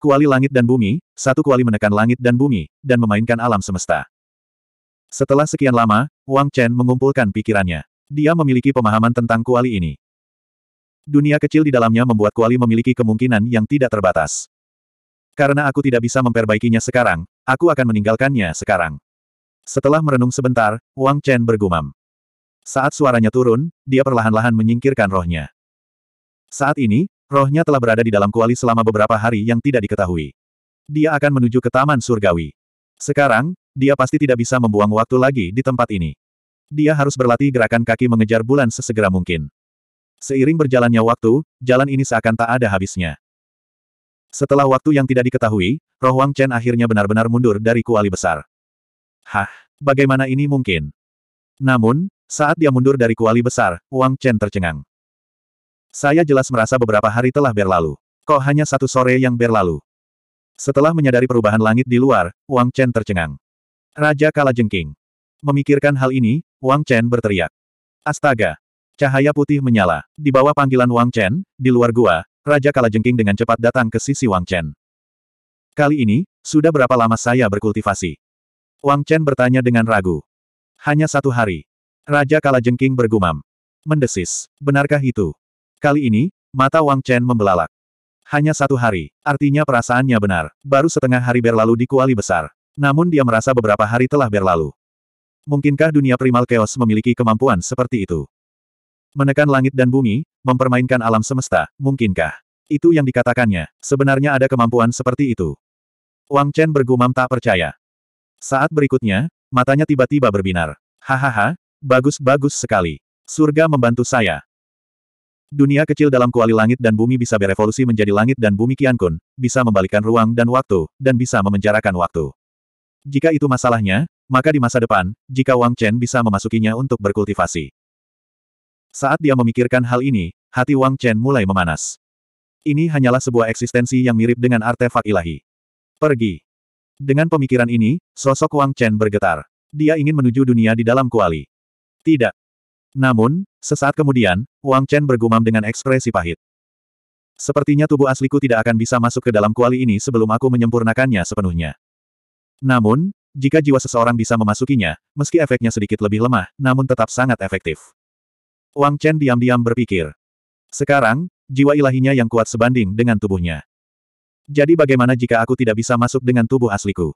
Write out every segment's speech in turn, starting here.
kuali langit dan bumi, satu kuali menekan langit dan bumi, dan memainkan alam semesta. Setelah sekian lama, Wang Chen mengumpulkan pikirannya. Dia memiliki pemahaman tentang kuali ini. Dunia kecil di dalamnya membuat kuali memiliki kemungkinan yang tidak terbatas. Karena aku tidak bisa memperbaikinya sekarang, aku akan meninggalkannya sekarang. Setelah merenung sebentar, Wang Chen bergumam. Saat suaranya turun, dia perlahan-lahan menyingkirkan rohnya. Saat ini, Rohnya telah berada di dalam kuali selama beberapa hari yang tidak diketahui. Dia akan menuju ke Taman Surgawi. Sekarang, dia pasti tidak bisa membuang waktu lagi di tempat ini. Dia harus berlatih gerakan kaki mengejar bulan sesegera mungkin. Seiring berjalannya waktu, jalan ini seakan tak ada habisnya. Setelah waktu yang tidak diketahui, roh Wang Chen akhirnya benar-benar mundur dari kuali besar. Hah, bagaimana ini mungkin? Namun, saat dia mundur dari kuali besar, Wang Chen tercengang. Saya jelas merasa beberapa hari telah berlalu. Kok hanya satu sore yang berlalu? Setelah menyadari perubahan langit di luar, Wang Chen tercengang. Raja Kala Jengking. Memikirkan hal ini, Wang Chen berteriak. Astaga! Cahaya putih menyala. Di bawah panggilan Wang Chen, di luar gua, Raja Kala Jengking dengan cepat datang ke sisi Wang Chen. Kali ini, sudah berapa lama saya berkultivasi? Wang Chen bertanya dengan ragu. Hanya satu hari. Raja Kala Jengking bergumam. Mendesis. Benarkah itu? Kali ini, mata Wang Chen membelalak. Hanya satu hari, artinya perasaannya benar. Baru setengah hari berlalu di kuali besar. Namun dia merasa beberapa hari telah berlalu. Mungkinkah dunia primal chaos memiliki kemampuan seperti itu? Menekan langit dan bumi, mempermainkan alam semesta, mungkinkah? Itu yang dikatakannya, sebenarnya ada kemampuan seperti itu. Wang Chen bergumam tak percaya. Saat berikutnya, matanya tiba-tiba berbinar. Hahaha, bagus-bagus sekali. Surga membantu saya. Dunia kecil dalam kuali langit dan bumi bisa berevolusi menjadi langit dan bumi Qiankun, bisa membalikan ruang dan waktu, dan bisa memenjarakan waktu. Jika itu masalahnya, maka di masa depan, jika Wang Chen bisa memasukinya untuk berkultivasi. Saat dia memikirkan hal ini, hati Wang Chen mulai memanas. Ini hanyalah sebuah eksistensi yang mirip dengan artefak ilahi. Pergi. Dengan pemikiran ini, sosok Wang Chen bergetar. Dia ingin menuju dunia di dalam kuali. Tidak. Namun, Sesaat kemudian, Wang Chen bergumam dengan ekspresi pahit. Sepertinya tubuh asliku tidak akan bisa masuk ke dalam kuali ini sebelum aku menyempurnakannya sepenuhnya. Namun, jika jiwa seseorang bisa memasukinya, meski efeknya sedikit lebih lemah, namun tetap sangat efektif. Wang Chen diam-diam berpikir. Sekarang, jiwa ilahinya yang kuat sebanding dengan tubuhnya. Jadi bagaimana jika aku tidak bisa masuk dengan tubuh asliku?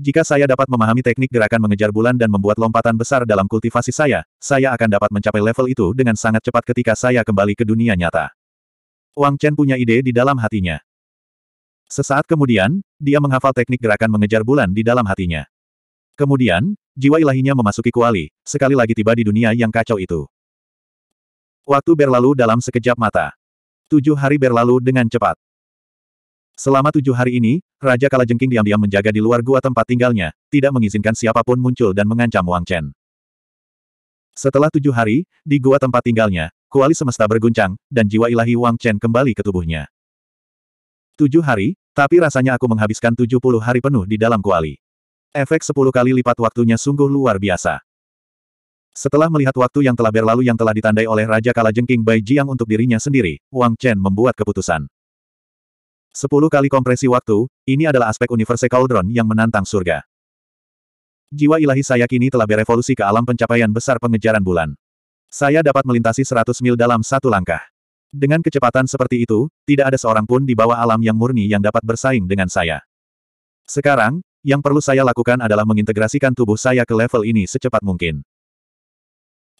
Jika saya dapat memahami teknik gerakan mengejar bulan dan membuat lompatan besar dalam kultivasi saya, saya akan dapat mencapai level itu dengan sangat cepat ketika saya kembali ke dunia nyata. Wang Chen punya ide di dalam hatinya. Sesaat kemudian, dia menghafal teknik gerakan mengejar bulan di dalam hatinya. Kemudian, jiwa ilahinya memasuki kuali, sekali lagi tiba di dunia yang kacau itu. Waktu berlalu dalam sekejap mata. Tujuh hari berlalu dengan cepat. Selama tujuh hari ini, Raja Kalajengking diam-diam menjaga di luar gua tempat tinggalnya, tidak mengizinkan siapapun muncul dan mengancam Wang Chen. Setelah tujuh hari, di gua tempat tinggalnya, kuali semesta berguncang, dan jiwa ilahi Wang Chen kembali ke tubuhnya. Tujuh hari, tapi rasanya aku menghabiskan tujuh puluh hari penuh di dalam kuali. Efek sepuluh kali lipat waktunya sungguh luar biasa. Setelah melihat waktu yang telah berlalu yang telah ditandai oleh Raja Kalajengking Bai Jiang untuk dirinya sendiri, Wang Chen membuat keputusan. Sepuluh kali kompresi waktu, ini adalah aspek universe Cauldron yang menantang surga. Jiwa ilahi saya kini telah berevolusi ke alam pencapaian besar pengejaran bulan. Saya dapat melintasi 100 mil dalam satu langkah. Dengan kecepatan seperti itu, tidak ada seorang pun di bawah alam yang murni yang dapat bersaing dengan saya. Sekarang, yang perlu saya lakukan adalah mengintegrasikan tubuh saya ke level ini secepat mungkin.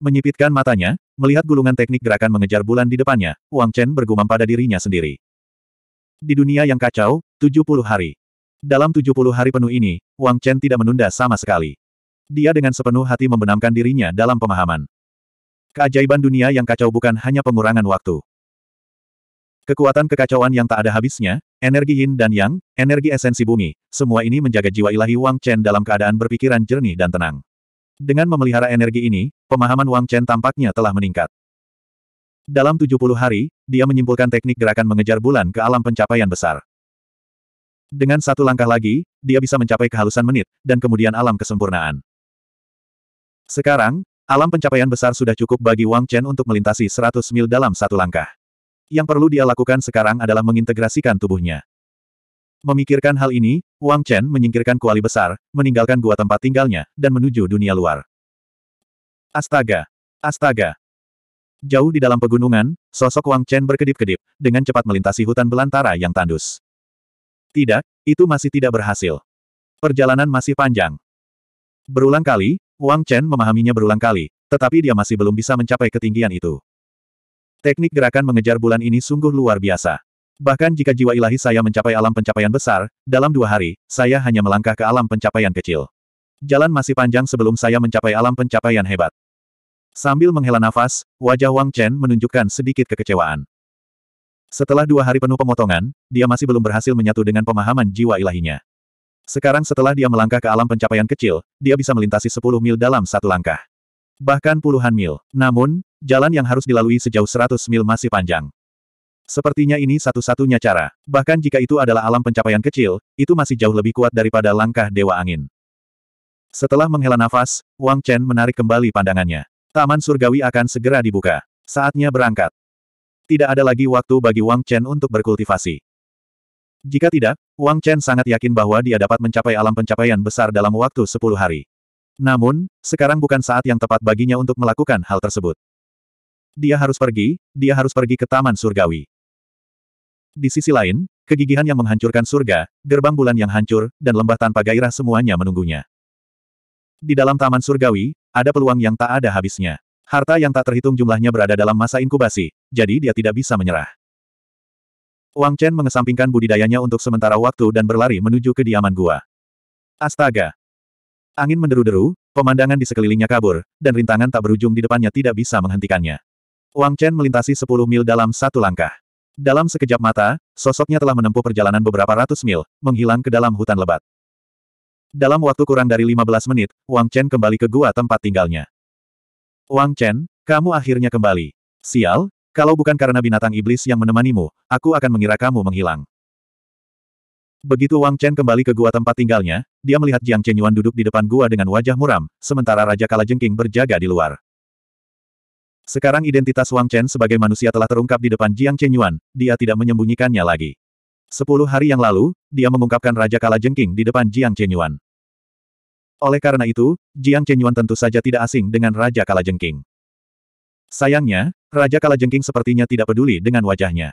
Menyipitkan matanya, melihat gulungan teknik gerakan mengejar bulan di depannya, Wang Chen bergumam pada dirinya sendiri. Di dunia yang kacau, 70 hari. Dalam 70 hari penuh ini, Wang Chen tidak menunda sama sekali. Dia dengan sepenuh hati membenamkan dirinya dalam pemahaman. Keajaiban dunia yang kacau bukan hanya pengurangan waktu. Kekuatan kekacauan yang tak ada habisnya, energi yin dan yang, energi esensi bumi, semua ini menjaga jiwa ilahi Wang Chen dalam keadaan berpikiran jernih dan tenang. Dengan memelihara energi ini, pemahaman Wang Chen tampaknya telah meningkat. Dalam 70 hari, dia menyimpulkan teknik gerakan mengejar bulan ke alam pencapaian besar. Dengan satu langkah lagi, dia bisa mencapai kehalusan menit, dan kemudian alam kesempurnaan. Sekarang, alam pencapaian besar sudah cukup bagi Wang Chen untuk melintasi 100 mil dalam satu langkah. Yang perlu dia lakukan sekarang adalah mengintegrasikan tubuhnya. Memikirkan hal ini, Wang Chen menyingkirkan kuali besar, meninggalkan gua tempat tinggalnya, dan menuju dunia luar. Astaga! Astaga! Jauh di dalam pegunungan, sosok Wang Chen berkedip-kedip, dengan cepat melintasi hutan belantara yang tandus. Tidak, itu masih tidak berhasil. Perjalanan masih panjang. Berulang kali, Wang Chen memahaminya berulang kali, tetapi dia masih belum bisa mencapai ketinggian itu. Teknik gerakan mengejar bulan ini sungguh luar biasa. Bahkan jika jiwa ilahi saya mencapai alam pencapaian besar, dalam dua hari, saya hanya melangkah ke alam pencapaian kecil. Jalan masih panjang sebelum saya mencapai alam pencapaian hebat. Sambil menghela nafas, wajah Wang Chen menunjukkan sedikit kekecewaan. Setelah dua hari penuh pemotongan, dia masih belum berhasil menyatu dengan pemahaman jiwa ilahinya. Sekarang setelah dia melangkah ke alam pencapaian kecil, dia bisa melintasi 10 mil dalam satu langkah. Bahkan puluhan mil. Namun, jalan yang harus dilalui sejauh 100 mil masih panjang. Sepertinya ini satu-satunya cara. Bahkan jika itu adalah alam pencapaian kecil, itu masih jauh lebih kuat daripada langkah Dewa Angin. Setelah menghela nafas, Wang Chen menarik kembali pandangannya. Taman surgawi akan segera dibuka. Saatnya berangkat. Tidak ada lagi waktu bagi Wang Chen untuk berkultivasi. Jika tidak, Wang Chen sangat yakin bahwa dia dapat mencapai alam pencapaian besar dalam waktu 10 hari. Namun, sekarang bukan saat yang tepat baginya untuk melakukan hal tersebut. Dia harus pergi, dia harus pergi ke Taman Surgawi. Di sisi lain, kegigihan yang menghancurkan surga, gerbang bulan yang hancur, dan lembah tanpa gairah semuanya menunggunya. Di dalam Taman Surgawi, ada peluang yang tak ada habisnya. Harta yang tak terhitung jumlahnya berada dalam masa inkubasi, jadi dia tidak bisa menyerah. Wang Chen mengesampingkan budidayanya untuk sementara waktu dan berlari menuju kediaman gua. Astaga! Angin menderu-deru, pemandangan di sekelilingnya kabur, dan rintangan tak berujung di depannya tidak bisa menghentikannya. Wang Chen melintasi 10 mil dalam satu langkah. Dalam sekejap mata, sosoknya telah menempuh perjalanan beberapa ratus mil, menghilang ke dalam hutan lebat. Dalam waktu kurang dari 15 menit, Wang Chen kembali ke gua tempat tinggalnya. Wang Chen, kamu akhirnya kembali. Sial, kalau bukan karena binatang iblis yang menemanimu, aku akan mengira kamu menghilang. Begitu Wang Chen kembali ke gua tempat tinggalnya, dia melihat Jiang Chen Yuan duduk di depan gua dengan wajah muram, sementara Raja Kalajengking berjaga di luar. Sekarang identitas Wang Chen sebagai manusia telah terungkap di depan Jiang Chen Yuan, dia tidak menyembunyikannya lagi. Sepuluh hari yang lalu, dia mengungkapkan Raja Kala Jengking di depan Jiang Chenyuan. Oleh karena itu, Jiang Chenyuan tentu saja tidak asing dengan Raja Kala Jengking. Sayangnya, Raja Kala Jengking sepertinya tidak peduli dengan wajahnya.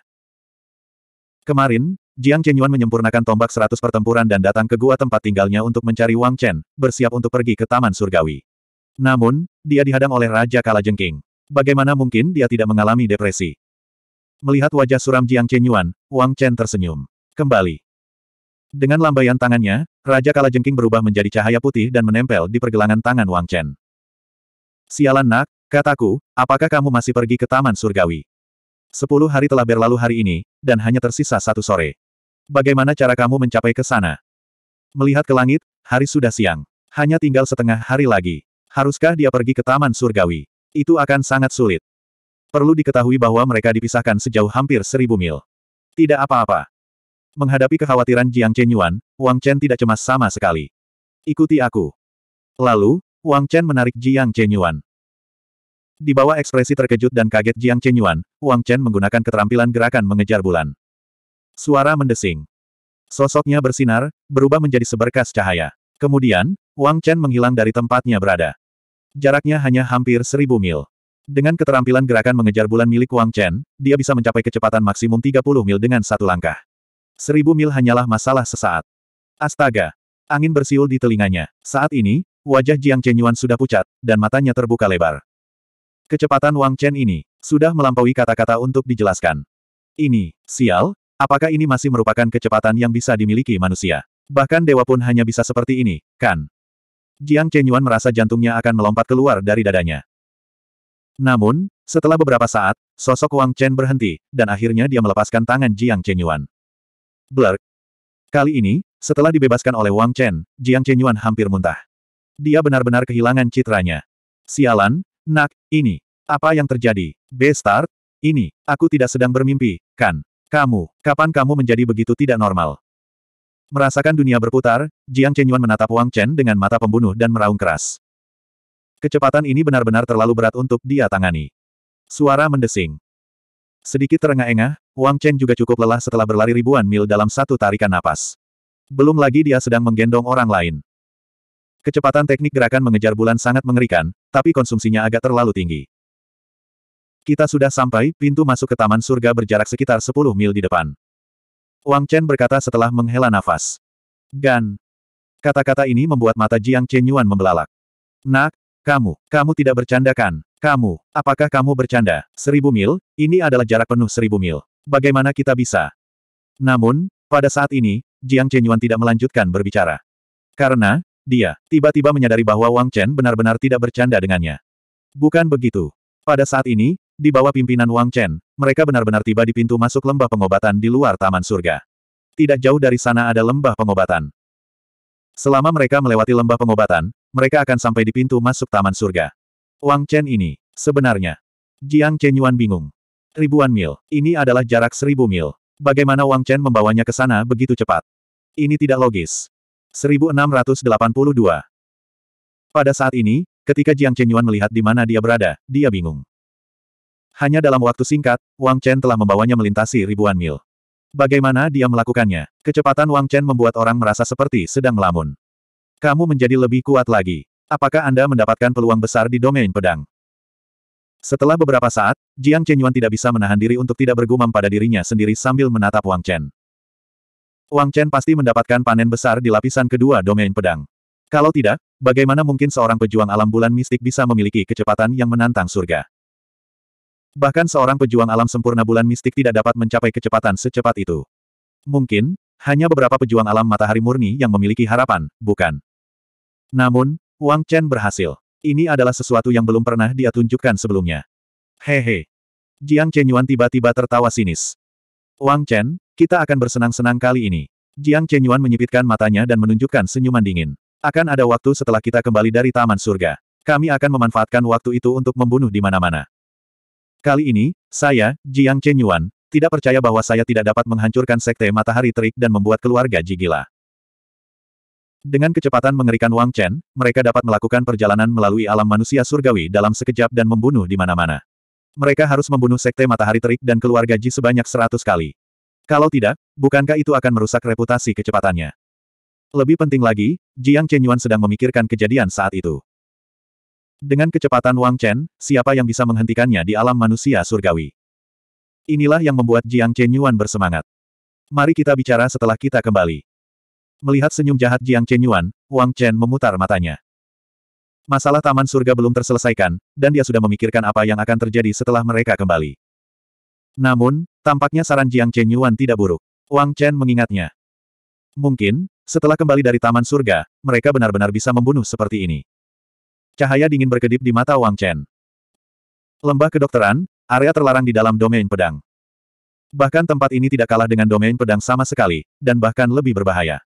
Kemarin, Jiang Chenyuan menyempurnakan tombak seratus pertempuran dan datang ke gua tempat tinggalnya untuk mencari Wang Chen, bersiap untuk pergi ke Taman Surgawi. Namun, dia dihadang oleh Raja Kala Jengking. Bagaimana mungkin dia tidak mengalami depresi? Melihat wajah suram Jiang Chenyuan, Wang Chen tersenyum. Kembali. Dengan lambaian tangannya, Raja Kalajengking berubah menjadi cahaya putih dan menempel di pergelangan tangan Wang Chen. Sialan nak, kataku, apakah kamu masih pergi ke Taman Surgawi? Sepuluh hari telah berlalu hari ini, dan hanya tersisa satu sore. Bagaimana cara kamu mencapai ke sana? Melihat ke langit, hari sudah siang. Hanya tinggal setengah hari lagi. Haruskah dia pergi ke Taman Surgawi? Itu akan sangat sulit. Perlu diketahui bahwa mereka dipisahkan sejauh hampir seribu mil. Tidak apa-apa. Menghadapi kekhawatiran Jiang Chen Yuan, Wang Chen tidak cemas sama sekali. Ikuti aku. Lalu, Wang Chen menarik Jiang Chen Yuan. Di bawah ekspresi terkejut dan kaget Jiang Chen Yuan, Wang Chen menggunakan keterampilan gerakan mengejar bulan. Suara mendesing. Sosoknya bersinar, berubah menjadi seberkas cahaya. Kemudian, Wang Chen menghilang dari tempatnya berada. Jaraknya hanya hampir seribu mil. Dengan keterampilan gerakan mengejar bulan milik Wang Chen, dia bisa mencapai kecepatan maksimum 30 mil dengan satu langkah. Seribu mil hanyalah masalah sesaat. Astaga! Angin bersiul di telinganya. Saat ini, wajah Jiang Chenyuan sudah pucat, dan matanya terbuka lebar. Kecepatan Wang Chen ini, sudah melampaui kata-kata untuk dijelaskan. Ini, sial, apakah ini masih merupakan kecepatan yang bisa dimiliki manusia? Bahkan dewa pun hanya bisa seperti ini, kan? Jiang Chenyuan merasa jantungnya akan melompat keluar dari dadanya. Namun, setelah beberapa saat, sosok Wang Chen berhenti, dan akhirnya dia melepaskan tangan Jiang Chenyuan. Blurk. Kali ini, setelah dibebaskan oleh Wang Chen, Jiang Chenyuan hampir muntah. Dia benar-benar kehilangan citranya. Sialan, nak, ini. Apa yang terjadi? Bestart, ini, aku tidak sedang bermimpi, kan? Kamu, kapan kamu menjadi begitu tidak normal? Merasakan dunia berputar, Jiang Chenyuan menatap Wang Chen dengan mata pembunuh dan meraung keras. Kecepatan ini benar-benar terlalu berat untuk dia tangani. Suara mendesing. Sedikit terengah-engah, Wang Chen juga cukup lelah setelah berlari ribuan mil dalam satu tarikan napas. Belum lagi dia sedang menggendong orang lain. Kecepatan teknik gerakan mengejar bulan sangat mengerikan, tapi konsumsinya agak terlalu tinggi. Kita sudah sampai, pintu masuk ke taman surga berjarak sekitar 10 mil di depan. Wang Chen berkata setelah menghela nafas. Gan. Kata-kata ini membuat mata Jiang Chen Yuan membelalak. Nak, kamu, kamu tidak bercanda kan? Kamu, apakah kamu bercanda? Seribu mil, ini adalah jarak penuh seribu mil. Bagaimana kita bisa? Namun, pada saat ini, Jiang Chenyuan tidak melanjutkan berbicara. Karena, dia, tiba-tiba menyadari bahwa Wang Chen benar-benar tidak bercanda dengannya. Bukan begitu. Pada saat ini, di bawah pimpinan Wang Chen, mereka benar-benar tiba di pintu masuk lembah pengobatan di luar Taman Surga. Tidak jauh dari sana ada lembah pengobatan. Selama mereka melewati lembah pengobatan, mereka akan sampai di pintu masuk Taman Surga. Wang Chen ini, sebenarnya. Jiang Chen Yuan bingung. Ribuan mil, ini adalah jarak seribu mil. Bagaimana Wang Chen membawanya ke sana begitu cepat? Ini tidak logis. 1682 Pada saat ini, ketika Jiang Chen Yuan melihat di mana dia berada, dia bingung. Hanya dalam waktu singkat, Wang Chen telah membawanya melintasi ribuan mil. Bagaimana dia melakukannya? Kecepatan Wang Chen membuat orang merasa seperti sedang melamun. Kamu menjadi lebih kuat lagi. Apakah Anda mendapatkan peluang besar di domain pedang? Setelah beberapa saat, Jiang Chenyuan tidak bisa menahan diri untuk tidak bergumam pada dirinya sendiri sambil menatap Wang Chen. Wang Chen pasti mendapatkan panen besar di lapisan kedua domain pedang. Kalau tidak, bagaimana mungkin seorang pejuang alam bulan mistik bisa memiliki kecepatan yang menantang surga? Bahkan seorang pejuang alam sempurna bulan mistik tidak dapat mencapai kecepatan secepat itu. Mungkin, hanya beberapa pejuang alam matahari murni yang memiliki harapan, bukan? Namun, Wang Chen berhasil. Ini adalah sesuatu yang belum pernah dia tunjukkan sebelumnya. Hehe. Jiang Chenyuan tiba-tiba tertawa sinis. Wang Chen, kita akan bersenang-senang kali ini. Jiang Chenyuan menyipitkan matanya dan menunjukkan senyuman dingin. Akan ada waktu setelah kita kembali dari Taman Surga. Kami akan memanfaatkan waktu itu untuk membunuh di mana-mana. Kali ini, saya, Jiang Chenyuan, tidak percaya bahwa saya tidak dapat menghancurkan sekte matahari terik dan membuat keluarga Ji gila. Dengan kecepatan mengerikan Wang Chen, mereka dapat melakukan perjalanan melalui alam manusia surgawi dalam sekejap dan membunuh di mana-mana. Mereka harus membunuh sekte matahari terik dan keluarga Ji sebanyak seratus kali. Kalau tidak, bukankah itu akan merusak reputasi kecepatannya? Lebih penting lagi, Jiang Chenyuan sedang memikirkan kejadian saat itu. Dengan kecepatan Wang Chen, siapa yang bisa menghentikannya di alam manusia surgawi? Inilah yang membuat Jiang Chen Yuan bersemangat. Mari kita bicara setelah kita kembali. Melihat senyum jahat Jiang Chen Yuan, Wang Chen memutar matanya. Masalah Taman Surga belum terselesaikan, dan dia sudah memikirkan apa yang akan terjadi setelah mereka kembali. Namun, tampaknya saran Jiang Chen Yuan tidak buruk. Wang Chen mengingatnya. Mungkin, setelah kembali dari Taman Surga, mereka benar-benar bisa membunuh seperti ini. Cahaya dingin berkedip di mata Wang Chen. Lembah kedokteran, area terlarang di dalam domain pedang. Bahkan tempat ini tidak kalah dengan domain pedang sama sekali, dan bahkan lebih berbahaya.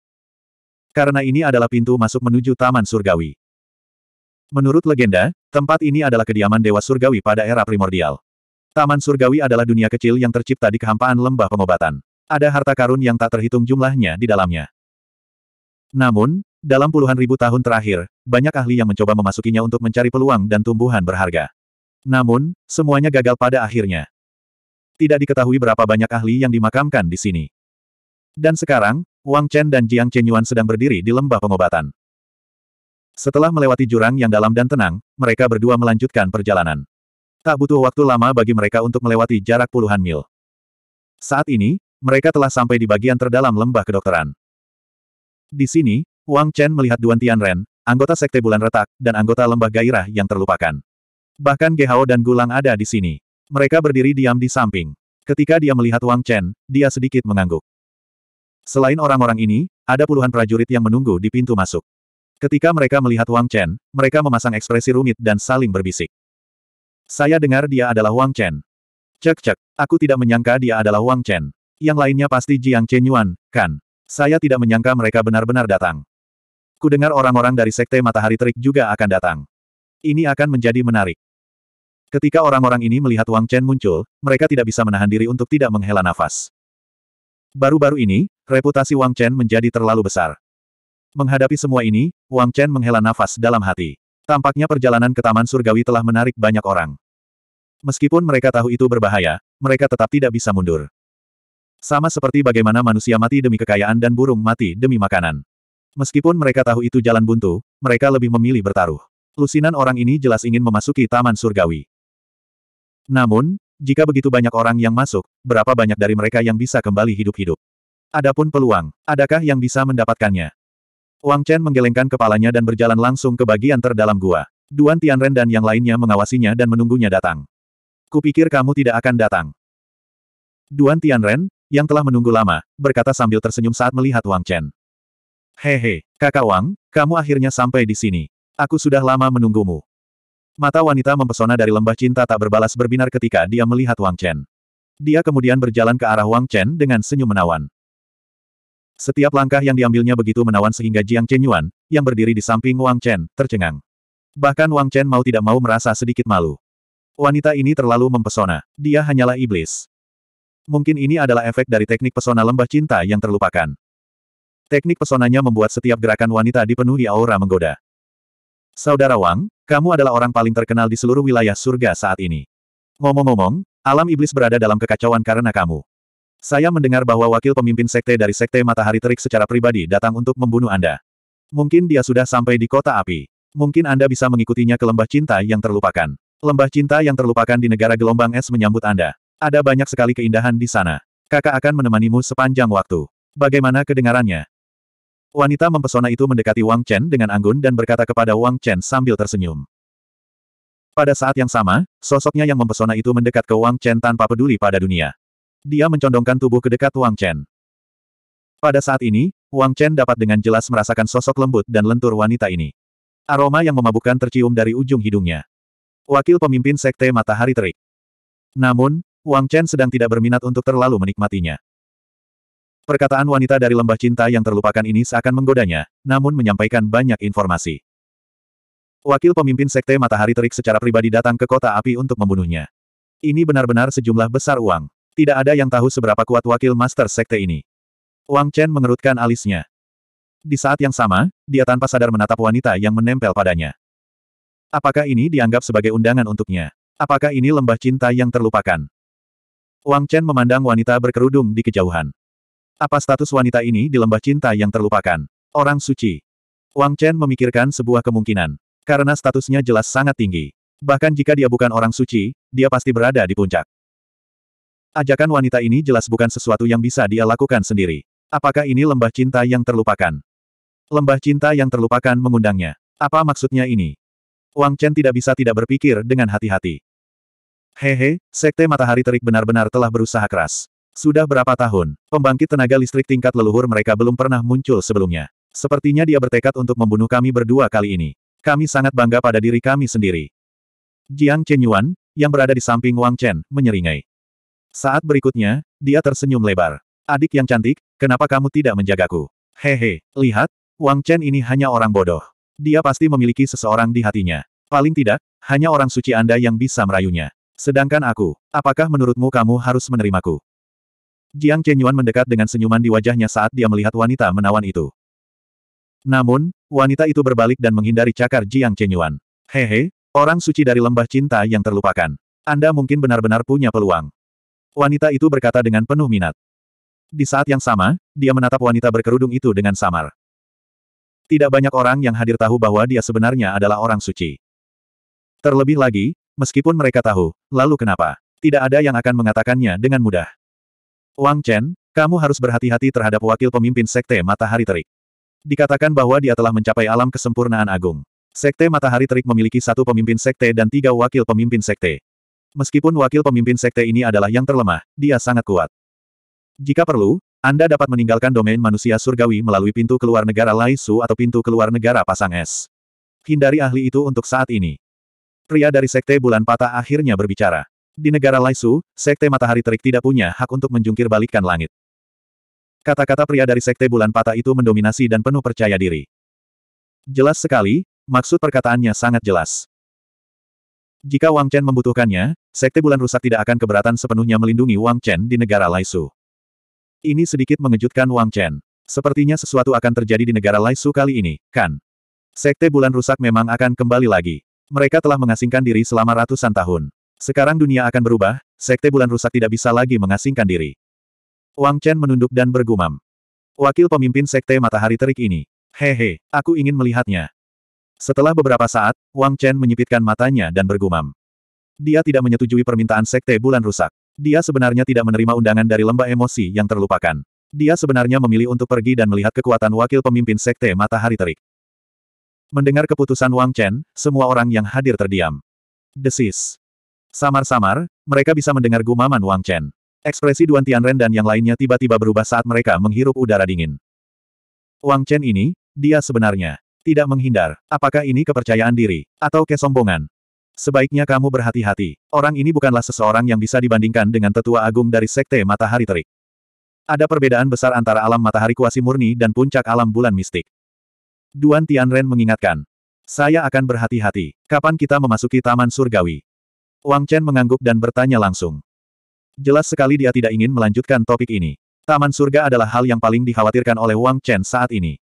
Karena ini adalah pintu masuk menuju Taman Surgawi. Menurut legenda, tempat ini adalah kediaman Dewa Surgawi pada era primordial. Taman Surgawi adalah dunia kecil yang tercipta di kehampaan lembah pengobatan. Ada harta karun yang tak terhitung jumlahnya di dalamnya. Namun, dalam puluhan ribu tahun terakhir, banyak ahli yang mencoba memasukinya untuk mencari peluang dan tumbuhan berharga. Namun, semuanya gagal pada akhirnya. Tidak diketahui berapa banyak ahli yang dimakamkan di sini. Dan sekarang, Wang Chen dan Jiang Chen Yuan sedang berdiri di lembah pengobatan. Setelah melewati jurang yang dalam dan tenang, mereka berdua melanjutkan perjalanan. Tak butuh waktu lama bagi mereka untuk melewati jarak puluhan mil. Saat ini, mereka telah sampai di bagian terdalam lembah kedokteran. Di sini, Wang Chen melihat Duan Tianren, anggota Sekte Bulan Retak, dan anggota Lembah Gairah yang terlupakan. Bahkan Gehao dan Gulang ada di sini. Mereka berdiri diam di samping. Ketika dia melihat Wang Chen, dia sedikit mengangguk. Selain orang-orang ini, ada puluhan prajurit yang menunggu di pintu masuk. Ketika mereka melihat Wang Chen, mereka memasang ekspresi rumit dan saling berbisik. Saya dengar dia adalah Wang Chen. Cek-cek, aku tidak menyangka dia adalah Wang Chen. Yang lainnya pasti Jiang Chenyuan, kan? Saya tidak menyangka mereka benar-benar datang. Kudengar orang-orang dari Sekte Matahari Terik juga akan datang. Ini akan menjadi menarik. Ketika orang-orang ini melihat Wang Chen muncul, mereka tidak bisa menahan diri untuk tidak menghela nafas. Baru-baru ini, reputasi Wang Chen menjadi terlalu besar. Menghadapi semua ini, Wang Chen menghela nafas dalam hati. Tampaknya perjalanan ke Taman Surgawi telah menarik banyak orang. Meskipun mereka tahu itu berbahaya, mereka tetap tidak bisa mundur. Sama seperti bagaimana manusia mati demi kekayaan dan burung mati demi makanan. Meskipun mereka tahu itu jalan buntu, mereka lebih memilih bertaruh. Lusinan orang ini jelas ingin memasuki Taman Surgawi. Namun, jika begitu banyak orang yang masuk, berapa banyak dari mereka yang bisa kembali hidup-hidup? Adapun peluang, adakah yang bisa mendapatkannya? Wang Chen menggelengkan kepalanya dan berjalan langsung ke bagian terdalam gua. Duan Tianren dan yang lainnya mengawasinya dan menunggunya datang. Kupikir kamu tidak akan datang. Duan Tianren, yang telah menunggu lama, berkata sambil tersenyum saat melihat Wang Chen. Hehe, kakak Wang, kamu akhirnya sampai di sini. Aku sudah lama menunggumu. Mata wanita mempesona dari lembah cinta tak berbalas berbinar ketika dia melihat Wang Chen. Dia kemudian berjalan ke arah Wang Chen dengan senyum menawan. Setiap langkah yang diambilnya begitu menawan sehingga Jiang Chen Yuan, yang berdiri di samping Wang Chen, tercengang. Bahkan Wang Chen mau tidak mau merasa sedikit malu. Wanita ini terlalu mempesona. Dia hanyalah iblis. Mungkin ini adalah efek dari teknik pesona lembah cinta yang terlupakan. Teknik pesonanya membuat setiap gerakan wanita dipenuhi aura menggoda. Saudara Wang, kamu adalah orang paling terkenal di seluruh wilayah surga saat ini. Ngomong-ngomong, alam iblis berada dalam kekacauan karena kamu. Saya mendengar bahwa wakil pemimpin sekte dari sekte Matahari Terik secara pribadi datang untuk membunuh Anda. Mungkin dia sudah sampai di kota api. Mungkin Anda bisa mengikutinya ke lembah cinta yang terlupakan. Lembah cinta yang terlupakan di negara gelombang es menyambut Anda. Ada banyak sekali keindahan di sana. Kakak akan menemanimu sepanjang waktu. Bagaimana kedengarannya? Wanita mempesona itu mendekati Wang Chen dengan anggun dan berkata kepada Wang Chen sambil tersenyum. Pada saat yang sama, sosoknya yang mempesona itu mendekat ke Wang Chen tanpa peduli pada dunia. Dia mencondongkan tubuh ke dekat Wang Chen. Pada saat ini, Wang Chen dapat dengan jelas merasakan sosok lembut dan lentur wanita ini. Aroma yang memabukkan tercium dari ujung hidungnya. Wakil pemimpin Sekte Matahari Terik. Namun, Wang Chen sedang tidak berminat untuk terlalu menikmatinya. Perkataan wanita dari lembah cinta yang terlupakan ini seakan menggodanya, namun menyampaikan banyak informasi. Wakil pemimpin Sekte Matahari Terik secara pribadi datang ke kota api untuk membunuhnya. Ini benar-benar sejumlah besar uang. Tidak ada yang tahu seberapa kuat wakil master sekte ini. Wang Chen mengerutkan alisnya. Di saat yang sama, dia tanpa sadar menatap wanita yang menempel padanya. Apakah ini dianggap sebagai undangan untuknya? Apakah ini lembah cinta yang terlupakan? Wang Chen memandang wanita berkerudung di kejauhan. Apa status wanita ini di lembah cinta yang terlupakan? Orang suci. Wang Chen memikirkan sebuah kemungkinan. Karena statusnya jelas sangat tinggi. Bahkan jika dia bukan orang suci, dia pasti berada di puncak. Ajakan wanita ini jelas bukan sesuatu yang bisa dia lakukan sendiri. Apakah ini lembah cinta yang terlupakan? Lembah cinta yang terlupakan mengundangnya. Apa maksudnya ini? Wang Chen tidak bisa tidak berpikir dengan hati-hati. Hehe, Sekte Matahari Terik benar-benar telah berusaha keras. Sudah berapa tahun, pembangkit tenaga listrik tingkat leluhur mereka belum pernah muncul sebelumnya. Sepertinya dia bertekad untuk membunuh kami berdua kali ini. Kami sangat bangga pada diri kami sendiri. Jiang Chenyuan, yang berada di samping Wang Chen, menyeringai. Saat berikutnya, dia tersenyum lebar. Adik yang cantik, kenapa kamu tidak menjagaku? Hehe, lihat, Wang Chen ini hanya orang bodoh. Dia pasti memiliki seseorang di hatinya. Paling tidak, hanya orang suci Anda yang bisa merayunya. Sedangkan aku, apakah menurutmu kamu harus menerimaku? Jiang Chenyuan mendekat dengan senyuman di wajahnya saat dia melihat wanita menawan itu. Namun, wanita itu berbalik dan menghindari cakar Jiang Chenyuan. Hehe, orang suci dari lembah cinta yang terlupakan. Anda mungkin benar-benar punya peluang. Wanita itu berkata dengan penuh minat. Di saat yang sama, dia menatap wanita berkerudung itu dengan samar. Tidak banyak orang yang hadir tahu bahwa dia sebenarnya adalah orang suci. Terlebih lagi, meskipun mereka tahu, lalu kenapa? Tidak ada yang akan mengatakannya dengan mudah. Wang Chen, kamu harus berhati-hati terhadap wakil pemimpin Sekte Matahari Terik. Dikatakan bahwa dia telah mencapai alam kesempurnaan agung. Sekte Matahari Terik memiliki satu pemimpin sekte dan tiga wakil pemimpin sekte. Meskipun wakil pemimpin sekte ini adalah yang terlemah, dia sangat kuat. Jika perlu, Anda dapat meninggalkan domain manusia surgawi melalui pintu keluar negara Lai Su atau pintu keluar negara Pasang Es. Hindari ahli itu untuk saat ini. Pria dari Sekte Bulan Patah akhirnya berbicara. Di negara Laisu, Sekte Matahari Terik tidak punya hak untuk menjungkir balikkan langit. Kata-kata pria dari Sekte Bulan Patah itu mendominasi dan penuh percaya diri. Jelas sekali, maksud perkataannya sangat jelas. Jika Wang Chen membutuhkannya, Sekte Bulan Rusak tidak akan keberatan sepenuhnya melindungi Wang Chen di negara Laisu. Ini sedikit mengejutkan Wang Chen. Sepertinya sesuatu akan terjadi di negara Laisu kali ini, kan? Sekte Bulan Rusak memang akan kembali lagi. Mereka telah mengasingkan diri selama ratusan tahun. Sekarang dunia akan berubah, sekte bulan rusak tidak bisa lagi mengasingkan diri. Wang Chen menunduk dan bergumam. Wakil pemimpin sekte matahari terik ini. Hehe, aku ingin melihatnya. Setelah beberapa saat, Wang Chen menyipitkan matanya dan bergumam. Dia tidak menyetujui permintaan sekte bulan rusak. Dia sebenarnya tidak menerima undangan dari lembah emosi yang terlupakan. Dia sebenarnya memilih untuk pergi dan melihat kekuatan wakil pemimpin sekte matahari terik. Mendengar keputusan Wang Chen, semua orang yang hadir terdiam. Desis. Samar-samar, mereka bisa mendengar gumaman Wang Chen. Ekspresi Duan Tianren dan yang lainnya tiba-tiba berubah saat mereka menghirup udara dingin. Wang Chen ini, dia sebenarnya tidak menghindar. Apakah ini kepercayaan diri atau kesombongan? Sebaiknya kamu berhati-hati. Orang ini bukanlah seseorang yang bisa dibandingkan dengan tetua agung dari sekte Matahari Terik. Ada perbedaan besar antara alam matahari kuasi murni dan puncak alam bulan mistik. Duan Tianren mengingatkan, saya akan berhati-hati. Kapan kita memasuki Taman Surgawi? Wang Chen mengangguk dan bertanya langsung. Jelas sekali dia tidak ingin melanjutkan topik ini. Taman surga adalah hal yang paling dikhawatirkan oleh Wang Chen saat ini.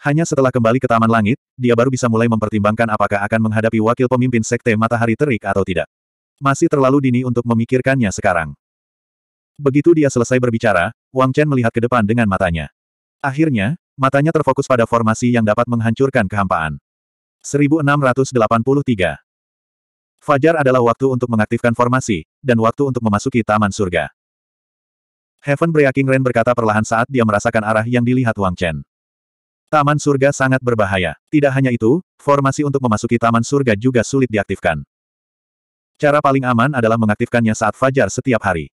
Hanya setelah kembali ke Taman Langit, dia baru bisa mulai mempertimbangkan apakah akan menghadapi wakil pemimpin Sekte Matahari Terik atau tidak. Masih terlalu dini untuk memikirkannya sekarang. Begitu dia selesai berbicara, Wang Chen melihat ke depan dengan matanya. Akhirnya, matanya terfokus pada formasi yang dapat menghancurkan kehampaan. 1683 Fajar adalah waktu untuk mengaktifkan formasi, dan waktu untuk memasuki Taman Surga. Heaven Breaking Rain berkata perlahan saat dia merasakan arah yang dilihat Wang Chen. Taman Surga sangat berbahaya. Tidak hanya itu, formasi untuk memasuki Taman Surga juga sulit diaktifkan. Cara paling aman adalah mengaktifkannya saat Fajar setiap hari.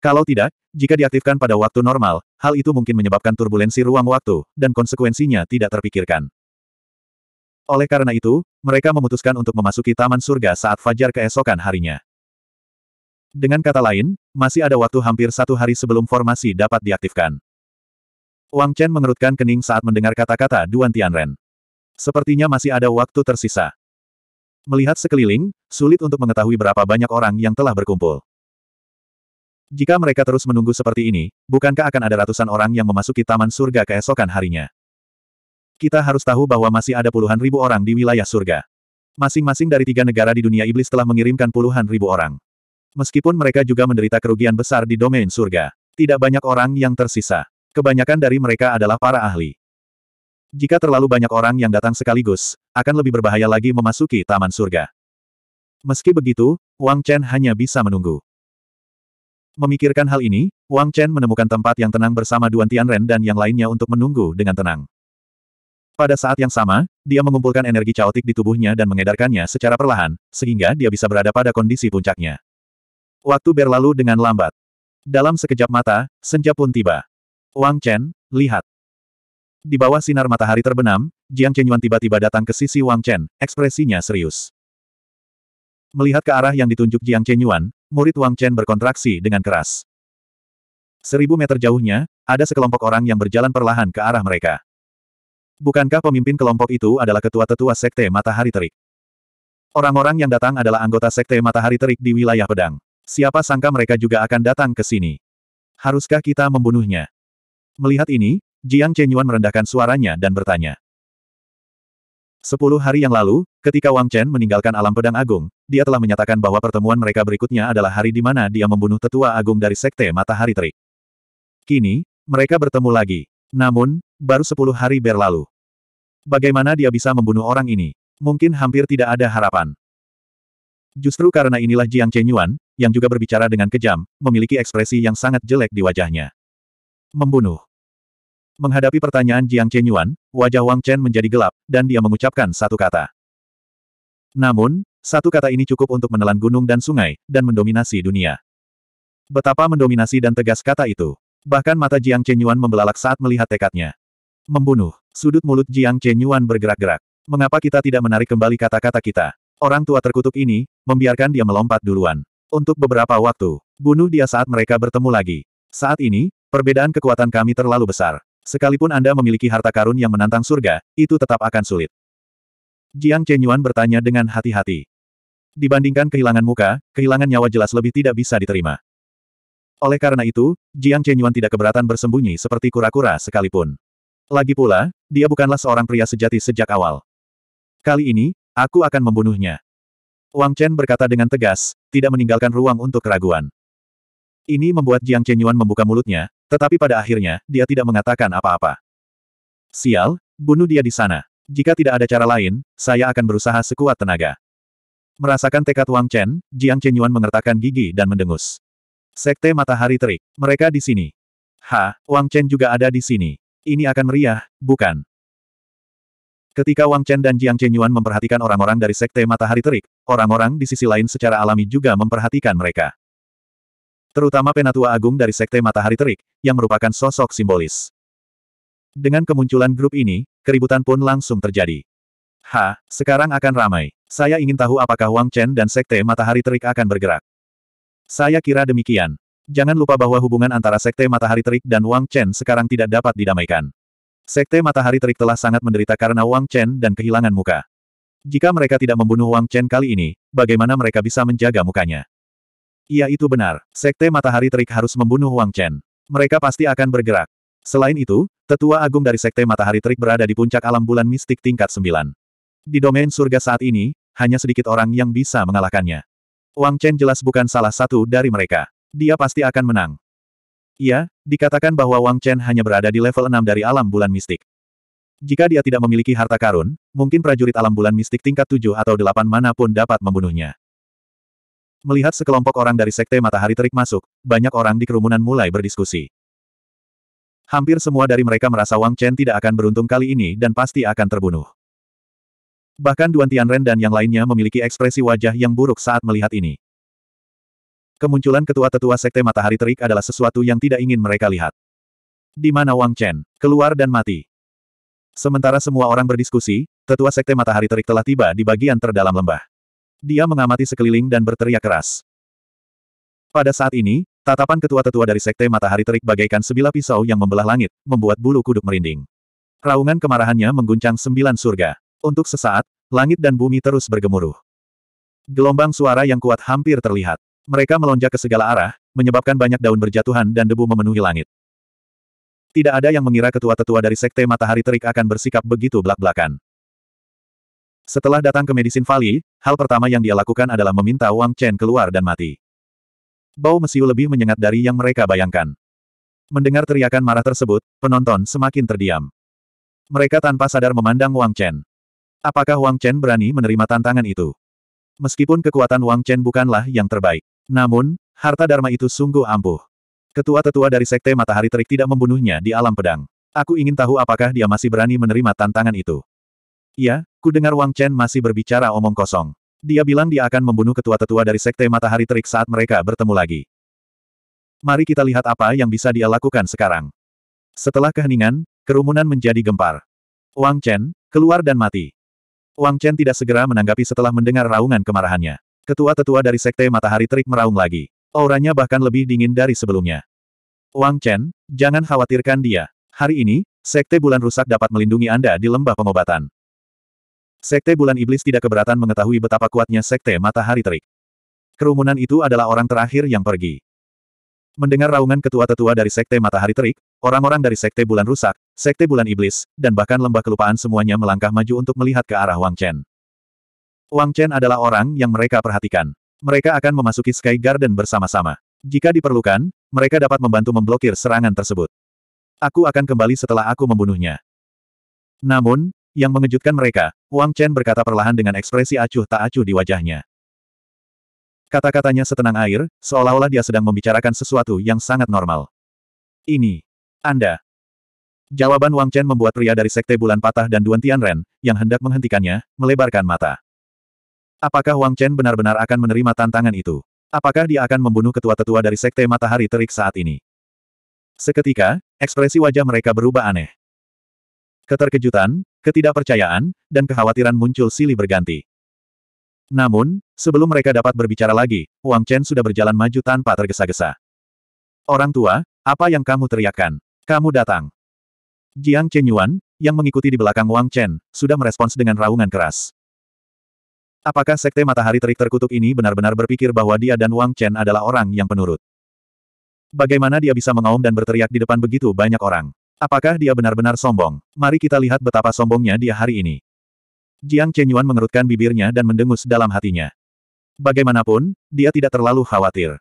Kalau tidak, jika diaktifkan pada waktu normal, hal itu mungkin menyebabkan turbulensi ruang waktu, dan konsekuensinya tidak terpikirkan. Oleh karena itu, mereka memutuskan untuk memasuki taman surga saat fajar keesokan harinya. Dengan kata lain, masih ada waktu hampir satu hari sebelum formasi dapat diaktifkan. Wang Chen mengerutkan kening saat mendengar kata-kata Duan Tianren. Sepertinya masih ada waktu tersisa. Melihat sekeliling, sulit untuk mengetahui berapa banyak orang yang telah berkumpul. Jika mereka terus menunggu seperti ini, bukankah akan ada ratusan orang yang memasuki taman surga keesokan harinya? Kita harus tahu bahwa masih ada puluhan ribu orang di wilayah surga. Masing-masing dari tiga negara di dunia iblis telah mengirimkan puluhan ribu orang. Meskipun mereka juga menderita kerugian besar di domain surga. Tidak banyak orang yang tersisa. Kebanyakan dari mereka adalah para ahli. Jika terlalu banyak orang yang datang sekaligus, akan lebih berbahaya lagi memasuki taman surga. Meski begitu, Wang Chen hanya bisa menunggu. Memikirkan hal ini, Wang Chen menemukan tempat yang tenang bersama Duan Tianren dan yang lainnya untuk menunggu dengan tenang. Pada saat yang sama, dia mengumpulkan energi caotik di tubuhnya dan mengedarkannya secara perlahan, sehingga dia bisa berada pada kondisi puncaknya. Waktu berlalu dengan lambat. Dalam sekejap mata, senja pun tiba. Wang Chen, lihat. Di bawah sinar matahari terbenam, Jiang Chenyuan tiba-tiba datang ke sisi Wang Chen, ekspresinya serius. Melihat ke arah yang ditunjuk Jiang Chenyuan, murid Wang Chen berkontraksi dengan keras. Seribu meter jauhnya, ada sekelompok orang yang berjalan perlahan ke arah mereka. Bukankah pemimpin kelompok itu adalah ketua tetua Sekte Matahari Terik? Orang-orang yang datang adalah anggota Sekte Matahari Terik di wilayah pedang. Siapa sangka mereka juga akan datang ke sini. Haruskah kita membunuhnya? Melihat ini, Jiang Chenyuan merendahkan suaranya dan bertanya. Sepuluh hari yang lalu, ketika Wang Chen meninggalkan alam pedang agung, dia telah menyatakan bahwa pertemuan mereka berikutnya adalah hari di mana dia membunuh tetua agung dari Sekte Matahari Terik. Kini, mereka bertemu lagi. Namun, baru sepuluh hari berlalu. Bagaimana dia bisa membunuh orang ini? Mungkin hampir tidak ada harapan. Justru karena inilah Jiang Chenyuan, yang juga berbicara dengan kejam, memiliki ekspresi yang sangat jelek di wajahnya. Membunuh. Menghadapi pertanyaan Jiang Chenyuan, wajah Wang Chen menjadi gelap, dan dia mengucapkan satu kata. Namun, satu kata ini cukup untuk menelan gunung dan sungai, dan mendominasi dunia. Betapa mendominasi dan tegas kata itu. Bahkan mata Jiang Chenyuan membelalak saat melihat tekadnya. Membunuh. Sudut mulut Jiang Chenyuan bergerak-gerak. Mengapa kita tidak menarik kembali kata-kata kita? Orang tua terkutuk ini, membiarkan dia melompat duluan. Untuk beberapa waktu, bunuh dia saat mereka bertemu lagi. Saat ini, perbedaan kekuatan kami terlalu besar. Sekalipun Anda memiliki harta karun yang menantang surga, itu tetap akan sulit. Jiang Chenyuan bertanya dengan hati-hati. Dibandingkan kehilangan muka, kehilangan nyawa jelas lebih tidak bisa diterima. Oleh karena itu, Jiang Chenyuan tidak keberatan bersembunyi seperti kura-kura sekalipun. Lagi pula, dia bukanlah seorang pria sejati sejak awal. Kali ini, aku akan membunuhnya. Wang Chen berkata dengan tegas, tidak meninggalkan ruang untuk keraguan. Ini membuat Jiang Chenyuan membuka mulutnya, tetapi pada akhirnya, dia tidak mengatakan apa-apa. Sial, bunuh dia di sana. Jika tidak ada cara lain, saya akan berusaha sekuat tenaga. Merasakan tekad Wang Chen, Jiang Chenyuan mengertakkan gigi dan mendengus. Sekte Matahari Terik. Mereka di sini. Ha, Wang Chen juga ada di sini. Ini akan meriah, bukan? Ketika Wang Chen dan Jiang Chen Yuan memperhatikan orang-orang dari Sekte Matahari Terik, orang-orang di sisi lain secara alami juga memperhatikan mereka. Terutama Penatua Agung dari Sekte Matahari Terik, yang merupakan sosok simbolis. Dengan kemunculan grup ini, keributan pun langsung terjadi. Ha, sekarang akan ramai. Saya ingin tahu apakah Wang Chen dan Sekte Matahari Terik akan bergerak. Saya kira demikian. Jangan lupa bahwa hubungan antara Sekte Matahari Terik dan Wang Chen sekarang tidak dapat didamaikan. Sekte Matahari Terik telah sangat menderita karena Wang Chen dan kehilangan muka. Jika mereka tidak membunuh Wang Chen kali ini, bagaimana mereka bisa menjaga mukanya? Iya itu benar, Sekte Matahari Terik harus membunuh Wang Chen. Mereka pasti akan bergerak. Selain itu, tetua agung dari Sekte Matahari Terik berada di puncak alam bulan mistik tingkat 9. Di domain surga saat ini, hanya sedikit orang yang bisa mengalahkannya. Wang Chen jelas bukan salah satu dari mereka. Dia pasti akan menang. Iya, dikatakan bahwa Wang Chen hanya berada di level 6 dari alam bulan mistik. Jika dia tidak memiliki harta karun, mungkin prajurit alam bulan mistik tingkat 7 atau 8 manapun dapat membunuhnya. Melihat sekelompok orang dari Sekte Matahari Terik masuk, banyak orang di kerumunan mulai berdiskusi. Hampir semua dari mereka merasa Wang Chen tidak akan beruntung kali ini dan pasti akan terbunuh. Bahkan Duan Tianren dan yang lainnya memiliki ekspresi wajah yang buruk saat melihat ini. Kemunculan ketua-tetua Sekte Matahari Terik adalah sesuatu yang tidak ingin mereka lihat. Di mana Wang Chen, keluar dan mati. Sementara semua orang berdiskusi, tetua Sekte Matahari Terik telah tiba di bagian terdalam lembah. Dia mengamati sekeliling dan berteriak keras. Pada saat ini, tatapan ketua-tetua dari Sekte Matahari Terik bagaikan sebilah pisau yang membelah langit, membuat bulu kuduk merinding. Raungan kemarahannya mengguncang sembilan surga. Untuk sesaat, langit dan bumi terus bergemuruh. Gelombang suara yang kuat hampir terlihat. Mereka melonjak ke segala arah, menyebabkan banyak daun berjatuhan dan debu memenuhi langit. Tidak ada yang mengira ketua-tetua dari Sekte Matahari Terik akan bersikap begitu belak-belakan. Setelah datang ke Medicine Valley, hal pertama yang dia lakukan adalah meminta Wang Chen keluar dan mati. Bau mesiu lebih menyengat dari yang mereka bayangkan. Mendengar teriakan marah tersebut, penonton semakin terdiam. Mereka tanpa sadar memandang Wang Chen. Apakah Wang Chen berani menerima tantangan itu? Meskipun kekuatan Wang Chen bukanlah yang terbaik. Namun, harta Dharma itu sungguh ampuh. Ketua-tetua dari Sekte Matahari Terik tidak membunuhnya di alam pedang. Aku ingin tahu apakah dia masih berani menerima tantangan itu. Ya, ku dengar Wang Chen masih berbicara omong kosong. Dia bilang dia akan membunuh ketua-tetua dari Sekte Matahari Terik saat mereka bertemu lagi. Mari kita lihat apa yang bisa dia lakukan sekarang. Setelah keheningan, kerumunan menjadi gempar. Wang Chen, keluar dan mati. Wang Chen tidak segera menanggapi setelah mendengar raungan kemarahannya. Ketua-tetua dari Sekte Matahari Terik meraung lagi. Auranya bahkan lebih dingin dari sebelumnya. Wang Chen, jangan khawatirkan dia. Hari ini, Sekte Bulan Rusak dapat melindungi Anda di lembah pengobatan. Sekte Bulan Iblis tidak keberatan mengetahui betapa kuatnya Sekte Matahari Terik. Kerumunan itu adalah orang terakhir yang pergi. Mendengar raungan ketua-tetua dari Sekte Matahari Terik, orang-orang dari Sekte Bulan Rusak, Sekte Bulan Iblis, dan bahkan lembah kelupaan semuanya melangkah maju untuk melihat ke arah Wang Chen. Wang Chen adalah orang yang mereka perhatikan. Mereka akan memasuki Sky Garden bersama-sama. Jika diperlukan, mereka dapat membantu memblokir serangan tersebut. Aku akan kembali setelah aku membunuhnya. Namun, yang mengejutkan mereka, Wang Chen berkata perlahan dengan ekspresi acuh tak acuh di wajahnya. Kata-katanya setenang air, seolah-olah dia sedang membicarakan sesuatu yang sangat normal. Ini. Anda. Jawaban Wang Chen membuat pria dari Sekte Bulan Patah dan Duan Tianren, yang hendak menghentikannya, melebarkan mata. Apakah Wang Chen benar-benar akan menerima tantangan itu? Apakah dia akan membunuh ketua-tetua dari Sekte Matahari Terik saat ini? Seketika, ekspresi wajah mereka berubah aneh. Keterkejutan, ketidakpercayaan, dan kekhawatiran muncul silih berganti. Namun, sebelum mereka dapat berbicara lagi, Wang Chen sudah berjalan maju tanpa tergesa-gesa. Orang tua, apa yang kamu teriakkan? Kamu datang. Jiang Chenyuan, yang mengikuti di belakang Wang Chen, sudah merespons dengan raungan keras. Apakah Sekte Matahari Terik Terkutuk ini benar-benar berpikir bahwa dia dan Wang Chen adalah orang yang penurut? Bagaimana dia bisa mengaum dan berteriak di depan begitu banyak orang? Apakah dia benar-benar sombong? Mari kita lihat betapa sombongnya dia hari ini. Jiang Chenyuan mengerutkan bibirnya dan mendengus dalam hatinya. Bagaimanapun, dia tidak terlalu khawatir.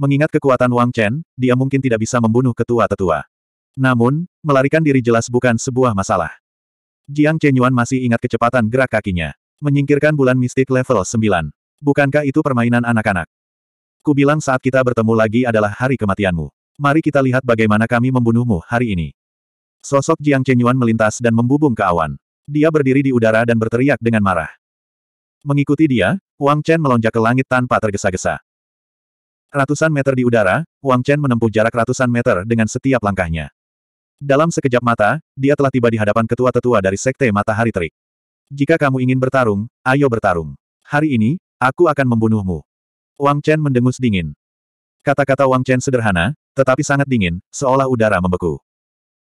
Mengingat kekuatan Wang Chen, dia mungkin tidak bisa membunuh ketua-tetua. Namun, melarikan diri jelas bukan sebuah masalah. Jiang Chenyuan masih ingat kecepatan gerak kakinya. Menyingkirkan bulan mistik level 9. Bukankah itu permainan anak-anak? Kubilang saat kita bertemu lagi adalah hari kematianmu. Mari kita lihat bagaimana kami membunuhmu hari ini. Sosok Jiang Chenyuan melintas dan membubung ke awan. Dia berdiri di udara dan berteriak dengan marah. Mengikuti dia, Wang Chen melonjak ke langit tanpa tergesa-gesa. Ratusan meter di udara, Wang Chen menempuh jarak ratusan meter dengan setiap langkahnya. Dalam sekejap mata, dia telah tiba di hadapan ketua-tetua dari Sekte Matahari Terik. Jika kamu ingin bertarung, ayo bertarung. Hari ini, aku akan membunuhmu. Wang Chen mendengus dingin. Kata-kata Wang Chen sederhana, tetapi sangat dingin, seolah udara membeku.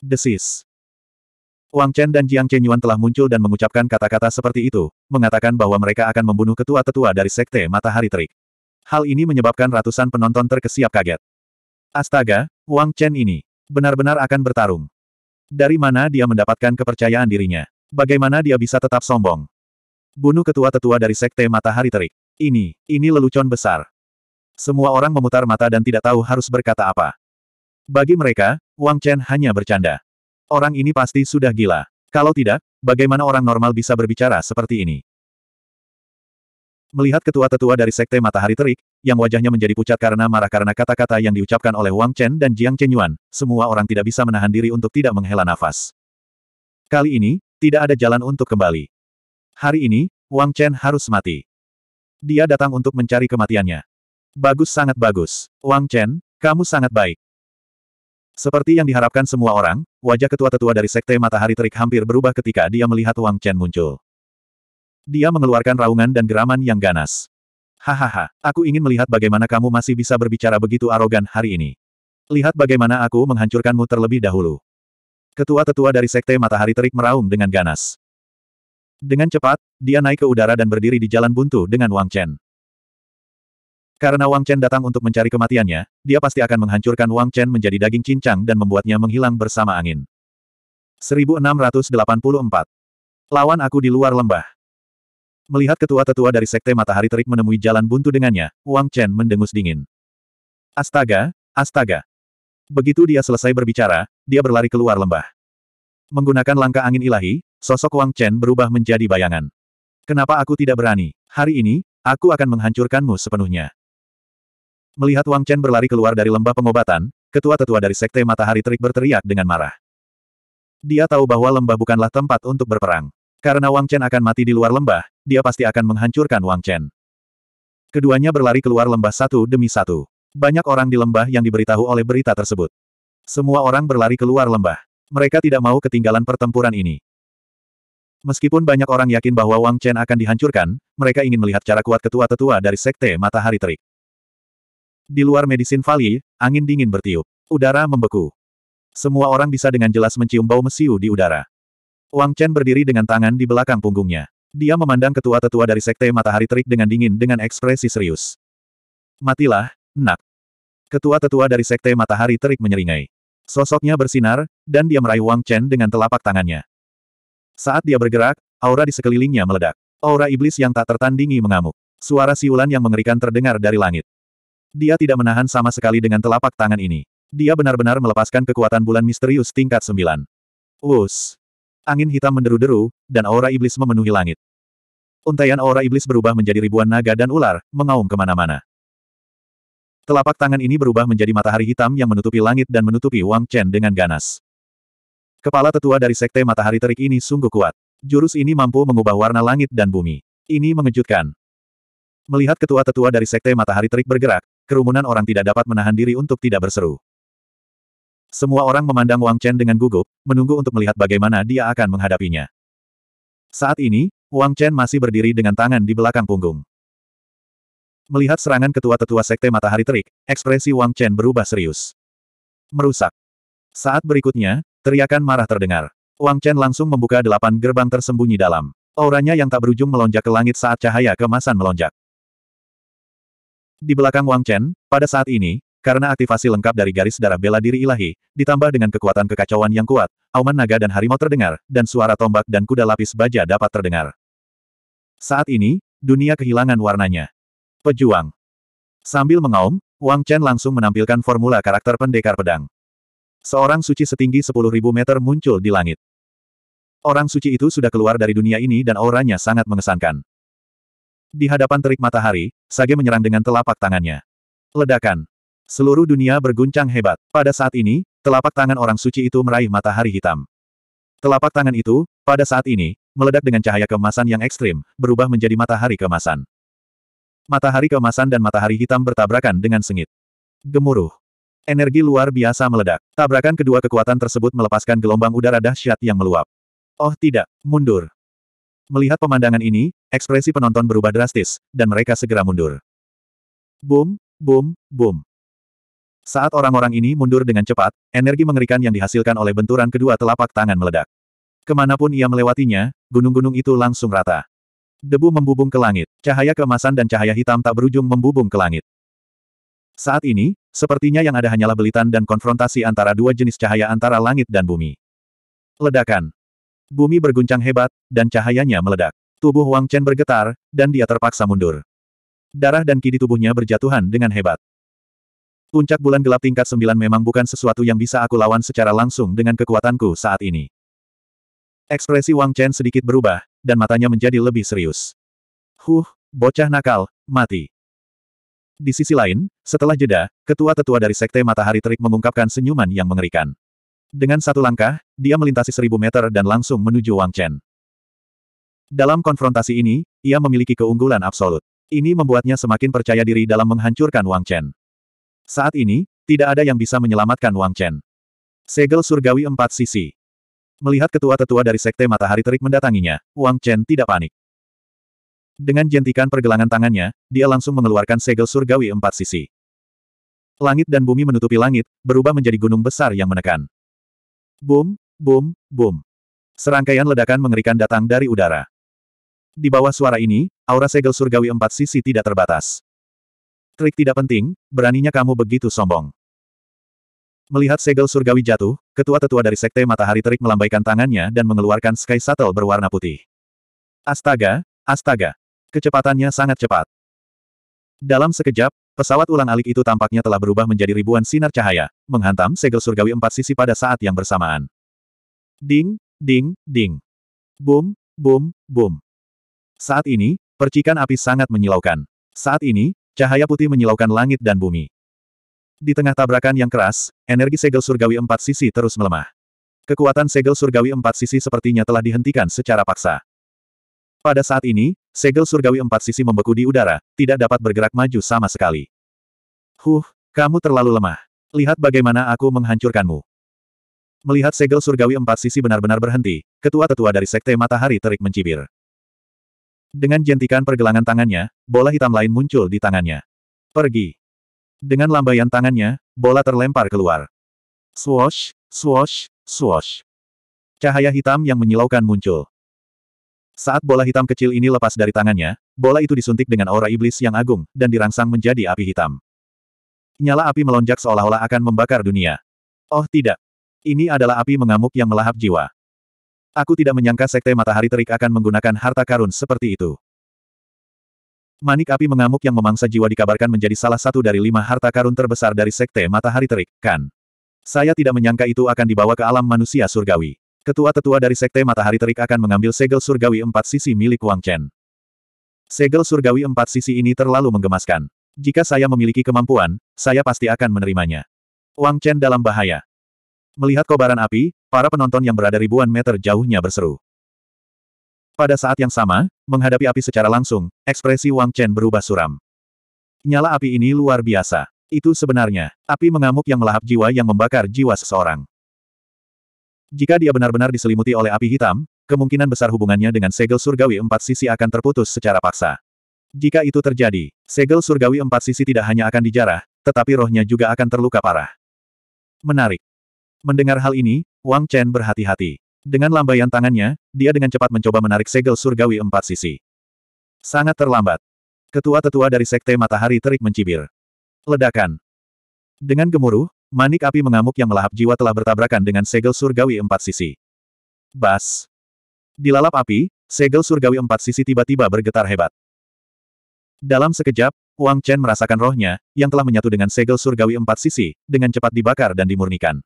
Desis. Wang Chen dan Jiang Chen Yuan telah muncul dan mengucapkan kata-kata seperti itu, mengatakan bahwa mereka akan membunuh ketua-tetua dari Sekte Matahari Terik. Hal ini menyebabkan ratusan penonton terkesiap kaget. Astaga, Wang Chen ini benar-benar akan bertarung. Dari mana dia mendapatkan kepercayaan dirinya? Bagaimana dia bisa tetap sombong? Bunuh ketua-tetua dari Sekte Matahari Terik. Ini, ini lelucon besar. Semua orang memutar mata dan tidak tahu harus berkata apa. Bagi mereka, Wang Chen hanya bercanda. Orang ini pasti sudah gila. Kalau tidak, bagaimana orang normal bisa berbicara seperti ini? Melihat ketua-tetua dari Sekte Matahari Terik, yang wajahnya menjadi pucat karena marah karena kata-kata yang diucapkan oleh Wang Chen dan Jiang Chen Yuan, semua orang tidak bisa menahan diri untuk tidak menghela nafas. Kali ini, tidak ada jalan untuk kembali. Hari ini, Wang Chen harus mati. Dia datang untuk mencari kematiannya. Bagus sangat bagus. Wang Chen, kamu sangat baik. Seperti yang diharapkan semua orang, wajah ketua-tetua dari Sekte Matahari Terik hampir berubah ketika dia melihat Wang Chen muncul. Dia mengeluarkan raungan dan geraman yang ganas. Hahaha, aku ingin melihat bagaimana kamu masih bisa berbicara begitu arogan hari ini. Lihat bagaimana aku menghancurkanmu terlebih dahulu. Ketua-tetua dari Sekte Matahari Terik meraung dengan ganas. Dengan cepat, dia naik ke udara dan berdiri di jalan buntu dengan Wang Chen. Karena Wang Chen datang untuk mencari kematiannya, dia pasti akan menghancurkan Wang Chen menjadi daging cincang dan membuatnya menghilang bersama angin. 1684. Lawan aku di luar lembah. Melihat ketua-tetua dari Sekte Matahari Terik menemui jalan buntu dengannya, Wang Chen mendengus dingin. Astaga, astaga. Begitu dia selesai berbicara, dia berlari keluar lembah. Menggunakan langkah angin ilahi, sosok Wang Chen berubah menjadi bayangan. Kenapa aku tidak berani? Hari ini, aku akan menghancurkanmu sepenuhnya. Melihat Wang Chen berlari keluar dari lembah pengobatan, ketua-tetua dari Sekte Matahari Terik berteriak dengan marah. Dia tahu bahwa lembah bukanlah tempat untuk berperang. Karena Wang Chen akan mati di luar lembah, dia pasti akan menghancurkan Wang Chen. Keduanya berlari keluar lembah satu demi satu. Banyak orang di lembah yang diberitahu oleh berita tersebut. Semua orang berlari keluar lembah. Mereka tidak mau ketinggalan pertempuran ini. Meskipun banyak orang yakin bahwa Wang Chen akan dihancurkan, mereka ingin melihat cara kuat ketua-tetua dari Sekte Matahari Terik. Di luar Medicine Valley, angin dingin bertiup. Udara membeku. Semua orang bisa dengan jelas mencium bau mesiu di udara. Wang Chen berdiri dengan tangan di belakang punggungnya. Dia memandang ketua-tetua dari Sekte Matahari Terik dengan dingin dengan ekspresi serius. Matilah, nak. Ketua-tetua dari Sekte Matahari Terik menyeringai. Sosoknya bersinar, dan dia meraih Wang Chen dengan telapak tangannya. Saat dia bergerak, aura di sekelilingnya meledak. Aura iblis yang tak tertandingi mengamuk. Suara siulan yang mengerikan terdengar dari langit. Dia tidak menahan sama sekali dengan telapak tangan ini. Dia benar-benar melepaskan kekuatan bulan misterius tingkat sembilan. Wus! Angin hitam menderu-deru, dan aura iblis memenuhi langit. Untaian aura iblis berubah menjadi ribuan naga dan ular, mengaum kemana-mana. Telapak tangan ini berubah menjadi matahari hitam yang menutupi langit dan menutupi Wang Chen dengan ganas. Kepala tetua dari Sekte Matahari Terik ini sungguh kuat. Jurus ini mampu mengubah warna langit dan bumi. Ini mengejutkan. Melihat ketua-tetua dari Sekte Matahari Terik bergerak, kerumunan orang tidak dapat menahan diri untuk tidak berseru. Semua orang memandang Wang Chen dengan gugup, menunggu untuk melihat bagaimana dia akan menghadapinya. Saat ini, Wang Chen masih berdiri dengan tangan di belakang punggung. Melihat serangan ketua-tetua Sekte Matahari Terik, ekspresi Wang Chen berubah serius. Merusak. Saat berikutnya, teriakan marah terdengar. Wang Chen langsung membuka delapan gerbang tersembunyi dalam. Auranya yang tak berujung melonjak ke langit saat cahaya kemasan melonjak. Di belakang Wang Chen, pada saat ini, karena aktivasi lengkap dari garis darah bela diri ilahi, ditambah dengan kekuatan kekacauan yang kuat, auman naga dan harimau terdengar, dan suara tombak dan kuda lapis baja dapat terdengar. Saat ini, dunia kehilangan warnanya. Pejuang. Sambil mengaum, Wang Chen langsung menampilkan formula karakter pendekar pedang. Seorang suci setinggi 10.000 meter muncul di langit. Orang suci itu sudah keluar dari dunia ini dan auranya sangat mengesankan. Di hadapan terik matahari, Sage menyerang dengan telapak tangannya. Ledakan. Seluruh dunia berguncang hebat. Pada saat ini, telapak tangan orang suci itu meraih matahari hitam. Telapak tangan itu, pada saat ini, meledak dengan cahaya kemasan yang ekstrim, berubah menjadi matahari kemasan. Matahari kemasan dan matahari hitam bertabrakan dengan sengit. Gemuruh. Energi luar biasa meledak. Tabrakan kedua kekuatan tersebut melepaskan gelombang udara dahsyat yang meluap. Oh tidak, mundur. Melihat pemandangan ini, ekspresi penonton berubah drastis, dan mereka segera mundur. Boom, boom, boom. Saat orang-orang ini mundur dengan cepat, energi mengerikan yang dihasilkan oleh benturan kedua telapak tangan meledak. Kemanapun ia melewatinya, gunung-gunung itu langsung rata. Debu membubung ke langit, cahaya kemasan dan cahaya hitam tak berujung membubung ke langit. Saat ini, sepertinya yang ada hanyalah belitan dan konfrontasi antara dua jenis cahaya antara langit dan bumi. Ledakan. Bumi berguncang hebat, dan cahayanya meledak. Tubuh Wang Chen bergetar, dan dia terpaksa mundur. Darah dan ki tubuhnya berjatuhan dengan hebat. Puncak bulan gelap tingkat sembilan memang bukan sesuatu yang bisa aku lawan secara langsung dengan kekuatanku saat ini. Ekspresi Wang Chen sedikit berubah, dan matanya menjadi lebih serius. Huh, bocah nakal, mati. Di sisi lain, setelah jeda, ketua-tetua dari Sekte Matahari Terik mengungkapkan senyuman yang mengerikan. Dengan satu langkah, dia melintasi seribu meter dan langsung menuju Wang Chen. Dalam konfrontasi ini, ia memiliki keunggulan absolut. Ini membuatnya semakin percaya diri dalam menghancurkan Wang Chen. Saat ini, tidak ada yang bisa menyelamatkan Wang Chen. Segel surgawi empat sisi. Melihat ketua-tetua dari Sekte Matahari Terik mendatanginya, Wang Chen tidak panik. Dengan jentikan pergelangan tangannya, dia langsung mengeluarkan segel surgawi empat sisi. Langit dan bumi menutupi langit, berubah menjadi gunung besar yang menekan. Boom, boom, boom. Serangkaian ledakan mengerikan datang dari udara. Di bawah suara ini, aura segel surgawi empat sisi tidak terbatas. Trik tidak penting, beraninya kamu begitu sombong. Melihat segel surgawi jatuh, ketua tetua dari Sekte Matahari Terik melambaikan tangannya dan mengeluarkan Sky Shuttle berwarna putih. Astaga, astaga. Kecepatannya sangat cepat. Dalam sekejap, pesawat ulang-alik itu tampaknya telah berubah menjadi ribuan sinar cahaya, menghantam segel surgawi empat sisi pada saat yang bersamaan. Ding, ding, ding. Boom, boom, boom. Saat ini, percikan api sangat menyilaukan. Saat ini, Cahaya putih menyilaukan langit dan bumi. Di tengah tabrakan yang keras, energi segel surgawi empat sisi terus melemah. Kekuatan segel surgawi empat sisi sepertinya telah dihentikan secara paksa. Pada saat ini, segel surgawi empat sisi membeku di udara, tidak dapat bergerak maju sama sekali. Huh, kamu terlalu lemah. Lihat bagaimana aku menghancurkanmu. Melihat segel surgawi empat sisi benar-benar berhenti, ketua-tetua dari Sekte Matahari terik mencibir. Dengan jentikan pergelangan tangannya, bola hitam lain muncul di tangannya. Pergi. Dengan lambaian tangannya, bola terlempar keluar. Swosh, swosh, swosh. Cahaya hitam yang menyilaukan muncul. Saat bola hitam kecil ini lepas dari tangannya, bola itu disuntik dengan aura iblis yang agung, dan dirangsang menjadi api hitam. Nyala api melonjak seolah-olah akan membakar dunia. Oh tidak. Ini adalah api mengamuk yang melahap jiwa. Aku tidak menyangka Sekte Matahari Terik akan menggunakan harta karun seperti itu. Manik api mengamuk yang memangsa jiwa dikabarkan menjadi salah satu dari lima harta karun terbesar dari Sekte Matahari Terik, kan? Saya tidak menyangka itu akan dibawa ke alam manusia surgawi. Ketua-tetua dari Sekte Matahari Terik akan mengambil segel surgawi empat sisi milik Wang Chen. Segel surgawi empat sisi ini terlalu menggemaskan. Jika saya memiliki kemampuan, saya pasti akan menerimanya. Wang Chen dalam bahaya. Melihat kobaran api, Para penonton yang berada ribuan meter jauhnya berseru. Pada saat yang sama, menghadapi api secara langsung, ekspresi Wang Chen berubah suram. Nyala api ini luar biasa. Itu sebenarnya, api mengamuk yang melahap jiwa yang membakar jiwa seseorang. Jika dia benar-benar diselimuti oleh api hitam, kemungkinan besar hubungannya dengan segel surgawi empat sisi akan terputus secara paksa. Jika itu terjadi, segel surgawi empat sisi tidak hanya akan dijarah, tetapi rohnya juga akan terluka parah. Menarik. Mendengar hal ini, Wang Chen berhati-hati. Dengan lambaian tangannya, dia dengan cepat mencoba menarik segel surgawi empat sisi. Sangat terlambat. Ketua-tetua dari Sekte Matahari Terik mencibir. Ledakan. Dengan gemuruh, manik api mengamuk yang melahap jiwa telah bertabrakan dengan segel surgawi empat sisi. Bas. Di lalap api, segel surgawi empat sisi tiba-tiba bergetar hebat. Dalam sekejap, Wang Chen merasakan rohnya, yang telah menyatu dengan segel surgawi empat sisi, dengan cepat dibakar dan dimurnikan.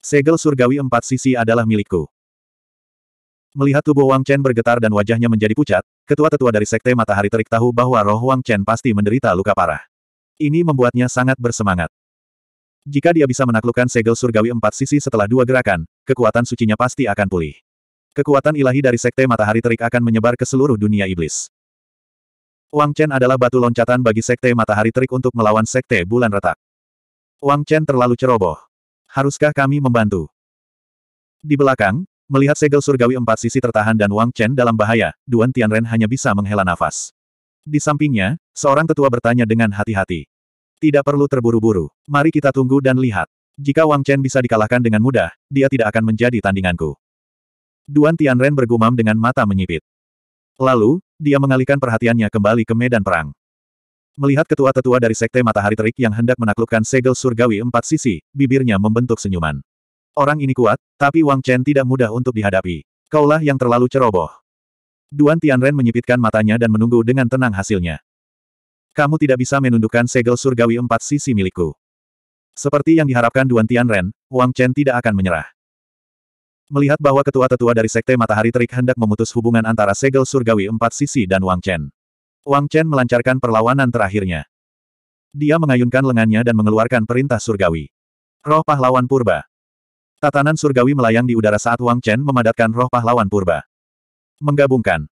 Segel surgawi empat sisi adalah milikku. Melihat tubuh Wang Chen bergetar dan wajahnya menjadi pucat, ketua-tetua dari Sekte Matahari Terik tahu bahwa roh Wang Chen pasti menderita luka parah. Ini membuatnya sangat bersemangat. Jika dia bisa menaklukkan segel surgawi empat sisi setelah dua gerakan, kekuatan sucinya pasti akan pulih. Kekuatan ilahi dari Sekte Matahari Terik akan menyebar ke seluruh dunia iblis. Wang Chen adalah batu loncatan bagi Sekte Matahari Terik untuk melawan Sekte Bulan Retak. Wang Chen terlalu ceroboh. Haruskah kami membantu? Di belakang, melihat segel surgawi empat sisi tertahan dan Wang Chen dalam bahaya, Duan Tianren hanya bisa menghela nafas. Di sampingnya, seorang tetua bertanya dengan hati-hati. Tidak perlu terburu-buru. Mari kita tunggu dan lihat. Jika Wang Chen bisa dikalahkan dengan mudah, dia tidak akan menjadi tandinganku. Duan Tianren bergumam dengan mata menyipit. Lalu, dia mengalihkan perhatiannya kembali ke medan perang. Melihat ketua-tetua dari Sekte Matahari Terik yang hendak menaklukkan segel surgawi empat sisi, bibirnya membentuk senyuman. Orang ini kuat, tapi Wang Chen tidak mudah untuk dihadapi. Kaulah yang terlalu ceroboh. Duan Tianren menyipitkan matanya dan menunggu dengan tenang hasilnya. Kamu tidak bisa menundukkan segel surgawi empat sisi milikku. Seperti yang diharapkan Duan Tianren, Wang Chen tidak akan menyerah. Melihat bahwa ketua-tetua dari Sekte Matahari Terik hendak memutus hubungan antara segel surgawi empat sisi dan Wang Chen. Wang Chen melancarkan perlawanan terakhirnya. Dia mengayunkan lengannya dan mengeluarkan perintah surgawi. Roh pahlawan purba. Tatanan surgawi melayang di udara saat Wang Chen memadatkan roh pahlawan purba. Menggabungkan.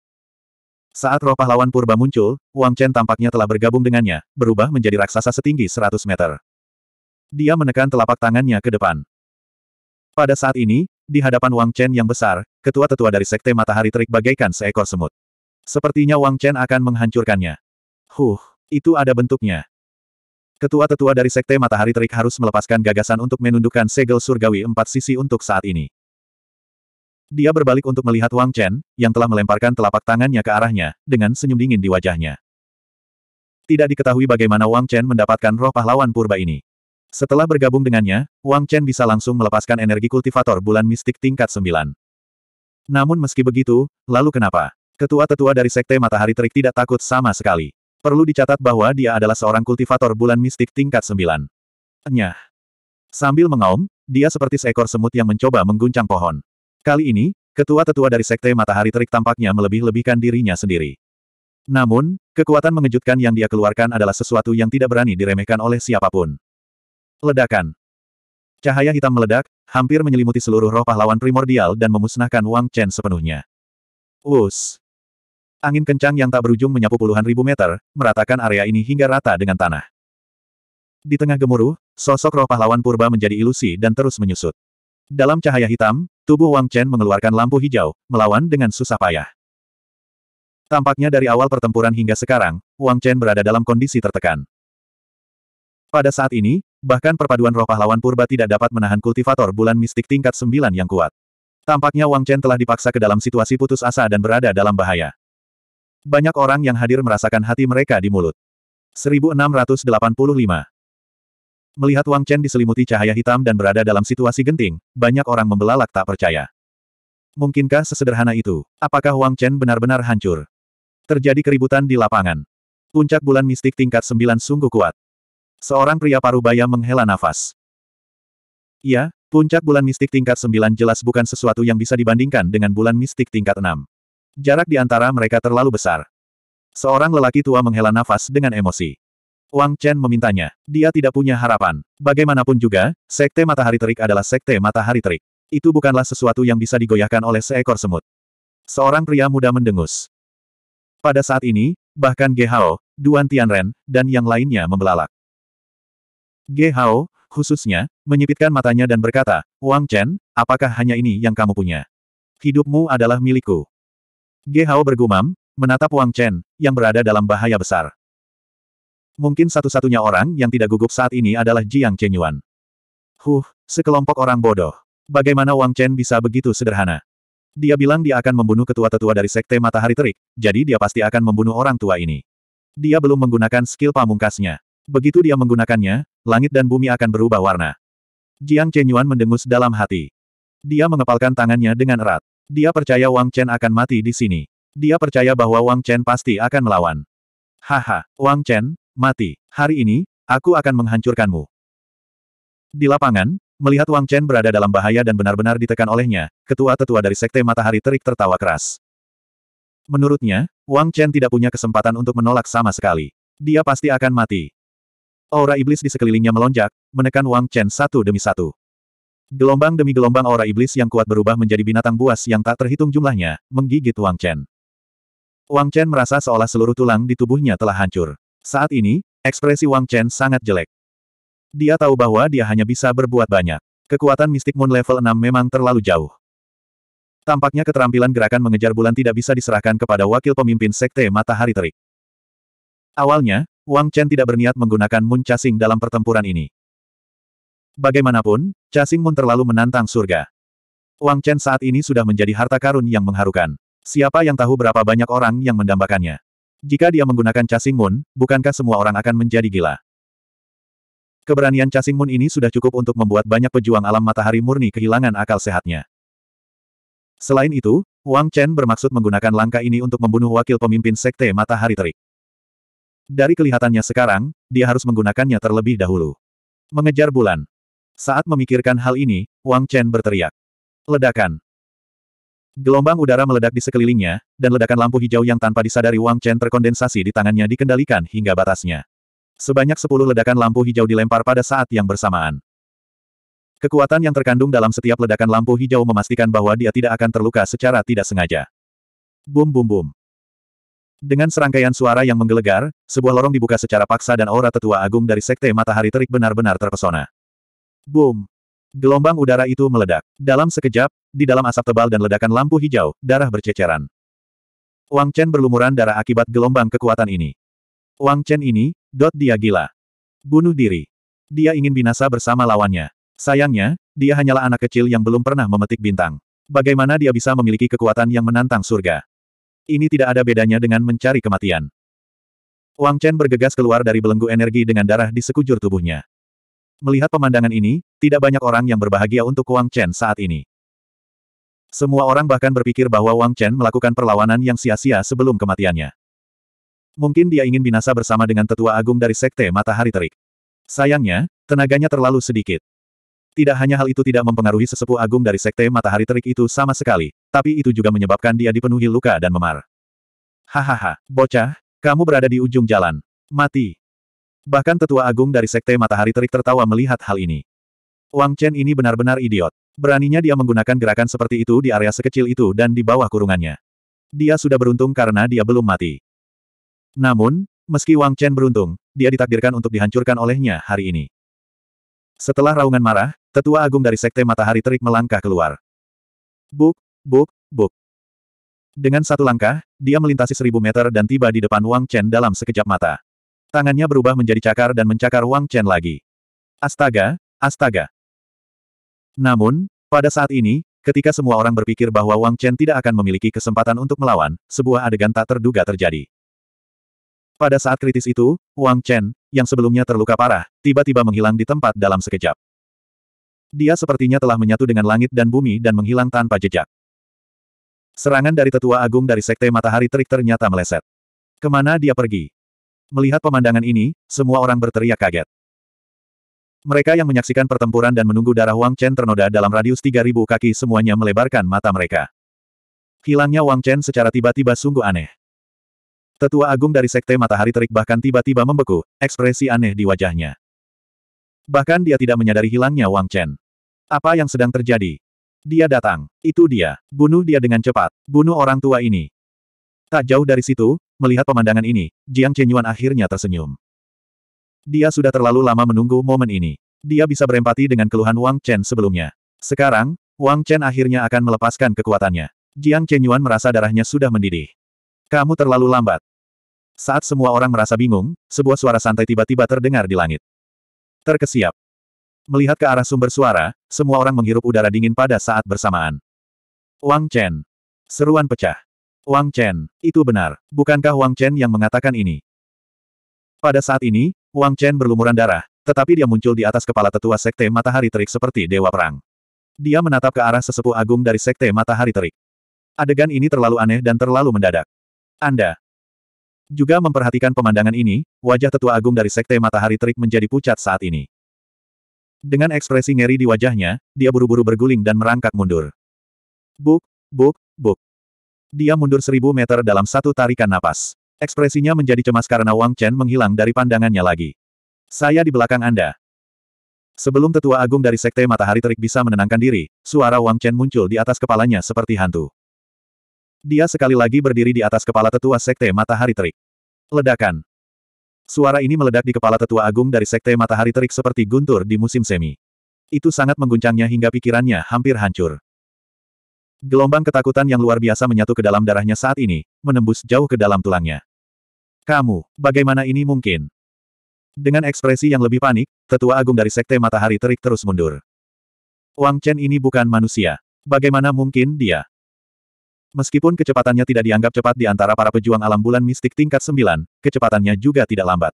Saat roh pahlawan purba muncul, Wang Chen tampaknya telah bergabung dengannya, berubah menjadi raksasa setinggi 100 meter. Dia menekan telapak tangannya ke depan. Pada saat ini, di hadapan Wang Chen yang besar, ketua-tetua dari Sekte Matahari Terik bagaikan seekor semut. Sepertinya Wang Chen akan menghancurkannya. Huh, itu ada bentuknya. Ketua-tetua dari Sekte Matahari Terik harus melepaskan gagasan untuk menundukkan segel surgawi empat sisi untuk saat ini. Dia berbalik untuk melihat Wang Chen, yang telah melemparkan telapak tangannya ke arahnya, dengan senyum dingin di wajahnya. Tidak diketahui bagaimana Wang Chen mendapatkan roh pahlawan purba ini. Setelah bergabung dengannya, Wang Chen bisa langsung melepaskan energi kultivator bulan mistik tingkat 9. Namun meski begitu, lalu kenapa? Ketua-tetua dari Sekte Matahari Terik tidak takut sama sekali. Perlu dicatat bahwa dia adalah seorang kultivator bulan mistik tingkat Sembilan. Nyah. Sambil mengaum, dia seperti seekor semut yang mencoba mengguncang pohon. Kali ini, ketua-tetua dari Sekte Matahari Terik tampaknya melebih-lebihkan dirinya sendiri. Namun, kekuatan mengejutkan yang dia keluarkan adalah sesuatu yang tidak berani diremehkan oleh siapapun. Ledakan. Cahaya hitam meledak, hampir menyelimuti seluruh roh pahlawan primordial dan memusnahkan Wang Chen sepenuhnya. Wus. Angin kencang yang tak berujung menyapu puluhan ribu meter, meratakan area ini hingga rata dengan tanah. Di tengah gemuruh, sosok roh pahlawan purba menjadi ilusi dan terus menyusut. Dalam cahaya hitam, tubuh Wang Chen mengeluarkan lampu hijau, melawan dengan susah payah. Tampaknya dari awal pertempuran hingga sekarang, Wang Chen berada dalam kondisi tertekan. Pada saat ini, bahkan perpaduan roh pahlawan purba tidak dapat menahan kultivator bulan mistik tingkat 9 yang kuat. Tampaknya Wang Chen telah dipaksa ke dalam situasi putus asa dan berada dalam bahaya. Banyak orang yang hadir merasakan hati mereka di mulut. 1685 Melihat Wang Chen diselimuti cahaya hitam dan berada dalam situasi genting, banyak orang membelalak tak percaya. Mungkinkah sesederhana itu? Apakah Wang Chen benar-benar hancur? Terjadi keributan di lapangan. Puncak bulan mistik tingkat 9 sungguh kuat. Seorang pria parubaya menghela nafas. Ya, puncak bulan mistik tingkat 9 jelas bukan sesuatu yang bisa dibandingkan dengan bulan mistik tingkat 6. Jarak di antara mereka terlalu besar. Seorang lelaki tua menghela nafas dengan emosi. Wang Chen memintanya. Dia tidak punya harapan. Bagaimanapun juga, Sekte Matahari Terik adalah Sekte Matahari Terik. Itu bukanlah sesuatu yang bisa digoyahkan oleh seekor semut. Seorang pria muda mendengus. Pada saat ini, bahkan Ge Hao, Duan Tianren, dan yang lainnya membelalak. Ge Hao, khususnya, menyipitkan matanya dan berkata, Wang Chen, apakah hanya ini yang kamu punya? Hidupmu adalah milikku. Gehao bergumam, menatap Wang Chen, yang berada dalam bahaya besar. Mungkin satu-satunya orang yang tidak gugup saat ini adalah Jiang Chenyuan. Huh, sekelompok orang bodoh. Bagaimana Wang Chen bisa begitu sederhana? Dia bilang dia akan membunuh ketua-tetua dari Sekte Matahari Terik, jadi dia pasti akan membunuh orang tua ini. Dia belum menggunakan skill pamungkasnya. Begitu dia menggunakannya, langit dan bumi akan berubah warna. Jiang Chenyuan mendengus dalam hati. Dia mengepalkan tangannya dengan erat. Dia percaya Wang Chen akan mati di sini. Dia percaya bahwa Wang Chen pasti akan melawan. Haha, Wang Chen, mati. Hari ini, aku akan menghancurkanmu. Di lapangan, melihat Wang Chen berada dalam bahaya dan benar-benar ditekan olehnya, ketua-tetua dari Sekte Matahari Terik tertawa keras. Menurutnya, Wang Chen tidak punya kesempatan untuk menolak sama sekali. Dia pasti akan mati. Aura iblis di sekelilingnya melonjak, menekan Wang Chen satu demi satu. Gelombang demi gelombang aura iblis yang kuat berubah menjadi binatang buas yang tak terhitung jumlahnya, menggigit Wang Chen. Wang Chen merasa seolah seluruh tulang di tubuhnya telah hancur. Saat ini, ekspresi Wang Chen sangat jelek. Dia tahu bahwa dia hanya bisa berbuat banyak. Kekuatan mistik Moon level 6 memang terlalu jauh. Tampaknya keterampilan gerakan mengejar bulan tidak bisa diserahkan kepada wakil pemimpin Sekte Matahari Terik. Awalnya, Wang Chen tidak berniat menggunakan Moon Chasing dalam pertempuran ini. Bagaimanapun, Casing Mun terlalu menantang surga. Wang Chen saat ini sudah menjadi harta karun yang mengharukan. Siapa yang tahu berapa banyak orang yang mendambakannya. Jika dia menggunakan Casing Mun, bukankah semua orang akan menjadi gila? Keberanian Casing Mun ini sudah cukup untuk membuat banyak pejuang alam matahari murni kehilangan akal sehatnya. Selain itu, Wang Chen bermaksud menggunakan langkah ini untuk membunuh wakil pemimpin Sekte Matahari Terik. Dari kelihatannya sekarang, dia harus menggunakannya terlebih dahulu. Mengejar bulan. Saat memikirkan hal ini, Wang Chen berteriak. Ledakan. Gelombang udara meledak di sekelilingnya, dan ledakan lampu hijau yang tanpa disadari Wang Chen terkondensasi di tangannya dikendalikan hingga batasnya. Sebanyak sepuluh ledakan lampu hijau dilempar pada saat yang bersamaan. Kekuatan yang terkandung dalam setiap ledakan lampu hijau memastikan bahwa dia tidak akan terluka secara tidak sengaja. Bum bum bum. Dengan serangkaian suara yang menggelegar, sebuah lorong dibuka secara paksa dan aura tetua agung dari Sekte Matahari Terik benar-benar terpesona. Boom! Gelombang udara itu meledak. Dalam sekejap, di dalam asap tebal dan ledakan lampu hijau, darah berceceran. Wang Chen berlumuran darah akibat gelombang kekuatan ini. Wang Chen ini, dot dia gila. Bunuh diri. Dia ingin binasa bersama lawannya. Sayangnya, dia hanyalah anak kecil yang belum pernah memetik bintang. Bagaimana dia bisa memiliki kekuatan yang menantang surga? Ini tidak ada bedanya dengan mencari kematian. Wang Chen bergegas keluar dari belenggu energi dengan darah di sekujur tubuhnya. Melihat pemandangan ini, tidak banyak orang yang berbahagia untuk Wang Chen saat ini. Semua orang bahkan berpikir bahwa Wang Chen melakukan perlawanan yang sia-sia sebelum kematiannya. Mungkin dia ingin binasa bersama dengan tetua agung dari Sekte Matahari Terik. Sayangnya, tenaganya terlalu sedikit. Tidak hanya hal itu tidak mempengaruhi sesepuh agung dari Sekte Matahari Terik itu sama sekali, tapi itu juga menyebabkan dia dipenuhi luka dan memar. Hahaha, bocah, kamu berada di ujung jalan. Mati. Bahkan tetua agung dari Sekte Matahari Terik tertawa melihat hal ini. Wang Chen ini benar-benar idiot. Beraninya dia menggunakan gerakan seperti itu di area sekecil itu dan di bawah kurungannya. Dia sudah beruntung karena dia belum mati. Namun, meski Wang Chen beruntung, dia ditakdirkan untuk dihancurkan olehnya hari ini. Setelah raungan marah, tetua agung dari Sekte Matahari Terik melangkah keluar. Buk, buk, buk. Dengan satu langkah, dia melintasi seribu meter dan tiba di depan Wang Chen dalam sekejap mata. Tangannya berubah menjadi cakar dan mencakar Wang Chen lagi. Astaga, astaga. Namun, pada saat ini, ketika semua orang berpikir bahwa Wang Chen tidak akan memiliki kesempatan untuk melawan, sebuah adegan tak terduga terjadi. Pada saat kritis itu, Wang Chen, yang sebelumnya terluka parah, tiba-tiba menghilang di tempat dalam sekejap. Dia sepertinya telah menyatu dengan langit dan bumi dan menghilang tanpa jejak. Serangan dari tetua agung dari Sekte Matahari Terik ternyata meleset. Kemana dia pergi? Melihat pemandangan ini, semua orang berteriak kaget. Mereka yang menyaksikan pertempuran dan menunggu darah Wang Chen ternoda dalam radius 3000 kaki semuanya melebarkan mata mereka. Hilangnya Wang Chen secara tiba-tiba sungguh aneh. Tetua agung dari Sekte Matahari Terik bahkan tiba-tiba membeku, ekspresi aneh di wajahnya. Bahkan dia tidak menyadari hilangnya Wang Chen. Apa yang sedang terjadi? Dia datang. Itu dia. Bunuh dia dengan cepat. Bunuh orang tua ini. Tak jauh dari situ, Melihat pemandangan ini, Jiang Chenyuan akhirnya tersenyum. Dia sudah terlalu lama menunggu momen ini. Dia bisa berempati dengan keluhan Wang Chen sebelumnya. Sekarang, Wang Chen akhirnya akan melepaskan kekuatannya. Jiang Chenyuan merasa darahnya sudah mendidih. Kamu terlalu lambat. Saat semua orang merasa bingung, sebuah suara santai tiba-tiba terdengar di langit. Terkesiap. Melihat ke arah sumber suara, semua orang menghirup udara dingin pada saat bersamaan. Wang Chen. Seruan pecah. Wang Chen, itu benar. Bukankah Wang Chen yang mengatakan ini? Pada saat ini, Wang Chen berlumuran darah, tetapi dia muncul di atas kepala tetua Sekte Matahari Terik seperti dewa perang. Dia menatap ke arah sesepuh agung dari Sekte Matahari Terik. Adegan ini terlalu aneh dan terlalu mendadak. Anda juga memperhatikan pemandangan ini, wajah tetua agung dari Sekte Matahari Terik menjadi pucat saat ini. Dengan ekspresi ngeri di wajahnya, dia buru-buru berguling dan merangkak mundur. Buk, buk, buk. Dia mundur seribu meter dalam satu tarikan napas. Ekspresinya menjadi cemas karena Wang Chen menghilang dari pandangannya lagi. Saya di belakang Anda. Sebelum tetua agung dari Sekte Matahari Terik bisa menenangkan diri, suara Wang Chen muncul di atas kepalanya seperti hantu. Dia sekali lagi berdiri di atas kepala tetua Sekte Matahari Terik. Ledakan. Suara ini meledak di kepala tetua agung dari Sekte Matahari Terik seperti guntur di musim semi. Itu sangat mengguncangnya hingga pikirannya hampir hancur. Gelombang ketakutan yang luar biasa menyatu ke dalam darahnya saat ini, menembus jauh ke dalam tulangnya. Kamu, bagaimana ini mungkin? Dengan ekspresi yang lebih panik, tetua agung dari Sekte Matahari Terik terus mundur. Wang Chen ini bukan manusia. Bagaimana mungkin dia? Meskipun kecepatannya tidak dianggap cepat di antara para pejuang alam bulan mistik tingkat 9, kecepatannya juga tidak lambat.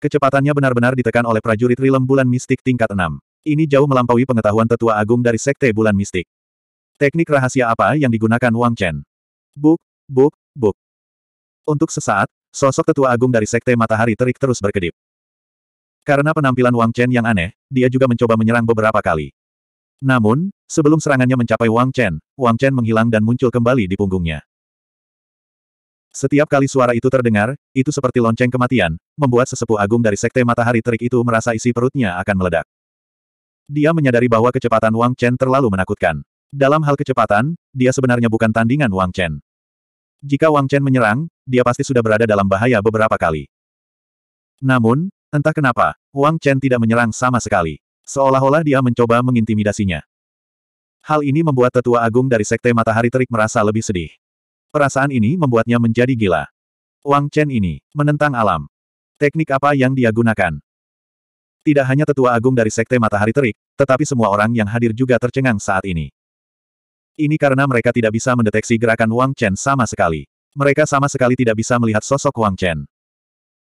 Kecepatannya benar-benar ditekan oleh prajurit rilem bulan mistik tingkat 6. Ini jauh melampaui pengetahuan tetua agung dari Sekte Bulan Mistik. Teknik rahasia apa yang digunakan Wang Chen? Buk, buk, buk. Untuk sesaat, sosok tetua agung dari Sekte Matahari Terik terus berkedip. Karena penampilan Wang Chen yang aneh, dia juga mencoba menyerang beberapa kali. Namun, sebelum serangannya mencapai Wang Chen, Wang Chen menghilang dan muncul kembali di punggungnya. Setiap kali suara itu terdengar, itu seperti lonceng kematian, membuat sesepuh agung dari Sekte Matahari Terik itu merasa isi perutnya akan meledak. Dia menyadari bahwa kecepatan Wang Chen terlalu menakutkan. Dalam hal kecepatan, dia sebenarnya bukan tandingan Wang Chen. Jika Wang Chen menyerang, dia pasti sudah berada dalam bahaya beberapa kali. Namun, entah kenapa, Wang Chen tidak menyerang sama sekali. Seolah-olah dia mencoba mengintimidasinya. Hal ini membuat tetua agung dari Sekte Matahari Terik merasa lebih sedih. Perasaan ini membuatnya menjadi gila. Wang Chen ini, menentang alam. Teknik apa yang dia gunakan? Tidak hanya tetua agung dari Sekte Matahari Terik, tetapi semua orang yang hadir juga tercengang saat ini. Ini karena mereka tidak bisa mendeteksi gerakan Wang Chen sama sekali. Mereka sama sekali tidak bisa melihat sosok Wang Chen.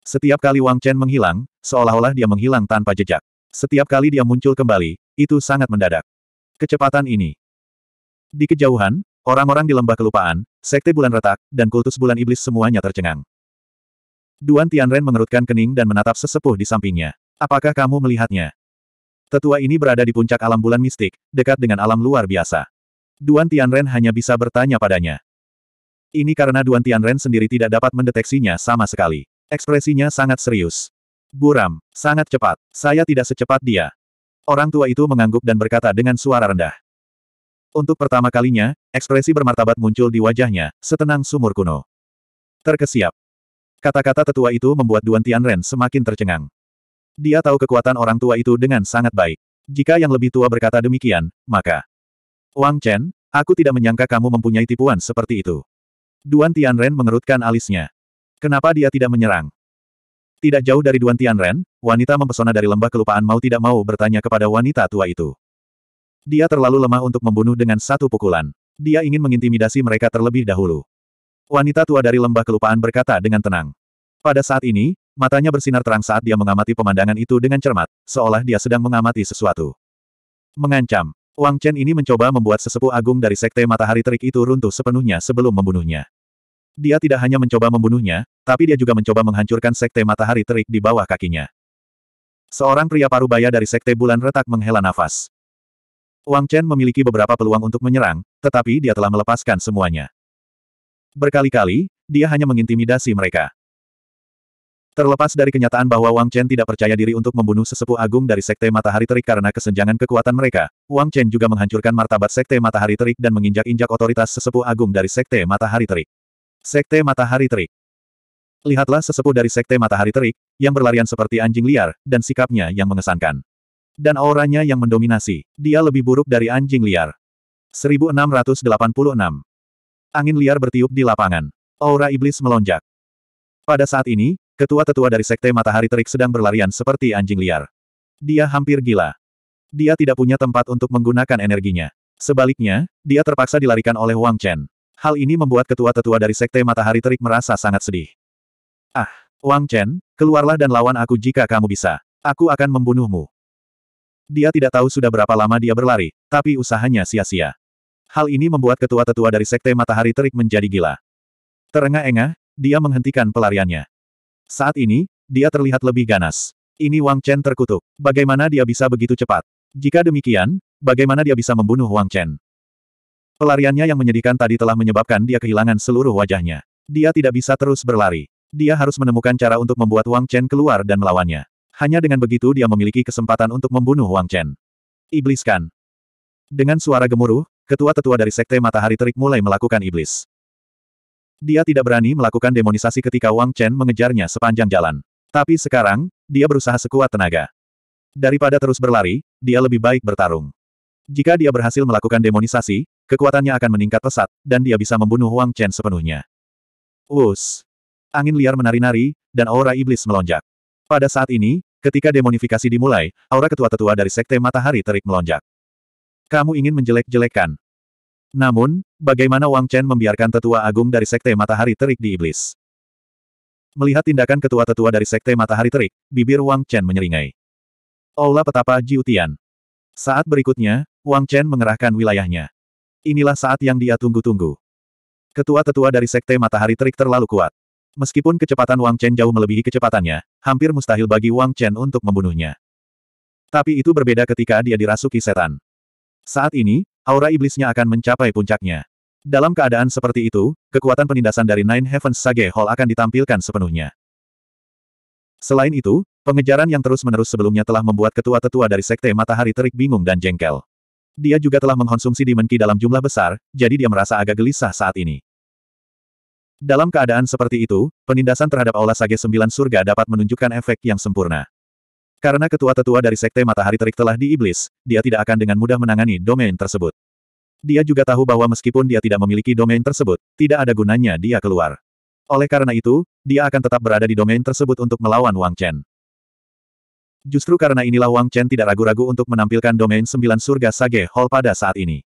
Setiap kali Wang Chen menghilang, seolah-olah dia menghilang tanpa jejak. Setiap kali dia muncul kembali, itu sangat mendadak. Kecepatan ini. Di kejauhan, orang-orang di lembah kelupaan, sekte bulan retak, dan kultus bulan iblis semuanya tercengang. Duan Tianren mengerutkan kening dan menatap sesepuh di sampingnya. Apakah kamu melihatnya? Tetua ini berada di puncak alam bulan mistik, dekat dengan alam luar biasa. Duan Tianren hanya bisa bertanya padanya. Ini karena Duan Tianren sendiri tidak dapat mendeteksinya sama sekali. Ekspresinya sangat serius. Buram, sangat cepat. Saya tidak secepat dia. Orang tua itu mengangguk dan berkata dengan suara rendah. Untuk pertama kalinya, ekspresi bermartabat muncul di wajahnya, setenang sumur kuno. Terkesiap. Kata-kata tetua itu membuat Duan Tianren semakin tercengang. Dia tahu kekuatan orang tua itu dengan sangat baik. Jika yang lebih tua berkata demikian, maka Wang Chen, aku tidak menyangka kamu mempunyai tipuan seperti itu. Duan Tianren mengerutkan alisnya. Kenapa dia tidak menyerang? Tidak jauh dari Duan Tianren, wanita mempesona dari lembah kelupaan mau tidak mau bertanya kepada wanita tua itu. Dia terlalu lemah untuk membunuh dengan satu pukulan. Dia ingin mengintimidasi mereka terlebih dahulu. Wanita tua dari lembah kelupaan berkata dengan tenang. Pada saat ini, matanya bersinar terang saat dia mengamati pemandangan itu dengan cermat, seolah dia sedang mengamati sesuatu. Mengancam. Wang Chen ini mencoba membuat sesepuh agung dari Sekte Matahari Terik itu runtuh sepenuhnya sebelum membunuhnya. Dia tidak hanya mencoba membunuhnya, tapi dia juga mencoba menghancurkan Sekte Matahari Terik di bawah kakinya. Seorang pria parubaya dari Sekte Bulan Retak menghela nafas. Wang Chen memiliki beberapa peluang untuk menyerang, tetapi dia telah melepaskan semuanya. Berkali-kali, dia hanya mengintimidasi mereka. Terlepas dari kenyataan bahwa Wang Chen tidak percaya diri untuk membunuh sesepuh agung dari Sekte Matahari Terik karena kesenjangan kekuatan mereka, Wang Chen juga menghancurkan martabat Sekte Matahari Terik dan menginjak-injak otoritas sesepuh agung dari Sekte Matahari Terik. Sekte Matahari Terik Lihatlah sesepuh dari Sekte Matahari Terik, yang berlarian seperti anjing liar, dan sikapnya yang mengesankan. Dan auranya yang mendominasi, dia lebih buruk dari anjing liar. 1686 Angin liar bertiup di lapangan. Aura iblis melonjak. Pada saat ini, Ketua-tetua dari Sekte Matahari Terik sedang berlarian seperti anjing liar. Dia hampir gila. Dia tidak punya tempat untuk menggunakan energinya. Sebaliknya, dia terpaksa dilarikan oleh Wang Chen. Hal ini membuat ketua-tetua dari Sekte Matahari Terik merasa sangat sedih. Ah, Wang Chen, keluarlah dan lawan aku jika kamu bisa. Aku akan membunuhmu. Dia tidak tahu sudah berapa lama dia berlari, tapi usahanya sia-sia. Hal ini membuat ketua-tetua dari Sekte Matahari Terik menjadi gila. Terengah-engah, dia menghentikan pelariannya. Saat ini, dia terlihat lebih ganas. Ini Wang Chen terkutuk. Bagaimana dia bisa begitu cepat? Jika demikian, bagaimana dia bisa membunuh Wang Chen? Pelariannya yang menyedihkan tadi telah menyebabkan dia kehilangan seluruh wajahnya. Dia tidak bisa terus berlari. Dia harus menemukan cara untuk membuat Wang Chen keluar dan melawannya. Hanya dengan begitu dia memiliki kesempatan untuk membunuh Wang Chen. Ibliskan. Dengan suara gemuruh, ketua-tetua dari Sekte Matahari Terik mulai melakukan iblis. Dia tidak berani melakukan demonisasi ketika Wang Chen mengejarnya sepanjang jalan. Tapi sekarang, dia berusaha sekuat tenaga. Daripada terus berlari, dia lebih baik bertarung. Jika dia berhasil melakukan demonisasi, kekuatannya akan meningkat pesat, dan dia bisa membunuh Wang Chen sepenuhnya. Us! Angin liar menari-nari, dan aura iblis melonjak. Pada saat ini, ketika demonifikasi dimulai, aura ketua-tetua dari Sekte Matahari Terik melonjak. Kamu ingin menjelek-jelekkan. Namun, Bagaimana Wang Chen membiarkan tetua agung dari Sekte Matahari Terik di Iblis? Melihat tindakan ketua-tetua dari Sekte Matahari Terik, bibir Wang Chen menyeringai. Aula Petapa Jiutian. Saat berikutnya, Wang Chen mengerahkan wilayahnya. Inilah saat yang dia tunggu-tunggu. Ketua-tetua dari Sekte Matahari Terik terlalu kuat. Meskipun kecepatan Wang Chen jauh melebihi kecepatannya, hampir mustahil bagi Wang Chen untuk membunuhnya. Tapi itu berbeda ketika dia dirasuki setan. Saat ini, aura iblisnya akan mencapai puncaknya. Dalam keadaan seperti itu, kekuatan penindasan dari Nine Heavens Sage Hall akan ditampilkan sepenuhnya. Selain itu, pengejaran yang terus-menerus sebelumnya telah membuat ketua-tetua dari Sekte Matahari Terik bingung dan jengkel. Dia juga telah mengkonsumsi Demon dalam jumlah besar, jadi dia merasa agak gelisah saat ini. Dalam keadaan seperti itu, penindasan terhadap Aula Sage Sembilan Surga dapat menunjukkan efek yang sempurna. Karena ketua-tetua dari Sekte Matahari Terik telah diiblis, dia tidak akan dengan mudah menangani domain tersebut. Dia juga tahu bahwa meskipun dia tidak memiliki domain tersebut, tidak ada gunanya dia keluar. Oleh karena itu, dia akan tetap berada di domain tersebut untuk melawan Wang Chen. Justru karena inilah Wang Chen tidak ragu-ragu untuk menampilkan domain sembilan surga Sage Hall pada saat ini.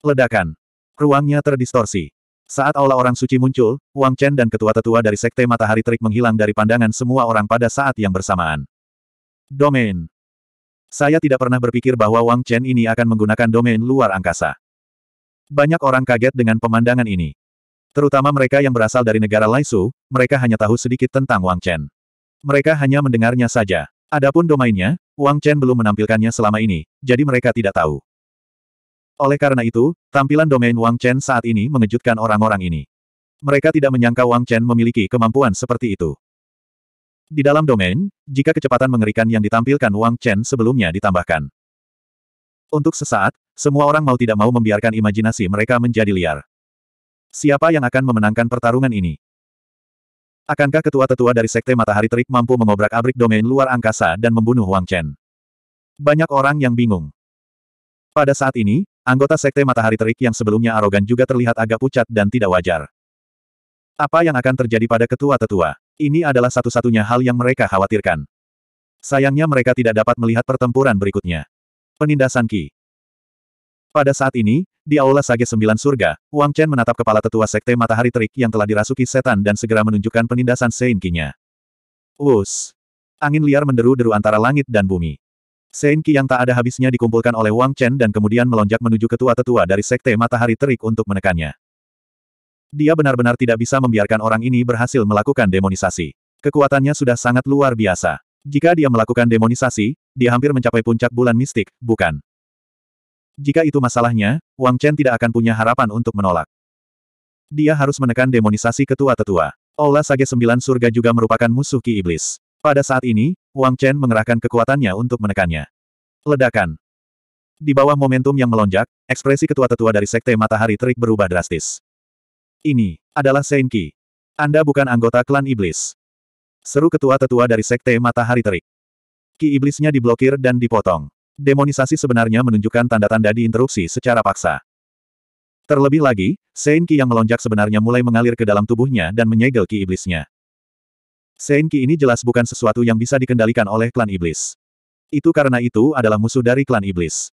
Ledakan. Ruangnya terdistorsi. Saat aula orang suci muncul, Wang Chen dan ketua-tetua dari Sekte Matahari Terik menghilang dari pandangan semua orang pada saat yang bersamaan. Domain. Saya tidak pernah berpikir bahwa Wang Chen ini akan menggunakan domain luar angkasa. Banyak orang kaget dengan pemandangan ini. Terutama mereka yang berasal dari negara Laisu, mereka hanya tahu sedikit tentang Wang Chen. Mereka hanya mendengarnya saja. Adapun domainnya, Wang Chen belum menampilkannya selama ini, jadi mereka tidak tahu. Oleh karena itu, tampilan domain Wang Chen saat ini mengejutkan orang-orang ini. Mereka tidak menyangka Wang Chen memiliki kemampuan seperti itu. Di dalam domain, jika kecepatan mengerikan yang ditampilkan Wang Chen sebelumnya ditambahkan. Untuk sesaat, semua orang mau tidak mau membiarkan imajinasi mereka menjadi liar. Siapa yang akan memenangkan pertarungan ini? Akankah ketua-tetua dari Sekte Matahari Terik mampu mengobrak-abrik domain luar angkasa dan membunuh Wang Chen? Banyak orang yang bingung. Pada saat ini, anggota Sekte Matahari Terik yang sebelumnya arogan juga terlihat agak pucat dan tidak wajar. Apa yang akan terjadi pada ketua-tetua? Ini adalah satu-satunya hal yang mereka khawatirkan. Sayangnya mereka tidak dapat melihat pertempuran berikutnya. Penindasan Ki pada saat ini, di Aula Sage Sembilan Surga, Wang Chen menatap kepala tetua Sekte Matahari Terik yang telah dirasuki setan dan segera menunjukkan penindasan Sein Ki-nya. Wus! Angin liar menderu-deru antara langit dan bumi. Sein Ki yang tak ada habisnya dikumpulkan oleh Wang Chen dan kemudian melonjak menuju ketua-tetua dari Sekte Matahari Terik untuk menekannya. Dia benar-benar tidak bisa membiarkan orang ini berhasil melakukan demonisasi. Kekuatannya sudah sangat luar biasa. Jika dia melakukan demonisasi, dia hampir mencapai puncak bulan mistik, bukan? Jika itu masalahnya, Wang Chen tidak akan punya harapan untuk menolak. Dia harus menekan demonisasi ketua-tetua. Aula Sage Sembilan Surga juga merupakan musuh Ki Iblis. Pada saat ini, Wang Chen mengerahkan kekuatannya untuk menekannya. Ledakan, di bawah momentum yang melonjak, ekspresi ketua-tetua dari Sekte Matahari Terik berubah drastis. Ini adalah Senki. Anda bukan anggota klan iblis. Seru ketua-tetua dari Sekte Matahari Terik. Ki iblisnya diblokir dan dipotong. Demonisasi sebenarnya menunjukkan tanda-tanda diinterupsi secara paksa. Terlebih lagi, Senki yang melonjak sebenarnya mulai mengalir ke dalam tubuhnya dan menyegel ki iblisnya. Senki ini jelas bukan sesuatu yang bisa dikendalikan oleh klan iblis. Itu karena itu adalah musuh dari klan iblis.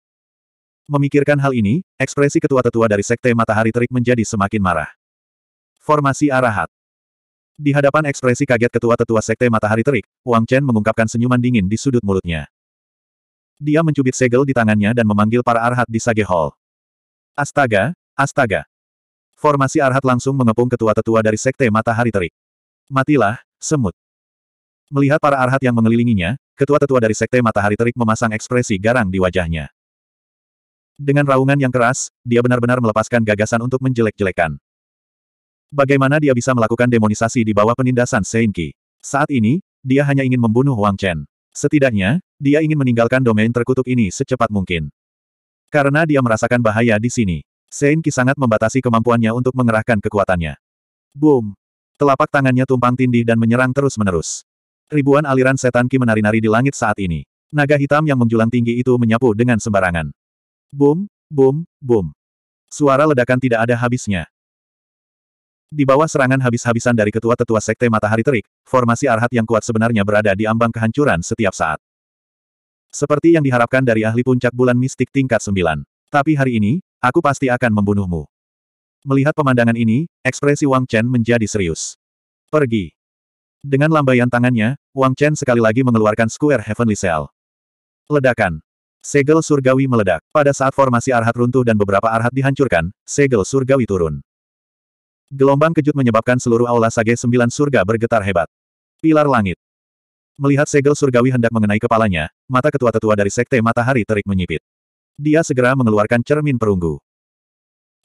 Memikirkan hal ini, ekspresi ketua-tetua dari Sekte Matahari Terik menjadi semakin marah. Formasi Arahat Di hadapan ekspresi kaget ketua-tetua Sekte Matahari Terik, Wang Chen mengungkapkan senyuman dingin di sudut mulutnya. Dia mencubit segel di tangannya dan memanggil para arahat di Sage Hall. Astaga, astaga. Formasi arahat langsung mengepung ketua-tetua dari Sekte Matahari Terik. Matilah, semut. Melihat para arahat yang mengelilinginya, ketua-tetua dari Sekte Matahari Terik memasang ekspresi garang di wajahnya. Dengan raungan yang keras, dia benar-benar melepaskan gagasan untuk menjelek-jelekan. Bagaimana dia bisa melakukan demonisasi di bawah penindasan Seinki? Saat ini, dia hanya ingin membunuh Wang Chen. Setidaknya, dia ingin meninggalkan domain terkutuk ini secepat mungkin. Karena dia merasakan bahaya di sini. Seinki sangat membatasi kemampuannya untuk mengerahkan kekuatannya. Boom! Telapak tangannya tumpang tindih dan menyerang terus-menerus. Ribuan aliran setan Ki menari-nari di langit saat ini. Naga hitam yang menjulang tinggi itu menyapu dengan sembarangan. Boom, boom, boom. Suara ledakan tidak ada habisnya. Di bawah serangan habis-habisan dari ketua-tetua Sekte Matahari Terik, formasi Arhat yang kuat sebenarnya berada di ambang kehancuran setiap saat. Seperti yang diharapkan dari ahli puncak bulan mistik tingkat 9. Tapi hari ini, aku pasti akan membunuhmu. Melihat pemandangan ini, ekspresi Wang Chen menjadi serius. Pergi. Dengan lambaian tangannya, Wang Chen sekali lagi mengeluarkan Square Heavenly Cell. Ledakan. Segel surgawi meledak. Pada saat formasi arhat runtuh dan beberapa arhat dihancurkan, segel surgawi turun. Gelombang kejut menyebabkan seluruh aula Sage Sembilan Surga bergetar hebat. Pilar Langit Melihat segel surgawi hendak mengenai kepalanya, mata ketua tetua dari Sekte Matahari terik menyipit. Dia segera mengeluarkan cermin perunggu.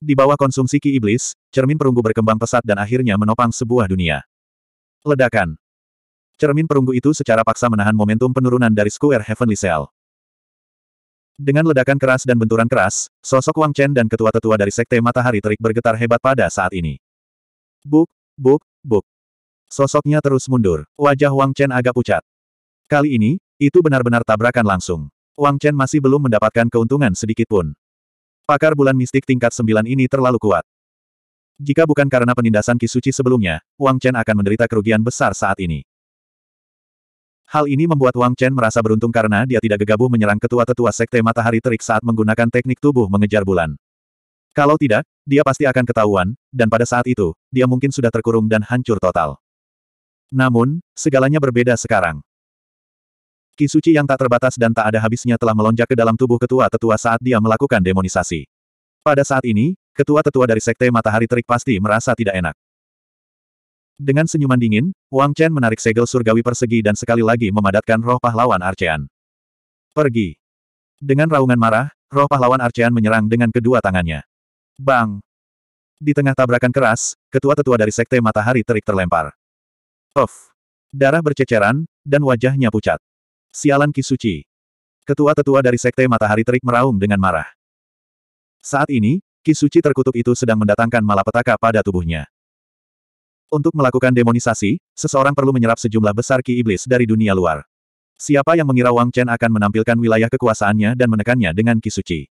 Di bawah konsumsi ki iblis, cermin perunggu berkembang pesat dan akhirnya menopang sebuah dunia. Ledakan. Cermin perunggu itu secara paksa menahan momentum penurunan dari Square Heavenly Cell. Dengan ledakan keras dan benturan keras, sosok Wang Chen dan ketua-tetua dari Sekte Matahari Terik bergetar hebat pada saat ini. Buk, buk, buk. Sosoknya terus mundur. Wajah Wang Chen agak pucat. Kali ini, itu benar-benar tabrakan langsung. Wang Chen masih belum mendapatkan keuntungan sedikit pun. Pakar bulan mistik tingkat 9 ini terlalu kuat. Jika bukan karena penindasan Kisuci sebelumnya, Wang Chen akan menderita kerugian besar saat ini. Hal ini membuat Wang Chen merasa beruntung karena dia tidak gegabah menyerang ketua tetua Sekte Matahari Terik saat menggunakan teknik tubuh mengejar bulan. Kalau tidak, dia pasti akan ketahuan, dan pada saat itu, dia mungkin sudah terkurung dan hancur total. Namun, segalanya berbeda sekarang. Kisuci yang tak terbatas dan tak ada habisnya telah melonjak ke dalam tubuh ketua-tetua saat dia melakukan demonisasi. Pada saat ini, ketua-tetua dari Sekte Matahari Terik pasti merasa tidak enak. Dengan senyuman dingin, Wang Chen menarik segel surgawi persegi dan sekali lagi memadatkan roh pahlawan Arcean. Pergi. Dengan raungan marah, roh pahlawan Arcean menyerang dengan kedua tangannya. Bang! Di tengah tabrakan keras, ketua-tetua dari Sekte Matahari Terik terlempar. Of! Darah berceceran, dan wajahnya pucat. Sialan Kisuci. Ketua-tetua dari Sekte Matahari Terik meraung dengan marah. Saat ini, Kisuci terkutuk itu sedang mendatangkan malapetaka pada tubuhnya. Untuk melakukan demonisasi, seseorang perlu menyerap sejumlah besar ki iblis dari dunia luar. Siapa yang mengira Wang Chen akan menampilkan wilayah kekuasaannya dan menekannya dengan Kisuci?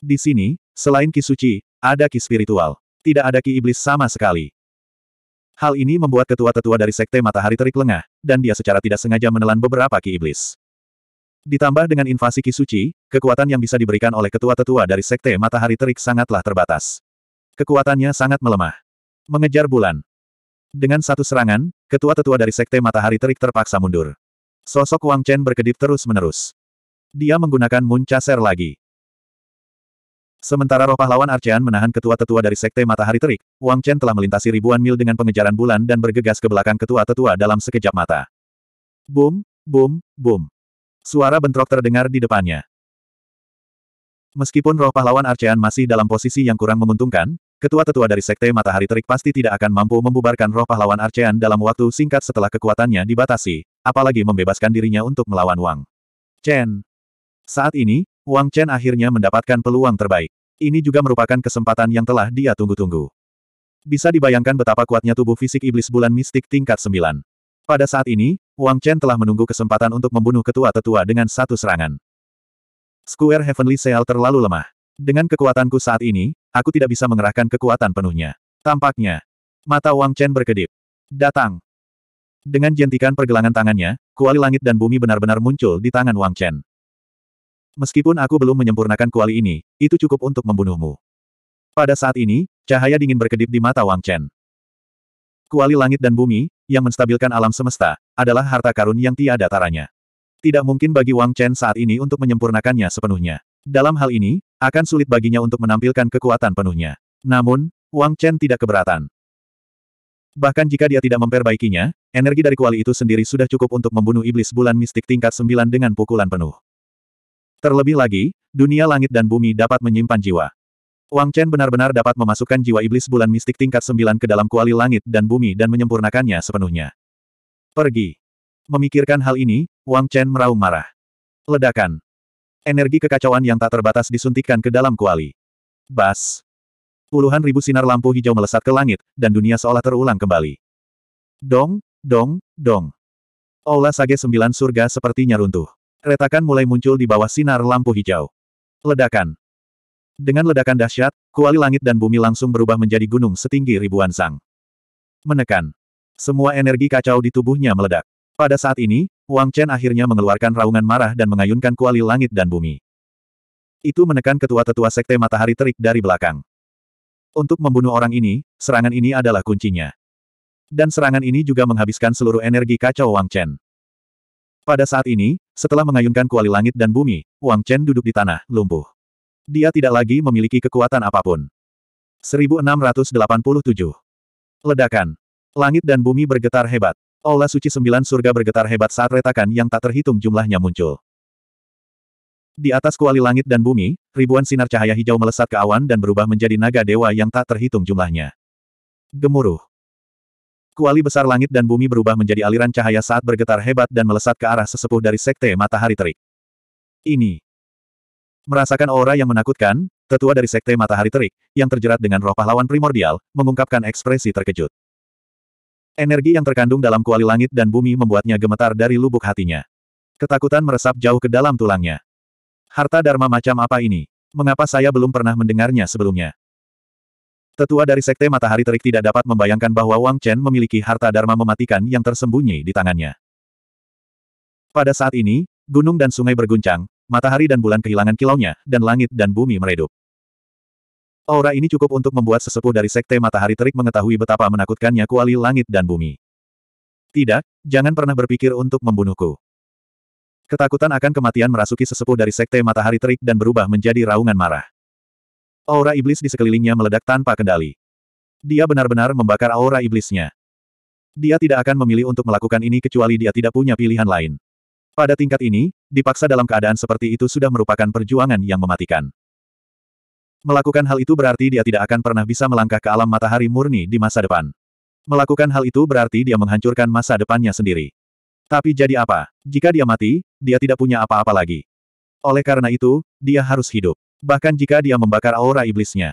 Di sini, Selain ki suci, ada ki spiritual. Tidak ada ki iblis sama sekali. Hal ini membuat ketua-ketua dari Sekte Matahari terik lengah, dan dia secara tidak sengaja menelan beberapa ki iblis. Ditambah dengan invasi ki suci, kekuatan yang bisa diberikan oleh ketua-ketua dari Sekte Matahari terik sangatlah terbatas. Kekuatannya sangat melemah. Mengejar bulan. Dengan satu serangan, ketua-ketua dari Sekte Matahari terik terpaksa mundur. Sosok Wang Chen berkedip terus-menerus. Dia menggunakan muncaser lagi. Sementara roh pahlawan Archean menahan ketua-tetua dari Sekte Matahari Terik, Wang Chen telah melintasi ribuan mil dengan pengejaran bulan dan bergegas ke belakang ketua-tetua dalam sekejap mata. Boom, boom, boom. Suara bentrok terdengar di depannya. Meskipun roh pahlawan Archean masih dalam posisi yang kurang menguntungkan, ketua-tetua dari Sekte Matahari Terik pasti tidak akan mampu membubarkan roh pahlawan Archean dalam waktu singkat setelah kekuatannya dibatasi, apalagi membebaskan dirinya untuk melawan Wang. Chen. Saat ini, Wang Chen akhirnya mendapatkan peluang terbaik. Ini juga merupakan kesempatan yang telah dia tunggu-tunggu. Bisa dibayangkan betapa kuatnya tubuh fisik iblis bulan mistik tingkat 9. Pada saat ini, Wang Chen telah menunggu kesempatan untuk membunuh ketua tetua dengan satu serangan. Square Heavenly Seal terlalu lemah. Dengan kekuatanku saat ini, aku tidak bisa mengerahkan kekuatan penuhnya. Tampaknya, mata Wang Chen berkedip. Datang. Dengan jentikan pergelangan tangannya, kuali langit dan bumi benar-benar muncul di tangan Wang Chen. Meskipun aku belum menyempurnakan kuali ini, itu cukup untuk membunuhmu. Pada saat ini, cahaya dingin berkedip di mata Wang Chen. Kuali langit dan bumi, yang menstabilkan alam semesta, adalah harta karun yang tiada taranya. Tidak mungkin bagi Wang Chen saat ini untuk menyempurnakannya sepenuhnya. Dalam hal ini, akan sulit baginya untuk menampilkan kekuatan penuhnya. Namun, Wang Chen tidak keberatan. Bahkan jika dia tidak memperbaikinya, energi dari kuali itu sendiri sudah cukup untuk membunuh iblis bulan mistik tingkat 9 dengan pukulan penuh. Terlebih lagi, dunia langit dan bumi dapat menyimpan jiwa. Wang Chen benar-benar dapat memasukkan jiwa iblis bulan mistik tingkat 9 ke dalam kuali langit dan bumi dan menyempurnakannya sepenuhnya. Pergi. Memikirkan hal ini, Wang Chen meraung marah. Ledakan. Energi kekacauan yang tak terbatas disuntikkan ke dalam kuali. Bas. Puluhan ribu sinar lampu hijau melesat ke langit, dan dunia seolah terulang kembali. Dong, dong, dong. Aula Sage Sembilan Surga sepertinya runtuh. Retakan mulai muncul di bawah sinar lampu hijau. Ledakan. Dengan ledakan dahsyat, kuali langit dan bumi langsung berubah menjadi gunung setinggi ribuan sang. Menekan. Semua energi kacau di tubuhnya meledak. Pada saat ini, Wang Chen akhirnya mengeluarkan raungan marah dan mengayunkan kuali langit dan bumi. Itu menekan ketua-tetua sekte matahari terik dari belakang. Untuk membunuh orang ini, serangan ini adalah kuncinya. Dan serangan ini juga menghabiskan seluruh energi kacau Wang Chen. Pada saat ini, setelah mengayunkan kuali langit dan bumi, Wang Chen duduk di tanah, lumpuh. Dia tidak lagi memiliki kekuatan apapun. 1687. Ledakan. Langit dan bumi bergetar hebat. Ola suci sembilan surga bergetar hebat saat retakan yang tak terhitung jumlahnya muncul. Di atas kuali langit dan bumi, ribuan sinar cahaya hijau melesat ke awan dan berubah menjadi naga dewa yang tak terhitung jumlahnya. Gemuruh. Kuali besar langit dan bumi berubah menjadi aliran cahaya saat bergetar hebat dan melesat ke arah sesepuh dari sekte matahari terik. Ini. Merasakan aura yang menakutkan, tetua dari sekte matahari terik, yang terjerat dengan roh pahlawan primordial, mengungkapkan ekspresi terkejut. Energi yang terkandung dalam kuali langit dan bumi membuatnya gemetar dari lubuk hatinya. Ketakutan meresap jauh ke dalam tulangnya. Harta Dharma macam apa ini? Mengapa saya belum pernah mendengarnya sebelumnya? Tetua dari Sekte Matahari Terik tidak dapat membayangkan bahwa Wang Chen memiliki harta dharma mematikan yang tersembunyi di tangannya. Pada saat ini, gunung dan sungai berguncang, matahari dan bulan kehilangan kilaunya, dan langit dan bumi meredup. Aura ini cukup untuk membuat sesepuh dari Sekte Matahari Terik mengetahui betapa menakutkannya kuali langit dan bumi. Tidak, jangan pernah berpikir untuk membunuhku. Ketakutan akan kematian merasuki sesepuh dari Sekte Matahari Terik dan berubah menjadi raungan marah. Aura iblis di sekelilingnya meledak tanpa kendali. Dia benar-benar membakar aura iblisnya. Dia tidak akan memilih untuk melakukan ini kecuali dia tidak punya pilihan lain. Pada tingkat ini, dipaksa dalam keadaan seperti itu sudah merupakan perjuangan yang mematikan. Melakukan hal itu berarti dia tidak akan pernah bisa melangkah ke alam matahari murni di masa depan. Melakukan hal itu berarti dia menghancurkan masa depannya sendiri. Tapi jadi apa? Jika dia mati, dia tidak punya apa-apa lagi. Oleh karena itu, dia harus hidup. Bahkan jika dia membakar aura iblisnya.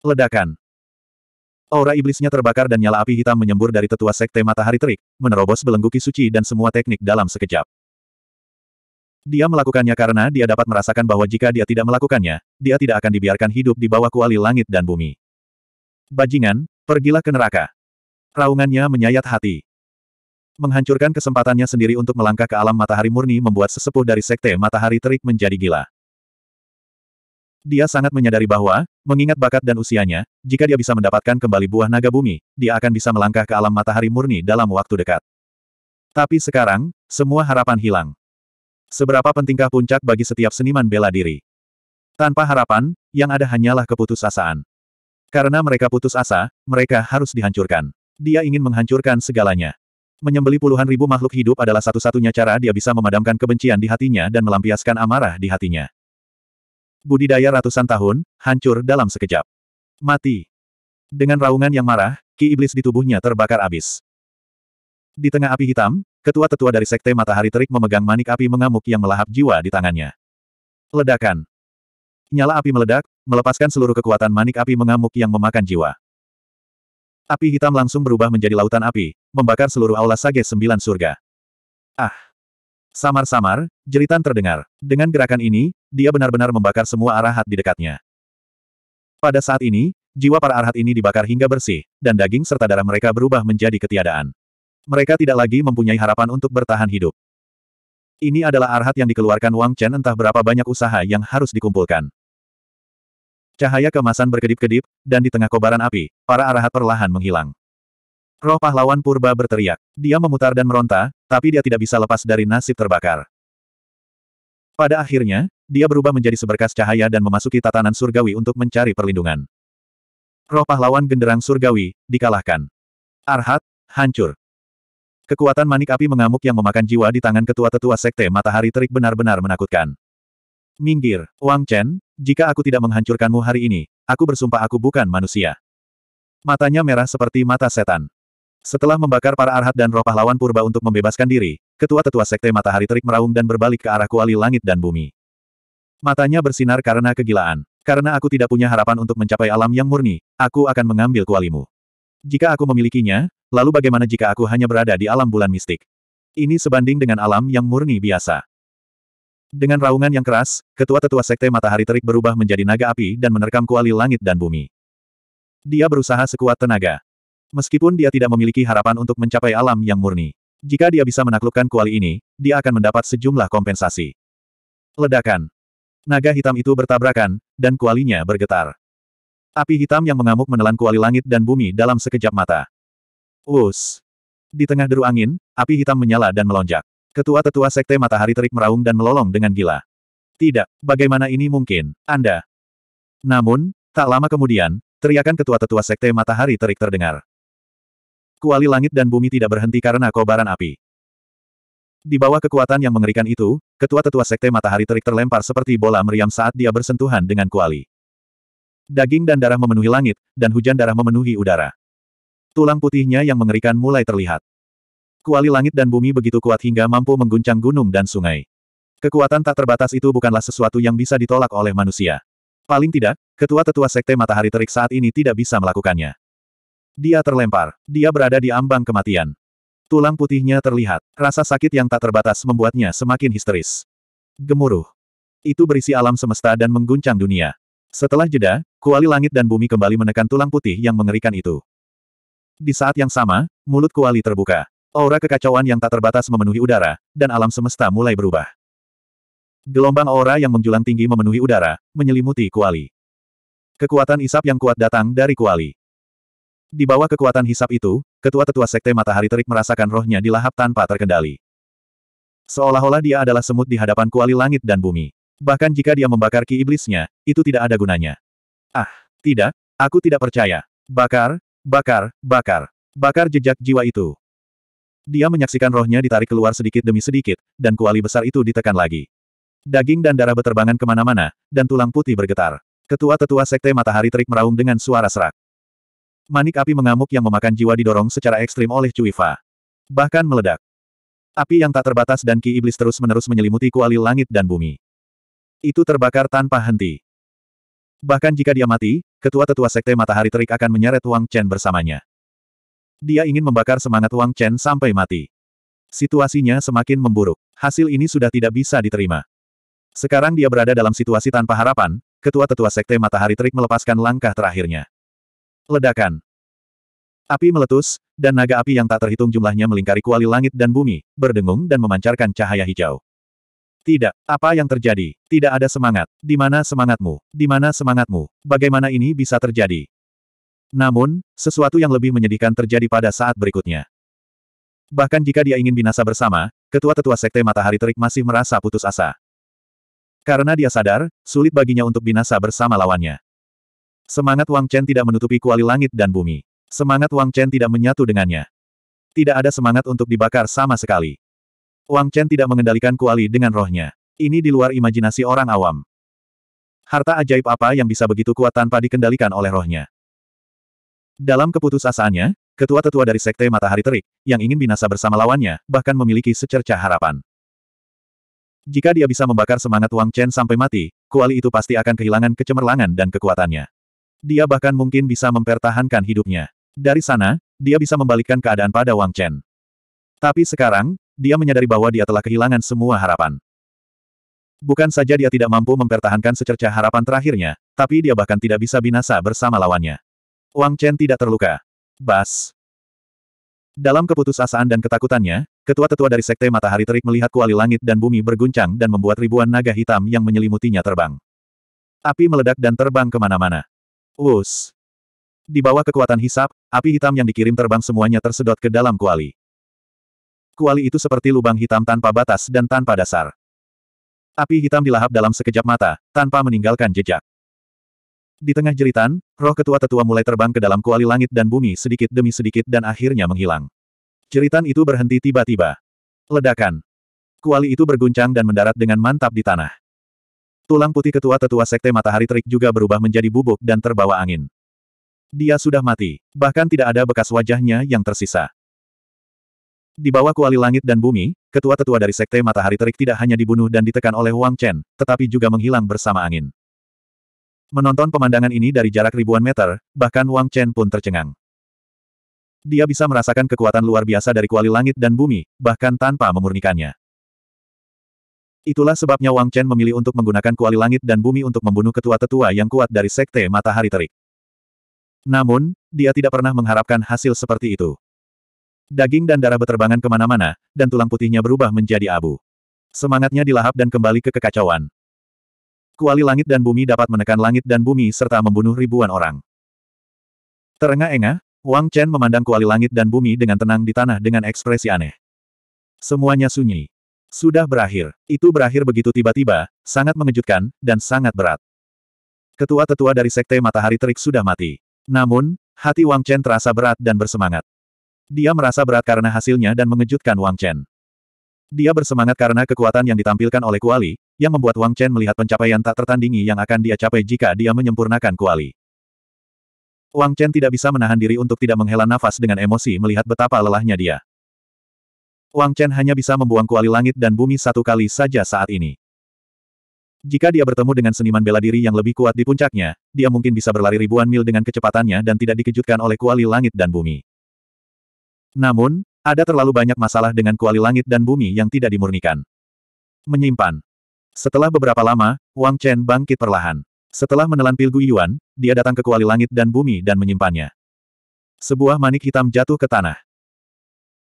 Ledakan. Aura iblisnya terbakar dan nyala api hitam menyembur dari tetua sekte matahari terik, menerobos belenggu kisuci dan semua teknik dalam sekejap. Dia melakukannya karena dia dapat merasakan bahwa jika dia tidak melakukannya, dia tidak akan dibiarkan hidup di bawah kuali langit dan bumi. Bajingan, pergilah ke neraka. Raungannya menyayat hati. Menghancurkan kesempatannya sendiri untuk melangkah ke alam matahari murni membuat sesepuh dari sekte matahari terik menjadi gila. Dia sangat menyadari bahwa, mengingat bakat dan usianya, jika dia bisa mendapatkan kembali buah naga bumi, dia akan bisa melangkah ke alam matahari murni dalam waktu dekat. Tapi sekarang, semua harapan hilang. Seberapa pentingkah puncak bagi setiap seniman bela diri? Tanpa harapan, yang ada hanyalah keputusasaan. Karena mereka putus asa, mereka harus dihancurkan. Dia ingin menghancurkan segalanya. Menyembeli puluhan ribu makhluk hidup adalah satu-satunya cara dia bisa memadamkan kebencian di hatinya dan melampiaskan amarah di hatinya budidaya ratusan tahun, hancur dalam sekejap. Mati. Dengan raungan yang marah, ki iblis di tubuhnya terbakar abis. Di tengah api hitam, ketua-tetua dari Sekte Matahari Terik memegang manik api mengamuk yang melahap jiwa di tangannya. Ledakan. Nyala api meledak, melepaskan seluruh kekuatan manik api mengamuk yang memakan jiwa. Api hitam langsung berubah menjadi lautan api, membakar seluruh aula sage sembilan surga. Ah! Samar-samar, jeritan terdengar. Dengan gerakan ini, dia benar-benar membakar semua arahat di dekatnya. Pada saat ini, jiwa para arahat ini dibakar hingga bersih, dan daging serta darah mereka berubah menjadi ketiadaan. Mereka tidak lagi mempunyai harapan untuk bertahan hidup. Ini adalah arhat yang dikeluarkan Wang Chen entah berapa banyak usaha yang harus dikumpulkan. Cahaya kemasan berkedip-kedip, dan di tengah kobaran api, para arahat perlahan menghilang. Roh pahlawan purba berteriak. Dia memutar dan meronta, tapi dia tidak bisa lepas dari nasib terbakar. Pada akhirnya, dia berubah menjadi seberkas cahaya dan memasuki tatanan surgawi untuk mencari perlindungan. Roh pahlawan genderang surgawi, dikalahkan. Arhat, hancur. Kekuatan manik api mengamuk yang memakan jiwa di tangan ketua tetua sekte matahari terik benar-benar menakutkan. Minggir, Wang Chen, jika aku tidak menghancurkanmu hari ini, aku bersumpah aku bukan manusia. Matanya merah seperti mata setan. Setelah membakar para arhat dan roh pahlawan purba untuk membebaskan diri, ketua-tetua sekte matahari terik meraung dan berbalik ke arah kuali langit dan bumi. Matanya bersinar karena kegilaan. Karena aku tidak punya harapan untuk mencapai alam yang murni, aku akan mengambil kualimu. Jika aku memilikinya, lalu bagaimana jika aku hanya berada di alam bulan mistik? Ini sebanding dengan alam yang murni biasa. Dengan raungan yang keras, ketua-tetua sekte matahari terik berubah menjadi naga api dan menerkam kuali langit dan bumi. Dia berusaha sekuat tenaga. Meskipun dia tidak memiliki harapan untuk mencapai alam yang murni. Jika dia bisa menaklukkan kuali ini, dia akan mendapat sejumlah kompensasi. Ledakan. Naga hitam itu bertabrakan, dan kualinya bergetar. Api hitam yang mengamuk menelan kuali langit dan bumi dalam sekejap mata. Us. Di tengah deru angin, api hitam menyala dan melonjak. Ketua-tetua Sekte Matahari Terik meraung dan melolong dengan gila. Tidak, bagaimana ini mungkin, Anda? Namun, tak lama kemudian, teriakan ketua-tetua Sekte Matahari Terik terdengar kuali langit dan bumi tidak berhenti karena kobaran api. Di bawah kekuatan yang mengerikan itu, ketua tetua sekte matahari terik terlempar seperti bola meriam saat dia bersentuhan dengan kuali. Daging dan darah memenuhi langit, dan hujan darah memenuhi udara. Tulang putihnya yang mengerikan mulai terlihat. Kuali langit dan bumi begitu kuat hingga mampu mengguncang gunung dan sungai. Kekuatan tak terbatas itu bukanlah sesuatu yang bisa ditolak oleh manusia. Paling tidak, ketua tetua sekte matahari terik saat ini tidak bisa melakukannya. Dia terlempar. Dia berada di ambang kematian. Tulang putihnya terlihat. Rasa sakit yang tak terbatas membuatnya semakin histeris. Gemuruh. Itu berisi alam semesta dan mengguncang dunia. Setelah jeda, kuali langit dan bumi kembali menekan tulang putih yang mengerikan itu. Di saat yang sama, mulut kuali terbuka. Aura kekacauan yang tak terbatas memenuhi udara, dan alam semesta mulai berubah. Gelombang aura yang menjulang tinggi memenuhi udara, menyelimuti kuali. Kekuatan isap yang kuat datang dari kuali. Di bawah kekuatan hisap itu, ketua tetua sekte matahari terik merasakan rohnya dilahap tanpa terkendali. Seolah-olah dia adalah semut di hadapan kuali langit dan bumi. Bahkan jika dia membakar ki iblisnya, itu tidak ada gunanya. Ah, tidak, aku tidak percaya. Bakar, bakar, bakar. Bakar jejak jiwa itu. Dia menyaksikan rohnya ditarik keluar sedikit demi sedikit, dan kuali besar itu ditekan lagi. Daging dan darah beterbangan kemana-mana, dan tulang putih bergetar. Ketua-tetua sekte matahari terik meraung dengan suara serak manik api mengamuk yang memakan jiwa didorong secara ekstrim oleh Cuifa. Bahkan meledak. Api yang tak terbatas dan ki iblis terus-menerus menyelimuti kuali langit dan bumi. Itu terbakar tanpa henti. Bahkan jika dia mati, ketua-tetua Sekte Matahari Terik akan menyeret Wang Chen bersamanya. Dia ingin membakar semangat Wang Chen sampai mati. Situasinya semakin memburuk. Hasil ini sudah tidak bisa diterima. Sekarang dia berada dalam situasi tanpa harapan, ketua-tetua Sekte Matahari Terik melepaskan langkah terakhirnya. Ledakan. Api meletus, dan naga api yang tak terhitung jumlahnya melingkari kuali langit dan bumi, berdengung dan memancarkan cahaya hijau. Tidak, apa yang terjadi? Tidak ada semangat. Di mana semangatmu? Di mana semangatmu? Bagaimana ini bisa terjadi? Namun, sesuatu yang lebih menyedihkan terjadi pada saat berikutnya. Bahkan jika dia ingin binasa bersama, ketua-tetua Sekte Matahari Terik masih merasa putus asa. Karena dia sadar, sulit baginya untuk binasa bersama lawannya. Semangat Wang Chen tidak menutupi kuali langit dan bumi. Semangat Wang Chen tidak menyatu dengannya. Tidak ada semangat untuk dibakar sama sekali. Wang Chen tidak mengendalikan kuali dengan rohnya. Ini di luar imajinasi orang awam. Harta ajaib apa yang bisa begitu kuat tanpa dikendalikan oleh rohnya? Dalam keputusasaannya, ketua-tetua dari Sekte Matahari Terik, yang ingin binasa bersama lawannya, bahkan memiliki secerca harapan. Jika dia bisa membakar semangat Wang Chen sampai mati, kuali itu pasti akan kehilangan kecemerlangan dan kekuatannya dia bahkan mungkin bisa mempertahankan hidupnya. Dari sana, dia bisa membalikkan keadaan pada Wang Chen. Tapi sekarang, dia menyadari bahwa dia telah kehilangan semua harapan. Bukan saja dia tidak mampu mempertahankan secerca harapan terakhirnya, tapi dia bahkan tidak bisa binasa bersama lawannya. Wang Chen tidak terluka. Bas. Dalam keputusasaan dan ketakutannya, ketua-tetua dari Sekte Matahari Terik melihat kuali langit dan bumi berguncang dan membuat ribuan naga hitam yang menyelimutinya terbang. Api meledak dan terbang kemana-mana. Us. Di bawah kekuatan hisap, api hitam yang dikirim terbang semuanya tersedot ke dalam kuali. Kuali itu seperti lubang hitam tanpa batas dan tanpa dasar. Api hitam dilahap dalam sekejap mata, tanpa meninggalkan jejak. Di tengah jeritan, roh ketua-tetua mulai terbang ke dalam kuali langit dan bumi sedikit demi sedikit dan akhirnya menghilang. Jeritan itu berhenti tiba-tiba. Ledakan. Kuali itu berguncang dan mendarat dengan mantap di tanah. Tulang putih ketua tetua sekte matahari terik juga berubah menjadi bubuk dan terbawa angin. Dia sudah mati, bahkan tidak ada bekas wajahnya yang tersisa. Di bawah kuali langit dan bumi, ketua-tetua dari sekte matahari terik tidak hanya dibunuh dan ditekan oleh Wang Chen, tetapi juga menghilang bersama angin. Menonton pemandangan ini dari jarak ribuan meter, bahkan Wang Chen pun tercengang. Dia bisa merasakan kekuatan luar biasa dari kuali langit dan bumi, bahkan tanpa memurnikannya. Itulah sebabnya Wang Chen memilih untuk menggunakan kuali langit dan bumi untuk membunuh ketua-tetua yang kuat dari Sekte Matahari Terik. Namun, dia tidak pernah mengharapkan hasil seperti itu. Daging dan darah beterbangan kemana-mana, dan tulang putihnya berubah menjadi abu. Semangatnya dilahap dan kembali ke kekacauan. Kuali langit dan bumi dapat menekan langit dan bumi serta membunuh ribuan orang. Terengah-engah, Wang Chen memandang kuali langit dan bumi dengan tenang di tanah dengan ekspresi aneh. Semuanya sunyi. Sudah berakhir. Itu berakhir begitu tiba-tiba, sangat mengejutkan, dan sangat berat. Ketua-tetua dari Sekte Matahari Terik sudah mati. Namun, hati Wang Chen terasa berat dan bersemangat. Dia merasa berat karena hasilnya dan mengejutkan Wang Chen. Dia bersemangat karena kekuatan yang ditampilkan oleh Kuali, yang membuat Wang Chen melihat pencapaian tak tertandingi yang akan dia capai jika dia menyempurnakan Kuali. Wang Chen tidak bisa menahan diri untuk tidak menghela nafas dengan emosi melihat betapa lelahnya dia. Wang Chen hanya bisa membuang kuali langit dan bumi satu kali saja saat ini. Jika dia bertemu dengan seniman bela diri yang lebih kuat di puncaknya, dia mungkin bisa berlari ribuan mil dengan kecepatannya dan tidak dikejutkan oleh kuali langit dan bumi. Namun, ada terlalu banyak masalah dengan kuali langit dan bumi yang tidak dimurnikan. Menyimpan. Setelah beberapa lama, Wang Chen bangkit perlahan. Setelah menelan pil Guiyuan, dia datang ke kuali langit dan bumi dan menyimpannya. Sebuah manik hitam jatuh ke tanah.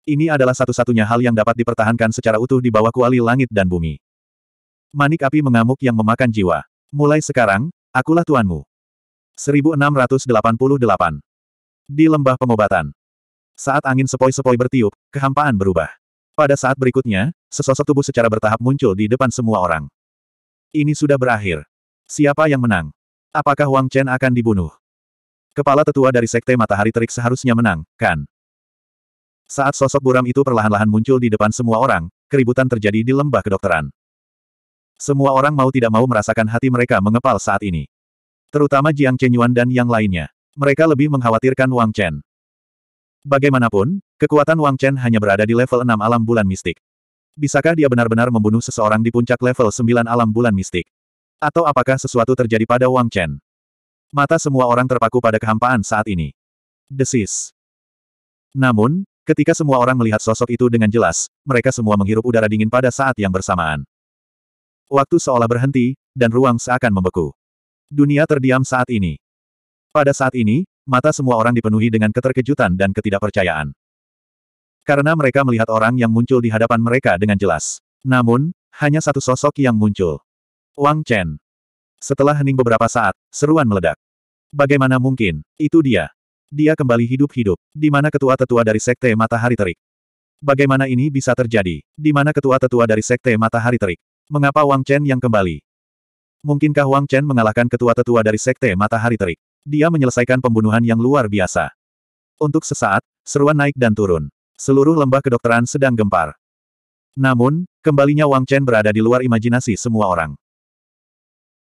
Ini adalah satu-satunya hal yang dapat dipertahankan secara utuh di bawah kuali langit dan bumi. Manik api mengamuk yang memakan jiwa. Mulai sekarang, akulah tuanmu. 1688. Di lembah pengobatan. Saat angin sepoi-sepoi bertiup, kehampaan berubah. Pada saat berikutnya, sesosok tubuh secara bertahap muncul di depan semua orang. Ini sudah berakhir. Siapa yang menang? Apakah Wang Chen akan dibunuh? Kepala tetua dari Sekte Matahari Terik seharusnya menang, kan? Saat sosok buram itu perlahan-lahan muncul di depan semua orang, keributan terjadi di lembah kedokteran. Semua orang mau tidak mau merasakan hati mereka mengepal saat ini. Terutama Jiang Chenyuan dan yang lainnya. Mereka lebih mengkhawatirkan Wang Chen. Bagaimanapun, kekuatan Wang Chen hanya berada di level 6 alam bulan mistik. Bisakah dia benar-benar membunuh seseorang di puncak level 9 alam bulan mistik? Atau apakah sesuatu terjadi pada Wang Chen? Mata semua orang terpaku pada kehampaan saat ini. Desis. Namun, Ketika semua orang melihat sosok itu dengan jelas, mereka semua menghirup udara dingin pada saat yang bersamaan. Waktu seolah berhenti, dan ruang seakan membeku. Dunia terdiam saat ini. Pada saat ini, mata semua orang dipenuhi dengan keterkejutan dan ketidakpercayaan. Karena mereka melihat orang yang muncul di hadapan mereka dengan jelas. Namun, hanya satu sosok yang muncul. Wang Chen. Setelah hening beberapa saat, seruan meledak. Bagaimana mungkin, itu dia dia kembali hidup-hidup, di mana ketua-tetua dari Sekte Matahari Terik. Bagaimana ini bisa terjadi? Di mana ketua-tetua dari Sekte Matahari Terik? Mengapa Wang Chen yang kembali? Mungkinkah Wang Chen mengalahkan ketua-tetua dari Sekte Matahari Terik? Dia menyelesaikan pembunuhan yang luar biasa. Untuk sesaat, seruan naik dan turun. Seluruh lembah kedokteran sedang gempar. Namun, kembalinya Wang Chen berada di luar imajinasi semua orang.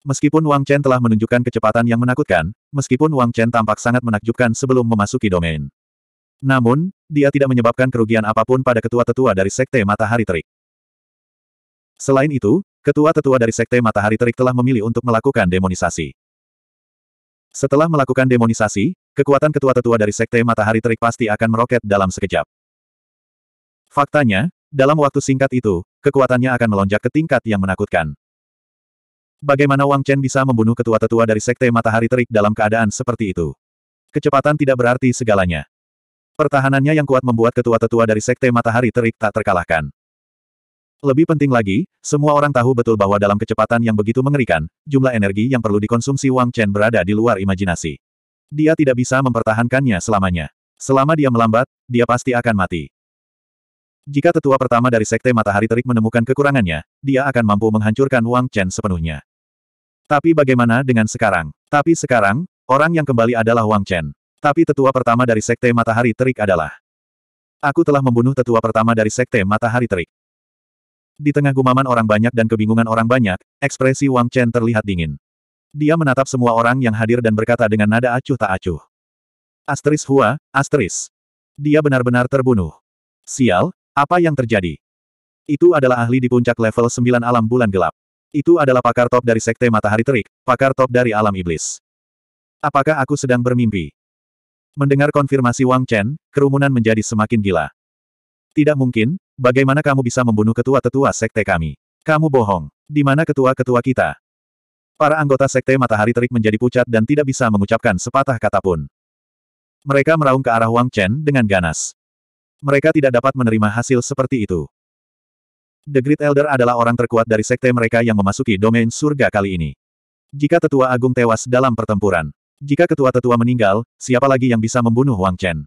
Meskipun Wang Chen telah menunjukkan kecepatan yang menakutkan, meskipun Wang Chen tampak sangat menakjubkan sebelum memasuki domain. Namun, dia tidak menyebabkan kerugian apapun pada ketua-tetua dari Sekte Matahari Terik. Selain itu, ketua-tetua dari Sekte Matahari Terik telah memilih untuk melakukan demonisasi. Setelah melakukan demonisasi, kekuatan ketua-tetua dari Sekte Matahari Terik pasti akan meroket dalam sekejap. Faktanya, dalam waktu singkat itu, kekuatannya akan melonjak ke tingkat yang menakutkan. Bagaimana Wang Chen bisa membunuh ketua-tetua dari Sekte Matahari Terik dalam keadaan seperti itu? Kecepatan tidak berarti segalanya. Pertahanannya yang kuat membuat ketua-tetua dari Sekte Matahari Terik tak terkalahkan. Lebih penting lagi, semua orang tahu betul bahwa dalam kecepatan yang begitu mengerikan, jumlah energi yang perlu dikonsumsi Wang Chen berada di luar imajinasi. Dia tidak bisa mempertahankannya selamanya. Selama dia melambat, dia pasti akan mati. Jika tetua pertama dari Sekte Matahari Terik menemukan kekurangannya, dia akan mampu menghancurkan Wang Chen sepenuhnya. Tapi bagaimana dengan sekarang? Tapi sekarang, orang yang kembali adalah Wang Chen. Tapi tetua pertama dari Sekte Matahari Terik adalah. Aku telah membunuh tetua pertama dari Sekte Matahari Terik. Di tengah gumaman orang banyak dan kebingungan orang banyak, ekspresi Wang Chen terlihat dingin. Dia menatap semua orang yang hadir dan berkata dengan nada acuh tak acuh. Asteris Hua, asteris. Dia benar-benar terbunuh. Sial, apa yang terjadi? Itu adalah ahli di puncak level 9 alam bulan gelap. Itu adalah pakar top dari Sekte Matahari Terik, pakar top dari alam iblis. Apakah aku sedang bermimpi? Mendengar konfirmasi Wang Chen, kerumunan menjadi semakin gila. Tidak mungkin, bagaimana kamu bisa membunuh ketua-tetua sekte kami? Kamu bohong. Di mana ketua-ketua kita? Para anggota Sekte Matahari Terik menjadi pucat dan tidak bisa mengucapkan sepatah kata pun. Mereka meraung ke arah Wang Chen dengan ganas. Mereka tidak dapat menerima hasil seperti itu. The Great Elder adalah orang terkuat dari sekte mereka yang memasuki domain surga kali ini. Jika tetua agung tewas dalam pertempuran, jika ketua-tetua meninggal, siapa lagi yang bisa membunuh Wang Chen?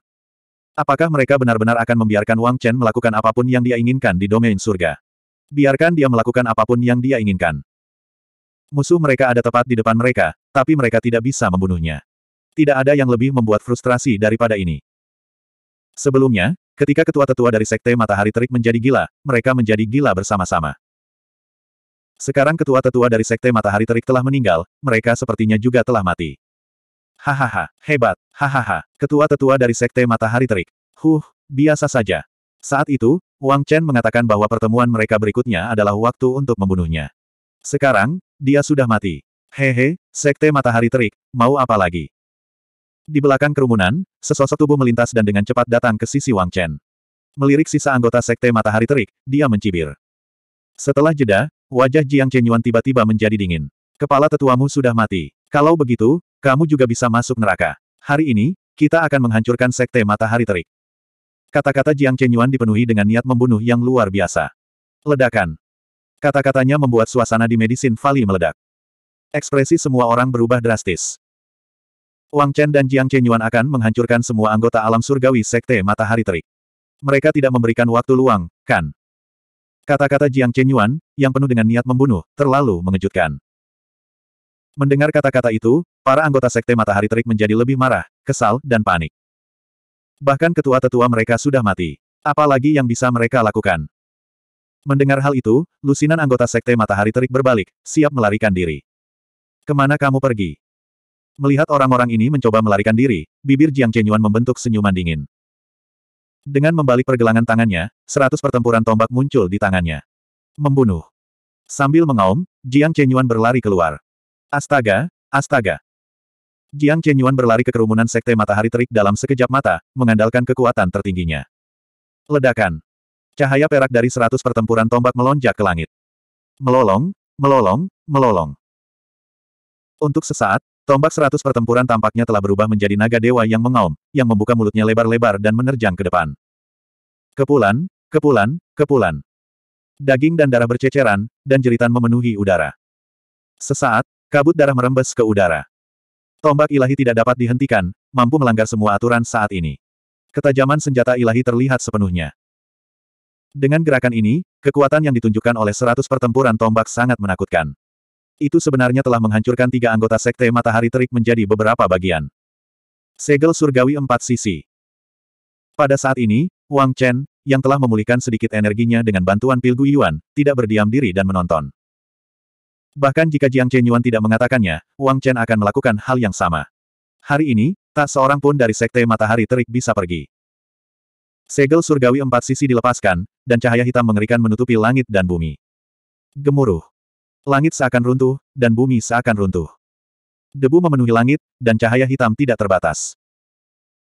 Apakah mereka benar-benar akan membiarkan Wang Chen melakukan apapun yang dia inginkan di domain surga? Biarkan dia melakukan apapun yang dia inginkan. Musuh mereka ada tepat di depan mereka, tapi mereka tidak bisa membunuhnya. Tidak ada yang lebih membuat frustrasi daripada ini. Sebelumnya, Ketika ketua-tetua dari Sekte Matahari Terik menjadi gila, mereka menjadi gila bersama-sama. Sekarang ketua-tetua dari Sekte Matahari Terik telah meninggal, mereka sepertinya juga telah mati. Hahaha, hebat, hahaha, ketua-tetua dari Sekte Matahari Terik. Huh, biasa saja. Saat itu, Wang Chen mengatakan bahwa pertemuan mereka berikutnya adalah waktu untuk membunuhnya. Sekarang, dia sudah mati. Hehe, Sekte Matahari Terik, mau apa lagi? Di belakang kerumunan, sesosok tubuh melintas dan dengan cepat datang ke sisi Wang Chen. Melirik sisa anggota Sekte Matahari Terik, dia mencibir. Setelah jeda, wajah Jiang Chen Yuan tiba-tiba menjadi dingin. Kepala tetuamu sudah mati. Kalau begitu, kamu juga bisa masuk neraka. Hari ini, kita akan menghancurkan Sekte Matahari Terik. Kata-kata Jiang Chen Yuan dipenuhi dengan niat membunuh yang luar biasa. Ledakan. Kata-katanya membuat suasana di Medicine Valley meledak. Ekspresi semua orang berubah drastis. Wang Chen dan Jiang Chenyuan akan menghancurkan semua anggota alam surgawi Sekte Matahari Terik. Mereka tidak memberikan waktu luang, kan? Kata-kata Jiang Chenyuan, yang penuh dengan niat membunuh, terlalu mengejutkan. Mendengar kata-kata itu, para anggota Sekte Matahari Terik menjadi lebih marah, kesal, dan panik. Bahkan ketua-tetua mereka sudah mati. Apalagi yang bisa mereka lakukan? Mendengar hal itu, lusinan anggota Sekte Matahari Terik berbalik, siap melarikan diri. Kemana kamu pergi? Melihat orang-orang ini mencoba melarikan diri, bibir Jiang Chenyuan membentuk senyuman dingin. Dengan membalik pergelangan tangannya, seratus pertempuran tombak muncul di tangannya. Membunuh. Sambil mengaum, Jiang Chenyuan berlari keluar. Astaga, astaga. Jiang Chenyuan berlari ke kerumunan Sekte Matahari Terik dalam sekejap mata, mengandalkan kekuatan tertingginya. Ledakan. Cahaya perak dari seratus pertempuran tombak melonjak ke langit. Melolong, melolong, melolong. Untuk sesaat, Tombak seratus pertempuran tampaknya telah berubah menjadi naga dewa yang mengaum, yang membuka mulutnya lebar-lebar dan menerjang ke depan. Kepulan, kepulan, kepulan. Daging dan darah berceceran, dan jeritan memenuhi udara. Sesaat, kabut darah merembes ke udara. Tombak ilahi tidak dapat dihentikan, mampu melanggar semua aturan saat ini. Ketajaman senjata ilahi terlihat sepenuhnya. Dengan gerakan ini, kekuatan yang ditunjukkan oleh seratus pertempuran tombak sangat menakutkan itu sebenarnya telah menghancurkan tiga anggota Sekte Matahari Terik menjadi beberapa bagian. Segel surgawi empat sisi. Pada saat ini, Wang Chen, yang telah memulihkan sedikit energinya dengan bantuan pil Guyuan, tidak berdiam diri dan menonton. Bahkan jika Jiang Chen Yuan tidak mengatakannya, Wang Chen akan melakukan hal yang sama. Hari ini, tak seorang pun dari Sekte Matahari Terik bisa pergi. Segel surgawi empat sisi dilepaskan, dan cahaya hitam mengerikan menutupi langit dan bumi. Gemuruh. Langit seakan runtuh, dan bumi seakan runtuh. Debu memenuhi langit, dan cahaya hitam tidak terbatas.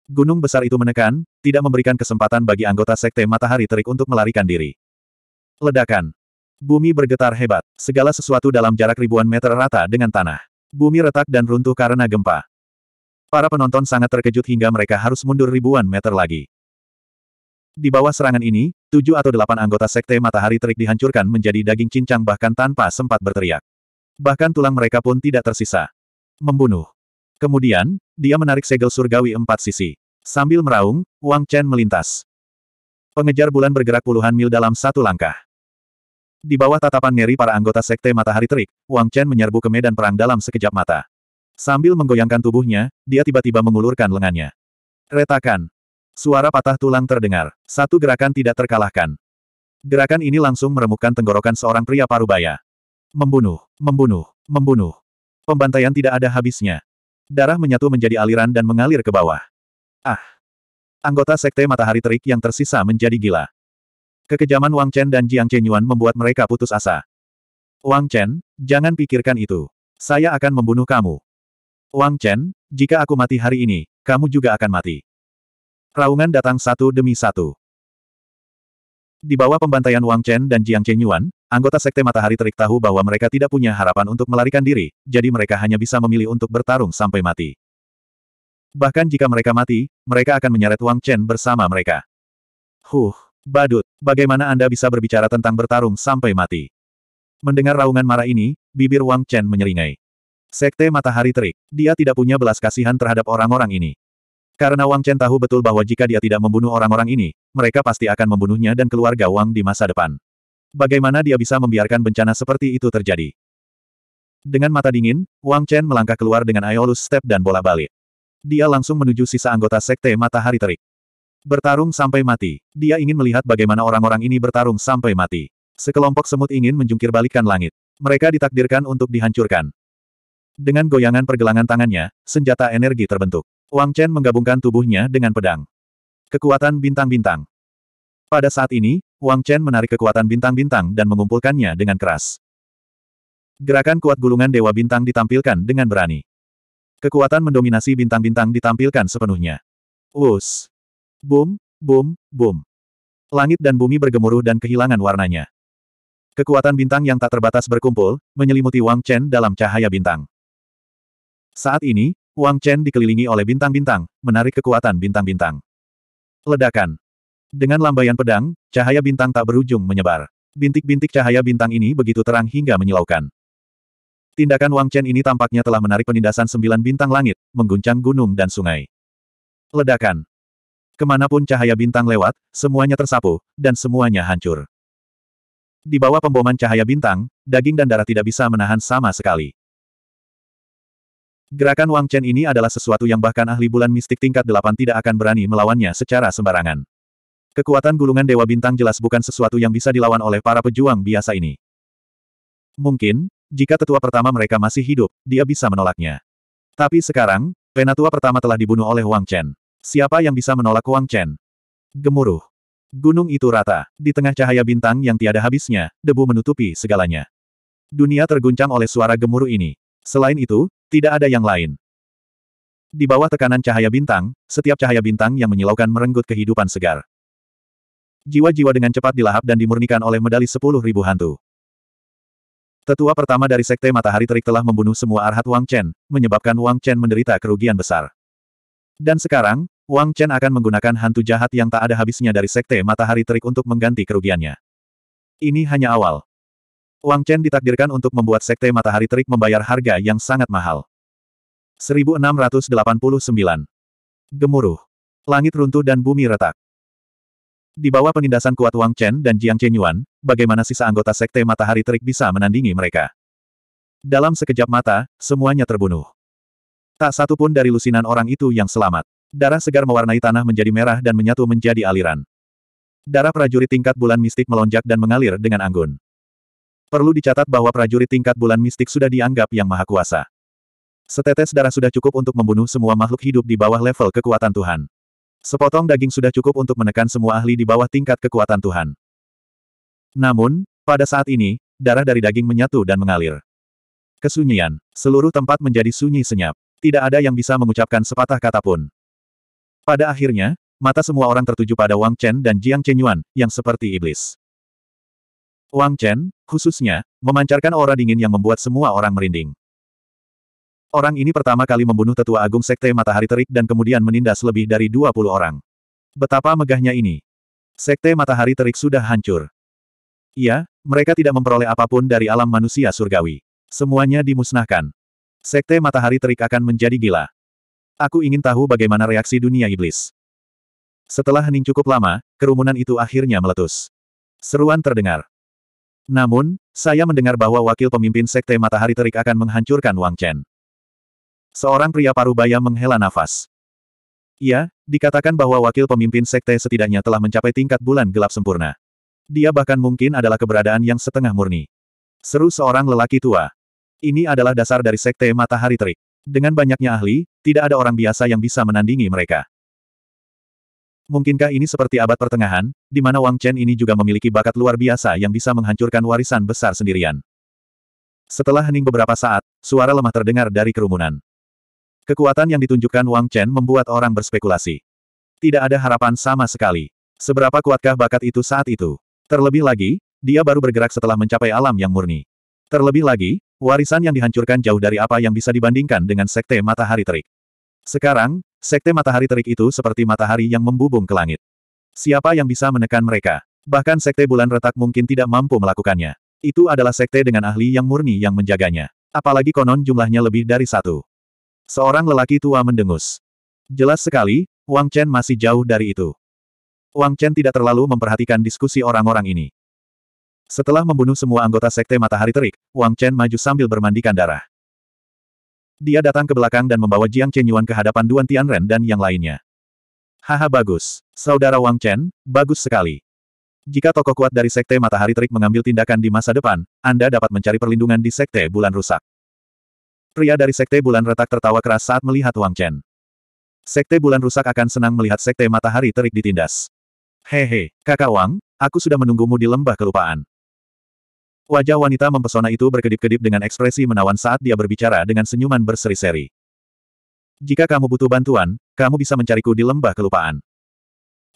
Gunung besar itu menekan, tidak memberikan kesempatan bagi anggota Sekte Matahari Terik untuk melarikan diri. Ledakan. Bumi bergetar hebat, segala sesuatu dalam jarak ribuan meter rata dengan tanah. Bumi retak dan runtuh karena gempa. Para penonton sangat terkejut hingga mereka harus mundur ribuan meter lagi. Di bawah serangan ini, tujuh atau delapan anggota Sekte Matahari Terik dihancurkan menjadi daging cincang bahkan tanpa sempat berteriak. Bahkan tulang mereka pun tidak tersisa. Membunuh. Kemudian, dia menarik segel surgawi empat sisi. Sambil meraung, Wang Chen melintas. Pengejar bulan bergerak puluhan mil dalam satu langkah. Di bawah tatapan ngeri para anggota Sekte Matahari Terik, Wang Chen menyerbu ke medan perang dalam sekejap mata. Sambil menggoyangkan tubuhnya, dia tiba-tiba mengulurkan lengannya. Retakan. Suara patah tulang terdengar. Satu gerakan tidak terkalahkan. Gerakan ini langsung meremukkan tenggorokan seorang pria parubaya. Membunuh, membunuh, membunuh. Pembantaian tidak ada habisnya. Darah menyatu menjadi aliran dan mengalir ke bawah. Ah! Anggota Sekte Matahari Terik yang tersisa menjadi gila. Kekejaman Wang Chen dan Jiang Chenyuan membuat mereka putus asa. Wang Chen, jangan pikirkan itu. Saya akan membunuh kamu. Wang Chen, jika aku mati hari ini, kamu juga akan mati. Raungan datang satu demi satu. Di bawah pembantaian Wang Chen dan Jiang Chen Yuan, anggota Sekte Matahari Terik tahu bahwa mereka tidak punya harapan untuk melarikan diri, jadi mereka hanya bisa memilih untuk bertarung sampai mati. Bahkan jika mereka mati, mereka akan menyeret Wang Chen bersama mereka. Huh, badut, bagaimana Anda bisa berbicara tentang bertarung sampai mati? Mendengar raungan marah ini, bibir Wang Chen menyeringai. Sekte Matahari Terik, dia tidak punya belas kasihan terhadap orang-orang ini. Karena Wang Chen tahu betul bahwa jika dia tidak membunuh orang-orang ini, mereka pasti akan membunuhnya dan keluarga Wang di masa depan. Bagaimana dia bisa membiarkan bencana seperti itu terjadi? Dengan mata dingin, Wang Chen melangkah keluar dengan Aeolus Step dan bola balik. Dia langsung menuju sisa anggota Sekte Matahari Terik. Bertarung sampai mati. Dia ingin melihat bagaimana orang-orang ini bertarung sampai mati. Sekelompok semut ingin menjungkir balikan langit. Mereka ditakdirkan untuk dihancurkan. Dengan goyangan pergelangan tangannya, senjata energi terbentuk. Wang Chen menggabungkan tubuhnya dengan pedang. Kekuatan bintang-bintang. Pada saat ini, Wang Chen menarik kekuatan bintang-bintang dan mengumpulkannya dengan keras. Gerakan kuat gulungan Dewa Bintang ditampilkan dengan berani. Kekuatan mendominasi bintang-bintang ditampilkan sepenuhnya. Us. Boom, boom, boom. Langit dan bumi bergemuruh dan kehilangan warnanya. Kekuatan bintang yang tak terbatas berkumpul, menyelimuti Wang Chen dalam cahaya bintang. Saat ini, Wang Chen dikelilingi oleh bintang-bintang, menarik kekuatan bintang-bintang. Ledakan. Dengan lambaian pedang, cahaya bintang tak berujung menyebar. Bintik-bintik cahaya bintang ini begitu terang hingga menyilaukan. Tindakan Wang Chen ini tampaknya telah menarik penindasan sembilan bintang langit, mengguncang gunung dan sungai. Ledakan. Kemanapun cahaya bintang lewat, semuanya tersapu, dan semuanya hancur. Di bawah pemboman cahaya bintang, daging dan darah tidak bisa menahan sama sekali. Gerakan Wang Chen ini adalah sesuatu yang bahkan ahli bulan mistik tingkat delapan tidak akan berani melawannya secara sembarangan. Kekuatan gulungan Dewa Bintang jelas bukan sesuatu yang bisa dilawan oleh para pejuang biasa ini. Mungkin, jika tetua pertama mereka masih hidup, dia bisa menolaknya. Tapi sekarang, penatua pertama telah dibunuh oleh Wang Chen. Siapa yang bisa menolak Wang Chen? Gemuruh. Gunung itu rata. Di tengah cahaya bintang yang tiada habisnya, debu menutupi segalanya. Dunia terguncang oleh suara gemuruh ini. Selain itu, tidak ada yang lain. Di bawah tekanan cahaya bintang, setiap cahaya bintang yang menyilaukan merenggut kehidupan segar. Jiwa-jiwa dengan cepat dilahap dan dimurnikan oleh medali sepuluh ribu hantu. Tetua pertama dari Sekte Matahari Terik telah membunuh semua arhat Wang Chen, menyebabkan Wang Chen menderita kerugian besar. Dan sekarang, Wang Chen akan menggunakan hantu jahat yang tak ada habisnya dari Sekte Matahari Terik untuk mengganti kerugiannya. Ini hanya awal. Wang Chen ditakdirkan untuk membuat Sekte Matahari Terik membayar harga yang sangat mahal. 1689. Gemuruh. Langit runtuh dan bumi retak. Di bawah penindasan kuat Wang Chen dan Jiang Chenyuan, bagaimana sisa anggota Sekte Matahari Terik bisa menandingi mereka? Dalam sekejap mata, semuanya terbunuh. Tak satu pun dari lusinan orang itu yang selamat. Darah segar mewarnai tanah menjadi merah dan menyatu menjadi aliran. Darah prajurit tingkat bulan mistik melonjak dan mengalir dengan anggun. Perlu dicatat bahwa prajurit tingkat bulan mistik sudah dianggap yang maha kuasa. Setetes darah sudah cukup untuk membunuh semua makhluk hidup di bawah level kekuatan Tuhan. Sepotong daging sudah cukup untuk menekan semua ahli di bawah tingkat kekuatan Tuhan. Namun, pada saat ini, darah dari daging menyatu dan mengalir. Kesunyian, seluruh tempat menjadi sunyi senyap. Tidak ada yang bisa mengucapkan sepatah kata pun. Pada akhirnya, mata semua orang tertuju pada Wang Chen dan Jiang Chenyuan, yang seperti iblis. Wang Chen, khususnya, memancarkan aura dingin yang membuat semua orang merinding. Orang ini pertama kali membunuh tetua agung sekte matahari terik dan kemudian menindas lebih dari 20 orang. Betapa megahnya ini. Sekte matahari terik sudah hancur. Iya, mereka tidak memperoleh apapun dari alam manusia surgawi. Semuanya dimusnahkan. Sekte matahari terik akan menjadi gila. Aku ingin tahu bagaimana reaksi dunia iblis. Setelah hening cukup lama, kerumunan itu akhirnya meletus. Seruan terdengar. Namun, saya mendengar bahwa wakil pemimpin Sekte Matahari Terik akan menghancurkan Wang Chen. Seorang pria paruh baya menghela nafas. Ia, dikatakan bahwa wakil pemimpin Sekte setidaknya telah mencapai tingkat bulan gelap sempurna. Dia bahkan mungkin adalah keberadaan yang setengah murni. Seru seorang lelaki tua. Ini adalah dasar dari Sekte Matahari Terik. Dengan banyaknya ahli, tidak ada orang biasa yang bisa menandingi mereka. Mungkinkah ini seperti abad pertengahan, di mana Wang Chen ini juga memiliki bakat luar biasa yang bisa menghancurkan warisan besar sendirian? Setelah hening beberapa saat, suara lemah terdengar dari kerumunan. Kekuatan yang ditunjukkan Wang Chen membuat orang berspekulasi. Tidak ada harapan sama sekali. Seberapa kuatkah bakat itu saat itu? Terlebih lagi, dia baru bergerak setelah mencapai alam yang murni. Terlebih lagi, warisan yang dihancurkan jauh dari apa yang bisa dibandingkan dengan sekte matahari terik. Sekarang, Sekte matahari terik itu seperti matahari yang membubung ke langit. Siapa yang bisa menekan mereka? Bahkan sekte bulan retak mungkin tidak mampu melakukannya. Itu adalah sekte dengan ahli yang murni yang menjaganya. Apalagi konon jumlahnya lebih dari satu. Seorang lelaki tua mendengus. Jelas sekali, Wang Chen masih jauh dari itu. Wang Chen tidak terlalu memperhatikan diskusi orang-orang ini. Setelah membunuh semua anggota Sekte Matahari Terik, Wang Chen maju sambil bermandikan darah. Dia datang ke belakang dan membawa Jiang Chen Yuan ke hadapan Duan Tianren dan yang lainnya. Haha bagus. Saudara Wang Chen, bagus sekali. Jika tokoh kuat dari Sekte Matahari Terik mengambil tindakan di masa depan, Anda dapat mencari perlindungan di Sekte Bulan Rusak. Pria dari Sekte Bulan Retak tertawa keras saat melihat Wang Chen. Sekte Bulan Rusak akan senang melihat Sekte Matahari Terik ditindas. Hehe, kakak Wang, aku sudah menunggumu di lembah kelupaan. Wajah wanita mempesona itu berkedip-kedip dengan ekspresi menawan saat dia berbicara dengan senyuman berseri-seri. Jika kamu butuh bantuan, kamu bisa mencariku di lembah kelupaan.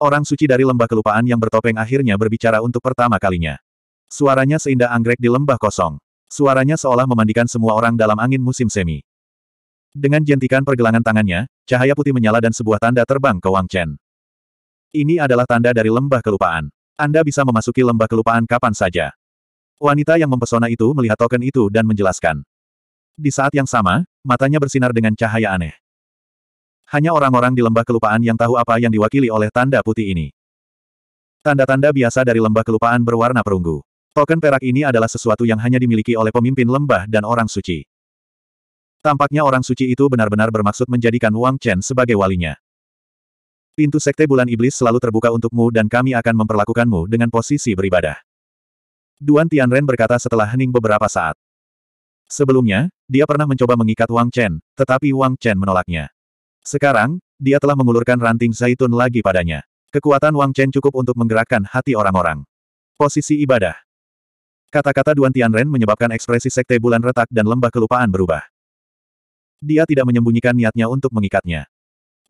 Orang suci dari lembah kelupaan yang bertopeng akhirnya berbicara untuk pertama kalinya. Suaranya seindah anggrek di lembah kosong. Suaranya seolah memandikan semua orang dalam angin musim semi. Dengan jentikan pergelangan tangannya, cahaya putih menyala dan sebuah tanda terbang ke Wang Chen. Ini adalah tanda dari lembah kelupaan. Anda bisa memasuki lembah kelupaan kapan saja. Wanita yang mempesona itu melihat token itu dan menjelaskan. Di saat yang sama, matanya bersinar dengan cahaya aneh. Hanya orang-orang di lembah kelupaan yang tahu apa yang diwakili oleh tanda putih ini. Tanda-tanda biasa dari lembah kelupaan berwarna perunggu. Token perak ini adalah sesuatu yang hanya dimiliki oleh pemimpin lembah dan orang suci. Tampaknya orang suci itu benar-benar bermaksud menjadikan Wang Chen sebagai walinya. Pintu sekte bulan iblis selalu terbuka untukmu dan kami akan memperlakukanmu dengan posisi beribadah. Duan Tianren berkata setelah hening beberapa saat. Sebelumnya, dia pernah mencoba mengikat Wang Chen, tetapi Wang Chen menolaknya. Sekarang, dia telah mengulurkan ranting zaitun lagi padanya. Kekuatan Wang Chen cukup untuk menggerakkan hati orang-orang. Posisi ibadah. Kata-kata Duan Tianren menyebabkan ekspresi sekte bulan retak dan lembah kelupaan berubah. Dia tidak menyembunyikan niatnya untuk mengikatnya.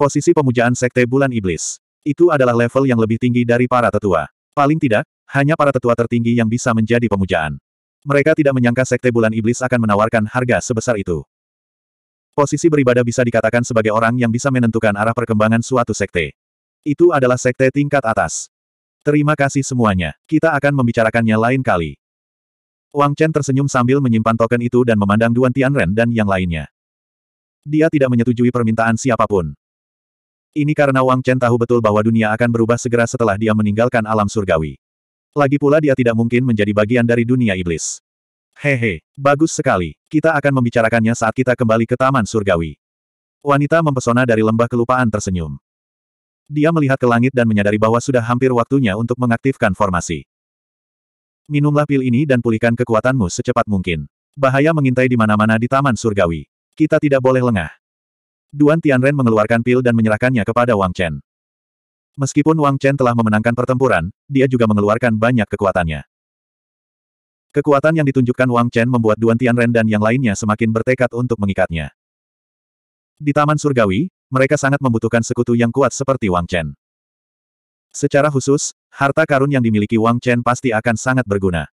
Posisi pemujaan sekte bulan iblis. Itu adalah level yang lebih tinggi dari para tetua. Paling tidak, hanya para tetua tertinggi yang bisa menjadi pemujaan. Mereka tidak menyangka Sekte Bulan Iblis akan menawarkan harga sebesar itu. Posisi beribadah bisa dikatakan sebagai orang yang bisa menentukan arah perkembangan suatu sekte. Itu adalah sekte tingkat atas. Terima kasih semuanya. Kita akan membicarakannya lain kali. Wang Chen tersenyum sambil menyimpan token itu dan memandang Duan Tianren dan yang lainnya. Dia tidak menyetujui permintaan siapapun. Ini karena Wang Chen tahu betul bahwa dunia akan berubah segera setelah dia meninggalkan alam surgawi. Lagi pula dia tidak mungkin menjadi bagian dari dunia iblis. Hehe, bagus sekali. Kita akan membicarakannya saat kita kembali ke Taman Surgawi. Wanita mempesona dari lembah kelupaan tersenyum. Dia melihat ke langit dan menyadari bahwa sudah hampir waktunya untuk mengaktifkan formasi. Minumlah pil ini dan pulihkan kekuatanmu secepat mungkin. Bahaya mengintai di mana-mana di Taman Surgawi. Kita tidak boleh lengah. Duan Tianren mengeluarkan pil dan menyerahkannya kepada Wang Chen. Meskipun Wang Chen telah memenangkan pertempuran, dia juga mengeluarkan banyak kekuatannya. Kekuatan yang ditunjukkan Wang Chen membuat Duan Tianren dan yang lainnya semakin bertekad untuk mengikatnya. Di Taman Surgawi, mereka sangat membutuhkan sekutu yang kuat seperti Wang Chen. Secara khusus, harta karun yang dimiliki Wang Chen pasti akan sangat berguna.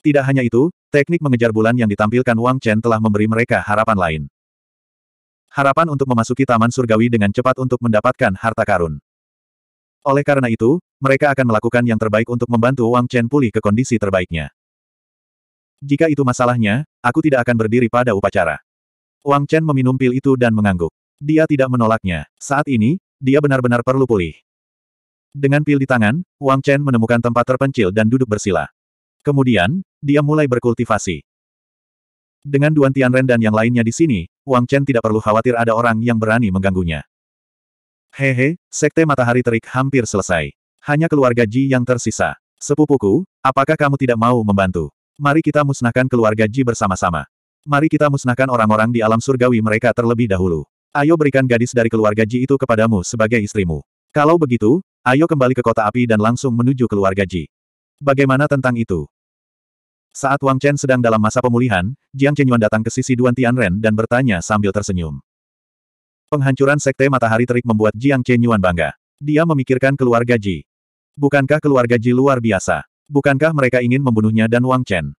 Tidak hanya itu, teknik mengejar bulan yang ditampilkan Wang Chen telah memberi mereka harapan lain harapan untuk memasuki taman surgawi dengan cepat untuk mendapatkan harta karun. Oleh karena itu, mereka akan melakukan yang terbaik untuk membantu Wang Chen pulih ke kondisi terbaiknya. Jika itu masalahnya, aku tidak akan berdiri pada upacara. Wang Chen meminum pil itu dan mengangguk. Dia tidak menolaknya. Saat ini, dia benar-benar perlu pulih. Dengan pil di tangan, Wang Chen menemukan tempat terpencil dan duduk bersila. Kemudian, dia mulai berkultivasi. Dengan Duan Tianren dan yang lainnya di sini, Wang Chen tidak perlu khawatir ada orang yang berani mengganggunya. Hehe, sekte matahari terik hampir selesai. Hanya keluarga Ji yang tersisa. Sepupuku, apakah kamu tidak mau membantu? Mari kita musnahkan keluarga Ji bersama-sama. Mari kita musnahkan orang-orang di alam surgawi mereka terlebih dahulu. Ayo berikan gadis dari keluarga Ji itu kepadamu sebagai istrimu. Kalau begitu, ayo kembali ke kota api dan langsung menuju keluarga Ji. Bagaimana tentang itu? Saat Wang Chen sedang dalam masa pemulihan, Jiang Chenyuan datang ke sisi Duan Tianren dan bertanya sambil tersenyum. Penghancuran Sekte Matahari Terik membuat Jiang Chenyuan bangga. Dia memikirkan keluarga Ji. Bukankah keluarga Ji luar biasa? Bukankah mereka ingin membunuhnya dan Wang Chen?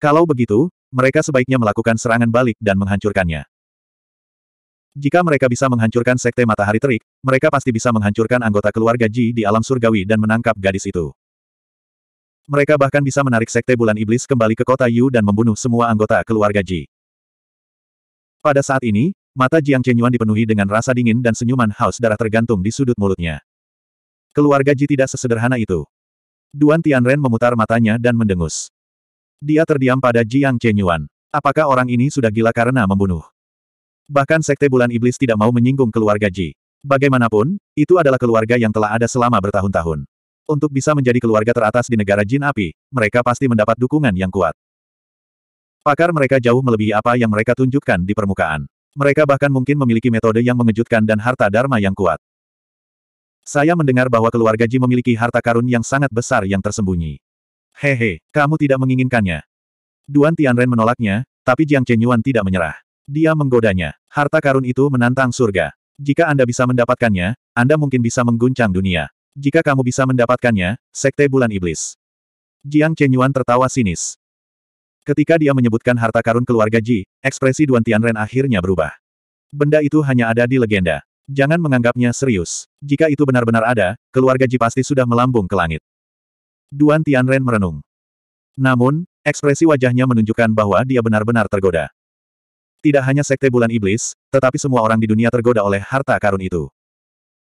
Kalau begitu, mereka sebaiknya melakukan serangan balik dan menghancurkannya. Jika mereka bisa menghancurkan Sekte Matahari Terik, mereka pasti bisa menghancurkan anggota keluarga Ji di alam surgawi dan menangkap gadis itu. Mereka bahkan bisa menarik Sekte Bulan Iblis kembali ke kota Yu dan membunuh semua anggota keluarga Ji. Pada saat ini, mata Jiang Chenyuan dipenuhi dengan rasa dingin dan senyuman haus darah tergantung di sudut mulutnya. Keluarga Ji tidak sesederhana itu. Duan Tianren memutar matanya dan mendengus. Dia terdiam pada Jiang Chenyuan. Apakah orang ini sudah gila karena membunuh? Bahkan Sekte Bulan Iblis tidak mau menyinggung keluarga Ji. Bagaimanapun, itu adalah keluarga yang telah ada selama bertahun-tahun. Untuk bisa menjadi keluarga teratas di negara jin api, mereka pasti mendapat dukungan yang kuat. Pakar mereka jauh melebihi apa yang mereka tunjukkan di permukaan. Mereka bahkan mungkin memiliki metode yang mengejutkan dan harta dharma yang kuat. Saya mendengar bahwa keluarga Ji memiliki harta karun yang sangat besar yang tersembunyi. Hehe, kamu tidak menginginkannya. Duan Tianren menolaknya, tapi Jiang Chenyuan tidak menyerah. Dia menggodanya. Harta karun itu menantang surga. Jika Anda bisa mendapatkannya, Anda mungkin bisa mengguncang dunia. Jika kamu bisa mendapatkannya, Sekte Bulan Iblis. Jiang Chenyuan tertawa sinis. Ketika dia menyebutkan harta karun keluarga Ji, ekspresi Duan Tianren akhirnya berubah. Benda itu hanya ada di legenda. Jangan menganggapnya serius. Jika itu benar-benar ada, keluarga Ji pasti sudah melambung ke langit. Duan Tianren merenung. Namun, ekspresi wajahnya menunjukkan bahwa dia benar-benar tergoda. Tidak hanya sekte bulan iblis, tetapi semua orang di dunia tergoda oleh harta karun itu.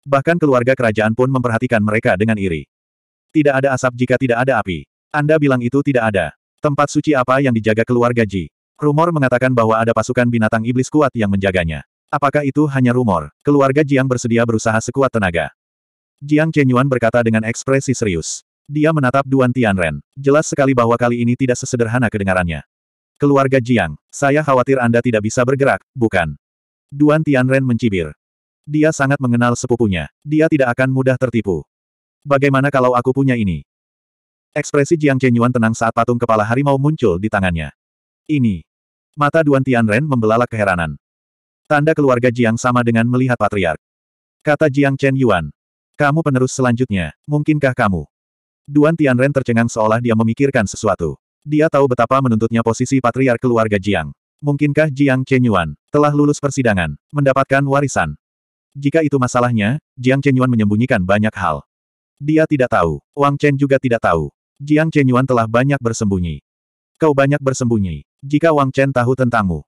Bahkan keluarga kerajaan pun memperhatikan mereka dengan iri. Tidak ada asap jika tidak ada api. Anda bilang itu tidak ada. Tempat suci apa yang dijaga keluarga Ji? Rumor mengatakan bahwa ada pasukan binatang iblis kuat yang menjaganya. Apakah itu hanya rumor? Keluarga Jiang bersedia berusaha sekuat tenaga. Jiang Chenyuan berkata dengan ekspresi serius. Dia menatap Duan Tianren. Jelas sekali bahwa kali ini tidak sesederhana kedengarannya. Keluarga Jiang, saya khawatir Anda tidak bisa bergerak, bukan? Duan Tianren mencibir. Dia sangat mengenal sepupunya. Dia tidak akan mudah tertipu. Bagaimana kalau aku punya ini? Ekspresi Jiang Chenyuan tenang saat patung kepala harimau muncul di tangannya. Ini. Mata Duan Tianren membelalak keheranan. Tanda keluarga Jiang sama dengan melihat patriark. Kata Jiang Chenyuan, Kamu penerus selanjutnya, mungkinkah kamu? Duan Tianren tercengang seolah dia memikirkan sesuatu. Dia tahu betapa menuntutnya posisi patriark keluarga Jiang. Mungkinkah Jiang Chenyuan telah lulus persidangan, mendapatkan warisan, jika itu masalahnya, Jiang Chenyuan menyembunyikan banyak hal. Dia tidak tahu, Wang Chen juga tidak tahu. Jiang Chenyuan telah banyak bersembunyi. Kau banyak bersembunyi. Jika Wang Chen tahu tentangmu.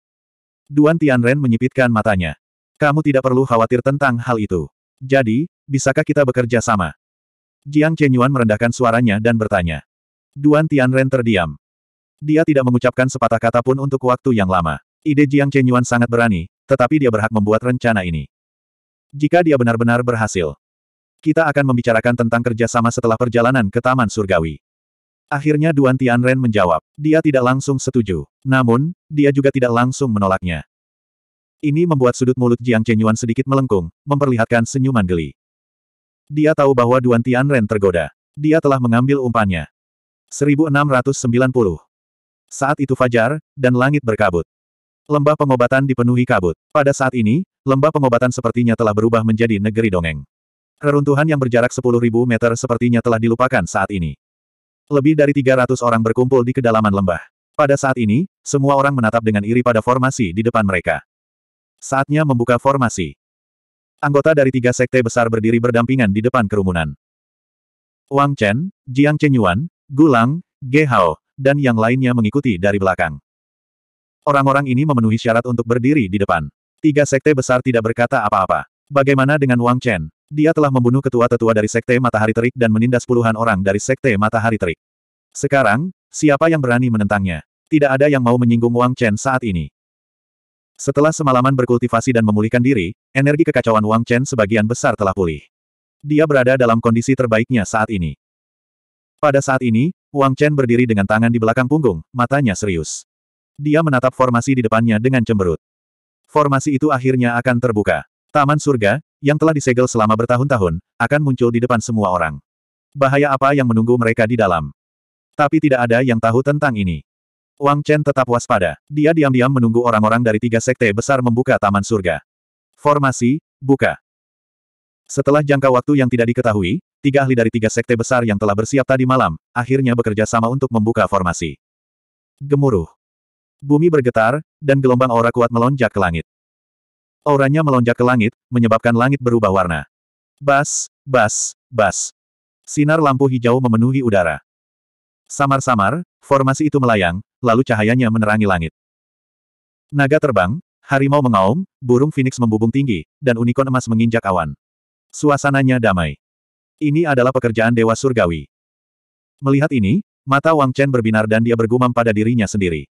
Duan Tianren menyipitkan matanya. Kamu tidak perlu khawatir tentang hal itu. Jadi, bisakah kita bekerja sama? Jiang Chenyuan merendahkan suaranya dan bertanya. Duan Tianren terdiam. Dia tidak mengucapkan sepatah kata pun untuk waktu yang lama. Ide Jiang Chenyuan sangat berani, tetapi dia berhak membuat rencana ini. Jika dia benar-benar berhasil, kita akan membicarakan tentang kerjasama setelah perjalanan ke Taman Surgawi. Akhirnya Duan Tianren menjawab. Dia tidak langsung setuju. Namun, dia juga tidak langsung menolaknya. Ini membuat sudut mulut Jiang Chenyuan sedikit melengkung, memperlihatkan senyuman geli. Dia tahu bahwa Duan Tianren tergoda. Dia telah mengambil umpannya. 1690. Saat itu fajar, dan langit berkabut. Lembah pengobatan dipenuhi kabut. Pada saat ini, lembah pengobatan sepertinya telah berubah menjadi negeri dongeng. Reruntuhan yang berjarak 10.000 meter sepertinya telah dilupakan saat ini. Lebih dari 300 orang berkumpul di kedalaman lembah. Pada saat ini, semua orang menatap dengan iri pada formasi di depan mereka. Saatnya membuka formasi. Anggota dari tiga sekte besar berdiri berdampingan di depan kerumunan. Wang Chen, Jiang Chenyuan, Gulang, Ge Hao, dan yang lainnya mengikuti dari belakang. Orang-orang ini memenuhi syarat untuk berdiri di depan. Tiga sekte besar tidak berkata apa-apa. Bagaimana dengan Wang Chen? Dia telah membunuh ketua-tetua dari sekte matahari terik dan menindas puluhan orang dari sekte matahari terik. Sekarang, siapa yang berani menentangnya? Tidak ada yang mau menyinggung Wang Chen saat ini. Setelah semalaman berkultivasi dan memulihkan diri, energi kekacauan Wang Chen sebagian besar telah pulih. Dia berada dalam kondisi terbaiknya saat ini. Pada saat ini, Wang Chen berdiri dengan tangan di belakang punggung, matanya serius. Dia menatap formasi di depannya dengan cemberut. Formasi itu akhirnya akan terbuka. Taman surga, yang telah disegel selama bertahun-tahun, akan muncul di depan semua orang. Bahaya apa yang menunggu mereka di dalam? Tapi tidak ada yang tahu tentang ini. Wang Chen tetap waspada. Dia diam-diam menunggu orang-orang dari tiga sekte besar membuka taman surga. Formasi, buka. Setelah jangka waktu yang tidak diketahui, tiga ahli dari tiga sekte besar yang telah bersiap tadi malam, akhirnya bekerja sama untuk membuka formasi. Gemuruh. Bumi bergetar, dan gelombang aura kuat melonjak ke langit. Auranya melonjak ke langit, menyebabkan langit berubah warna. Bas, bas, bas. Sinar lampu hijau memenuhi udara. Samar-samar, formasi itu melayang, lalu cahayanya menerangi langit. Naga terbang, harimau mengaum, burung phoenix membubung tinggi, dan unicorn emas menginjak awan. Suasananya damai. Ini adalah pekerjaan Dewa Surgawi. Melihat ini, mata Wang Chen berbinar dan dia bergumam pada dirinya sendiri.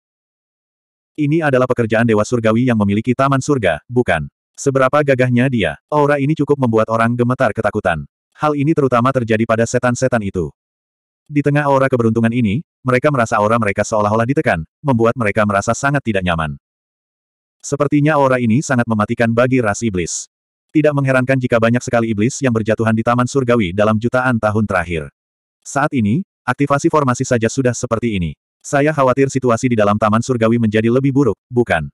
Ini adalah pekerjaan Dewa Surgawi yang memiliki taman surga, bukan? Seberapa gagahnya dia, aura ini cukup membuat orang gemetar ketakutan. Hal ini terutama terjadi pada setan-setan itu. Di tengah aura keberuntungan ini, mereka merasa aura mereka seolah-olah ditekan, membuat mereka merasa sangat tidak nyaman. Sepertinya aura ini sangat mematikan bagi ras iblis. Tidak mengherankan jika banyak sekali iblis yang berjatuhan di Taman Surgawi dalam jutaan tahun terakhir. Saat ini, aktivasi formasi saja sudah seperti ini. Saya khawatir situasi di dalam Taman Surgawi menjadi lebih buruk, bukan?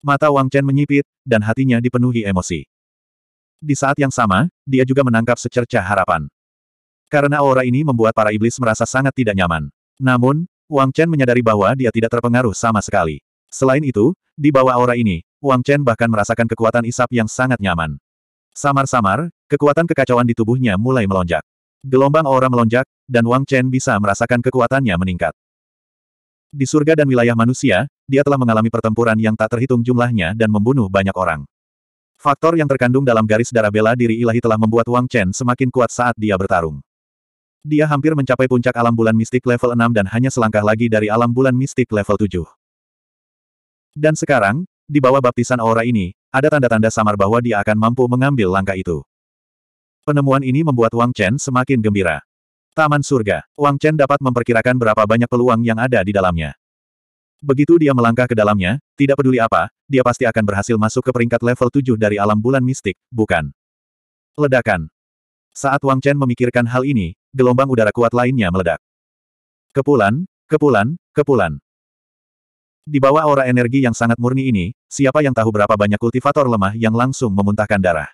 Mata Wang Chen menyipit, dan hatinya dipenuhi emosi. Di saat yang sama, dia juga menangkap secercah harapan. Karena aura ini membuat para iblis merasa sangat tidak nyaman. Namun, Wang Chen menyadari bahwa dia tidak terpengaruh sama sekali. Selain itu, di bawah aura ini, Wang Chen bahkan merasakan kekuatan isap yang sangat nyaman. Samar-samar, kekuatan kekacauan di tubuhnya mulai melonjak. Gelombang aura melonjak, dan Wang Chen bisa merasakan kekuatannya meningkat. Di surga dan wilayah manusia, dia telah mengalami pertempuran yang tak terhitung jumlahnya dan membunuh banyak orang. Faktor yang terkandung dalam garis darah bela diri ilahi telah membuat Wang Chen semakin kuat saat dia bertarung. Dia hampir mencapai puncak alam bulan mistik level 6 dan hanya selangkah lagi dari alam bulan mistik level 7. Dan sekarang, di bawah baptisan aura ini, ada tanda-tanda samar bahwa dia akan mampu mengambil langkah itu. Penemuan ini membuat Wang Chen semakin gembira. Taman Surga, Wang Chen dapat memperkirakan berapa banyak peluang yang ada di dalamnya. Begitu dia melangkah ke dalamnya, tidak peduli apa, dia pasti akan berhasil masuk ke peringkat level 7 dari alam bulan mistik, bukan? Ledakan. Saat Wang Chen memikirkan hal ini, gelombang udara kuat lainnya meledak. Kepulan, kepulan, kepulan. Di bawah aura energi yang sangat murni ini, siapa yang tahu berapa banyak kultivator lemah yang langsung memuntahkan darah.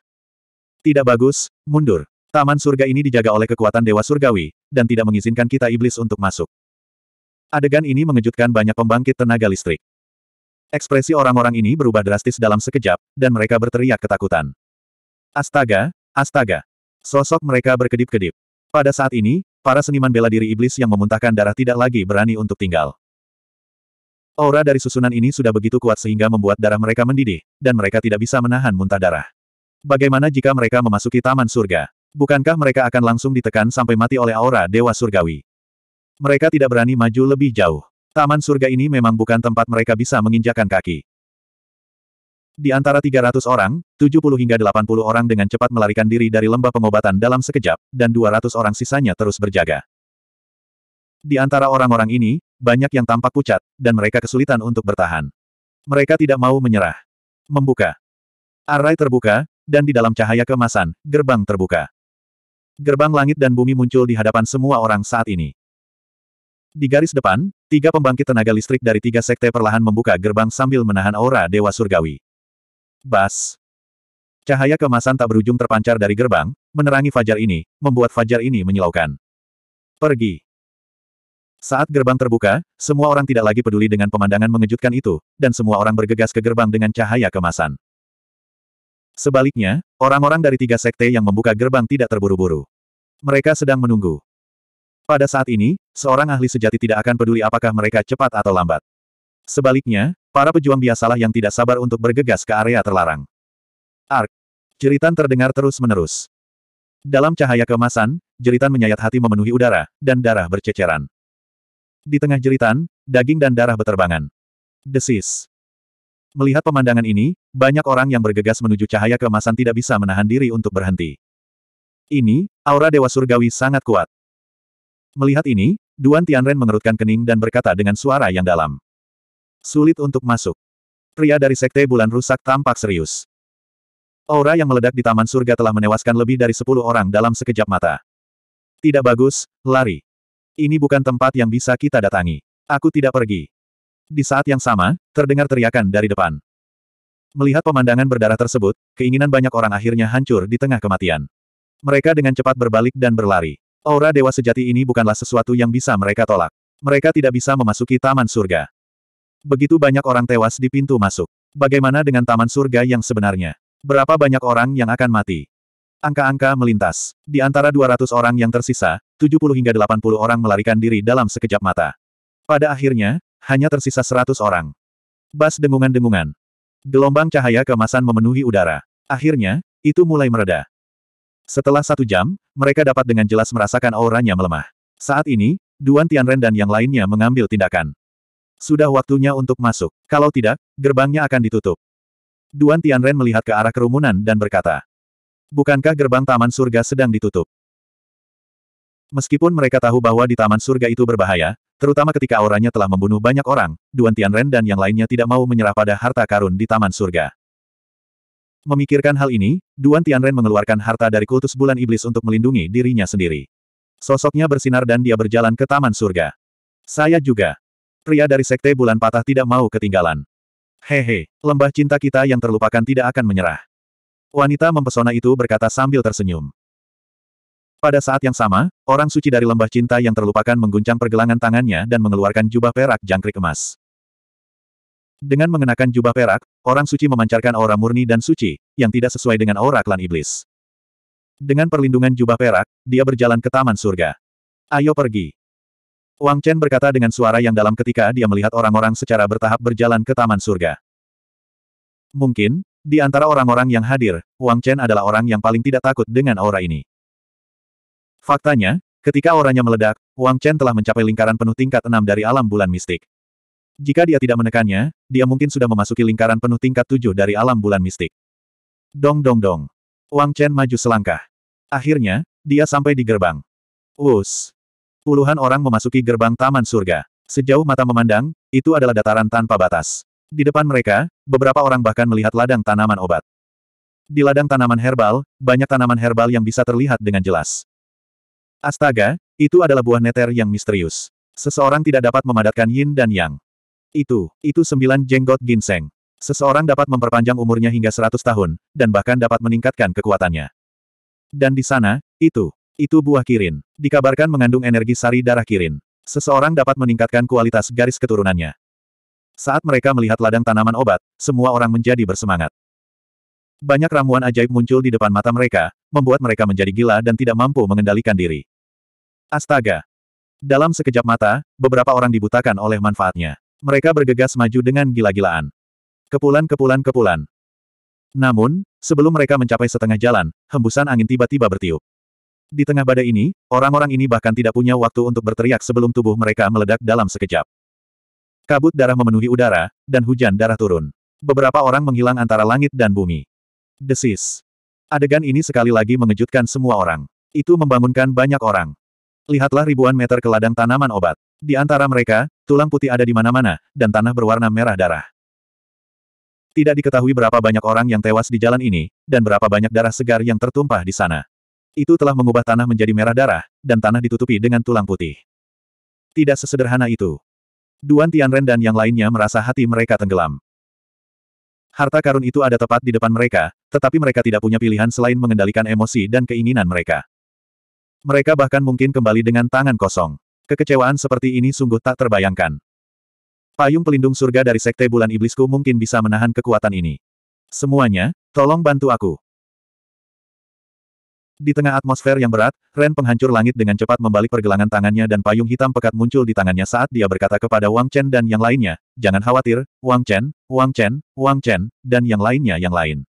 Tidak bagus, mundur. Taman surga ini dijaga oleh kekuatan Dewa Surgawi, dan tidak mengizinkan kita iblis untuk masuk. Adegan ini mengejutkan banyak pembangkit tenaga listrik. Ekspresi orang-orang ini berubah drastis dalam sekejap, dan mereka berteriak ketakutan. Astaga, astaga. Sosok mereka berkedip-kedip. Pada saat ini, para seniman bela diri iblis yang memuntahkan darah tidak lagi berani untuk tinggal. Aura dari susunan ini sudah begitu kuat sehingga membuat darah mereka mendidih, dan mereka tidak bisa menahan muntah darah. Bagaimana jika mereka memasuki taman surga? Bukankah mereka akan langsung ditekan sampai mati oleh aura Dewa Surgawi? Mereka tidak berani maju lebih jauh. Taman surga ini memang bukan tempat mereka bisa menginjakan kaki. Di antara 300 orang, 70 hingga 80 orang dengan cepat melarikan diri dari lembah pengobatan dalam sekejap, dan 200 orang sisanya terus berjaga. Di antara orang-orang ini, banyak yang tampak pucat, dan mereka kesulitan untuk bertahan. Mereka tidak mau menyerah. Membuka. Arai terbuka, dan di dalam cahaya kemasan, gerbang terbuka. Gerbang langit dan bumi muncul di hadapan semua orang saat ini. Di garis depan, tiga pembangkit tenaga listrik dari tiga sekte perlahan membuka gerbang sambil menahan aura Dewa Surgawi. Bas. Cahaya kemasan tak berujung terpancar dari gerbang, menerangi fajar ini, membuat fajar ini menyilaukan. Pergi. Saat gerbang terbuka, semua orang tidak lagi peduli dengan pemandangan mengejutkan itu, dan semua orang bergegas ke gerbang dengan cahaya kemasan. Sebaliknya, orang-orang dari tiga sekte yang membuka gerbang tidak terburu-buru. Mereka sedang menunggu. Pada saat ini, seorang ahli sejati tidak akan peduli apakah mereka cepat atau lambat. Sebaliknya, para pejuang biasalah yang tidak sabar untuk bergegas ke area terlarang. Ark. Jeritan terdengar terus-menerus. Dalam cahaya kemasan, jeritan menyayat hati memenuhi udara, dan darah berceceran. Di tengah jeritan, daging dan darah beterbangan. Desis. Melihat pemandangan ini, banyak orang yang bergegas menuju cahaya keemasan tidak bisa menahan diri untuk berhenti. Ini, aura Dewa Surgawi sangat kuat. Melihat ini, Duan Tianren mengerutkan kening dan berkata dengan suara yang dalam. Sulit untuk masuk. Pria dari Sekte Bulan Rusak tampak serius. Aura yang meledak di Taman Surga telah menewaskan lebih dari sepuluh orang dalam sekejap mata. Tidak bagus, lari. Ini bukan tempat yang bisa kita datangi. Aku tidak pergi. Di saat yang sama, terdengar teriakan dari depan. Melihat pemandangan berdarah tersebut, keinginan banyak orang akhirnya hancur di tengah kematian. Mereka dengan cepat berbalik dan berlari. Aura dewa sejati ini bukanlah sesuatu yang bisa mereka tolak. Mereka tidak bisa memasuki taman surga. Begitu banyak orang tewas di pintu masuk. Bagaimana dengan taman surga yang sebenarnya? Berapa banyak orang yang akan mati? Angka-angka melintas. Di antara 200 orang yang tersisa, 70 hingga 80 orang melarikan diri dalam sekejap mata. Pada akhirnya, hanya tersisa seratus orang. Bas dengungan-dengungan. Gelombang cahaya kemasan memenuhi udara. Akhirnya, itu mulai mereda. Setelah satu jam, mereka dapat dengan jelas merasakan auranya melemah. Saat ini, Duan Tianren dan yang lainnya mengambil tindakan. Sudah waktunya untuk masuk. Kalau tidak, gerbangnya akan ditutup. Duan Tianren melihat ke arah kerumunan dan berkata, Bukankah gerbang Taman Surga sedang ditutup? Meskipun mereka tahu bahwa di Taman Surga itu berbahaya, terutama ketika auranya telah membunuh banyak orang, Duan Tianren dan yang lainnya tidak mau menyerah pada harta karun di Taman Surga. Memikirkan hal ini, Duan Tianren mengeluarkan harta dari kultus bulan iblis untuk melindungi dirinya sendiri. Sosoknya bersinar dan dia berjalan ke Taman Surga. Saya juga. Pria dari Sekte Bulan Patah tidak mau ketinggalan. Hehe, lembah cinta kita yang terlupakan tidak akan menyerah. Wanita mempesona itu berkata sambil tersenyum. Pada saat yang sama, orang suci dari lembah cinta yang terlupakan mengguncang pergelangan tangannya dan mengeluarkan jubah perak jangkrik emas. Dengan mengenakan jubah perak, orang suci memancarkan aura murni dan suci, yang tidak sesuai dengan aura klan iblis. Dengan perlindungan jubah perak, dia berjalan ke taman surga. Ayo pergi. Wang Chen berkata dengan suara yang dalam ketika dia melihat orang-orang secara bertahap berjalan ke taman surga. Mungkin, di antara orang-orang yang hadir, Wang Chen adalah orang yang paling tidak takut dengan aura ini. Faktanya, ketika auranya meledak, Wang Chen telah mencapai lingkaran penuh tingkat enam dari alam bulan mistik. Jika dia tidak menekannya, dia mungkin sudah memasuki lingkaran penuh tingkat tujuh dari alam bulan mistik. Dong dong dong. Wang Chen maju selangkah. Akhirnya, dia sampai di gerbang. Us. Puluhan orang memasuki gerbang Taman Surga. Sejauh mata memandang, itu adalah dataran tanpa batas. Di depan mereka, beberapa orang bahkan melihat ladang tanaman obat. Di ladang tanaman herbal, banyak tanaman herbal yang bisa terlihat dengan jelas. Astaga, itu adalah buah neter yang misterius. Seseorang tidak dapat memadatkan yin dan yang. Itu, itu sembilan jenggot ginseng. Seseorang dapat memperpanjang umurnya hingga seratus tahun, dan bahkan dapat meningkatkan kekuatannya. Dan di sana, itu, itu buah kirin. Dikabarkan mengandung energi sari darah kirin. Seseorang dapat meningkatkan kualitas garis keturunannya. Saat mereka melihat ladang tanaman obat, semua orang menjadi bersemangat. Banyak ramuan ajaib muncul di depan mata mereka, membuat mereka menjadi gila dan tidak mampu mengendalikan diri. Astaga! Dalam sekejap mata, beberapa orang dibutakan oleh manfaatnya. Mereka bergegas maju dengan gila-gilaan. Kepulan-kepulan-kepulan. Namun, sebelum mereka mencapai setengah jalan, hembusan angin tiba-tiba bertiup. Di tengah badai ini, orang-orang ini bahkan tidak punya waktu untuk berteriak sebelum tubuh mereka meledak dalam sekejap. Kabut darah memenuhi udara, dan hujan darah turun. Beberapa orang menghilang antara langit dan bumi. Desis. Adegan ini sekali lagi mengejutkan semua orang. Itu membangunkan banyak orang. Lihatlah ribuan meter ke ladang tanaman obat. Di antara mereka, tulang putih ada di mana-mana, dan tanah berwarna merah darah. Tidak diketahui berapa banyak orang yang tewas di jalan ini, dan berapa banyak darah segar yang tertumpah di sana. Itu telah mengubah tanah menjadi merah darah, dan tanah ditutupi dengan tulang putih. Tidak sesederhana itu. Duan Tianren dan yang lainnya merasa hati mereka tenggelam. Harta karun itu ada tepat di depan mereka, tetapi mereka tidak punya pilihan selain mengendalikan emosi dan keinginan mereka. Mereka bahkan mungkin kembali dengan tangan kosong. Kekecewaan seperti ini sungguh tak terbayangkan. Payung pelindung surga dari sekte bulan iblisku mungkin bisa menahan kekuatan ini. Semuanya, tolong bantu aku. Di tengah atmosfer yang berat, Ren penghancur langit dengan cepat membalik pergelangan tangannya dan payung hitam pekat muncul di tangannya saat dia berkata kepada Wang Chen dan yang lainnya, jangan khawatir, Wang Chen, Wang Chen, Wang Chen, dan yang lainnya yang lain.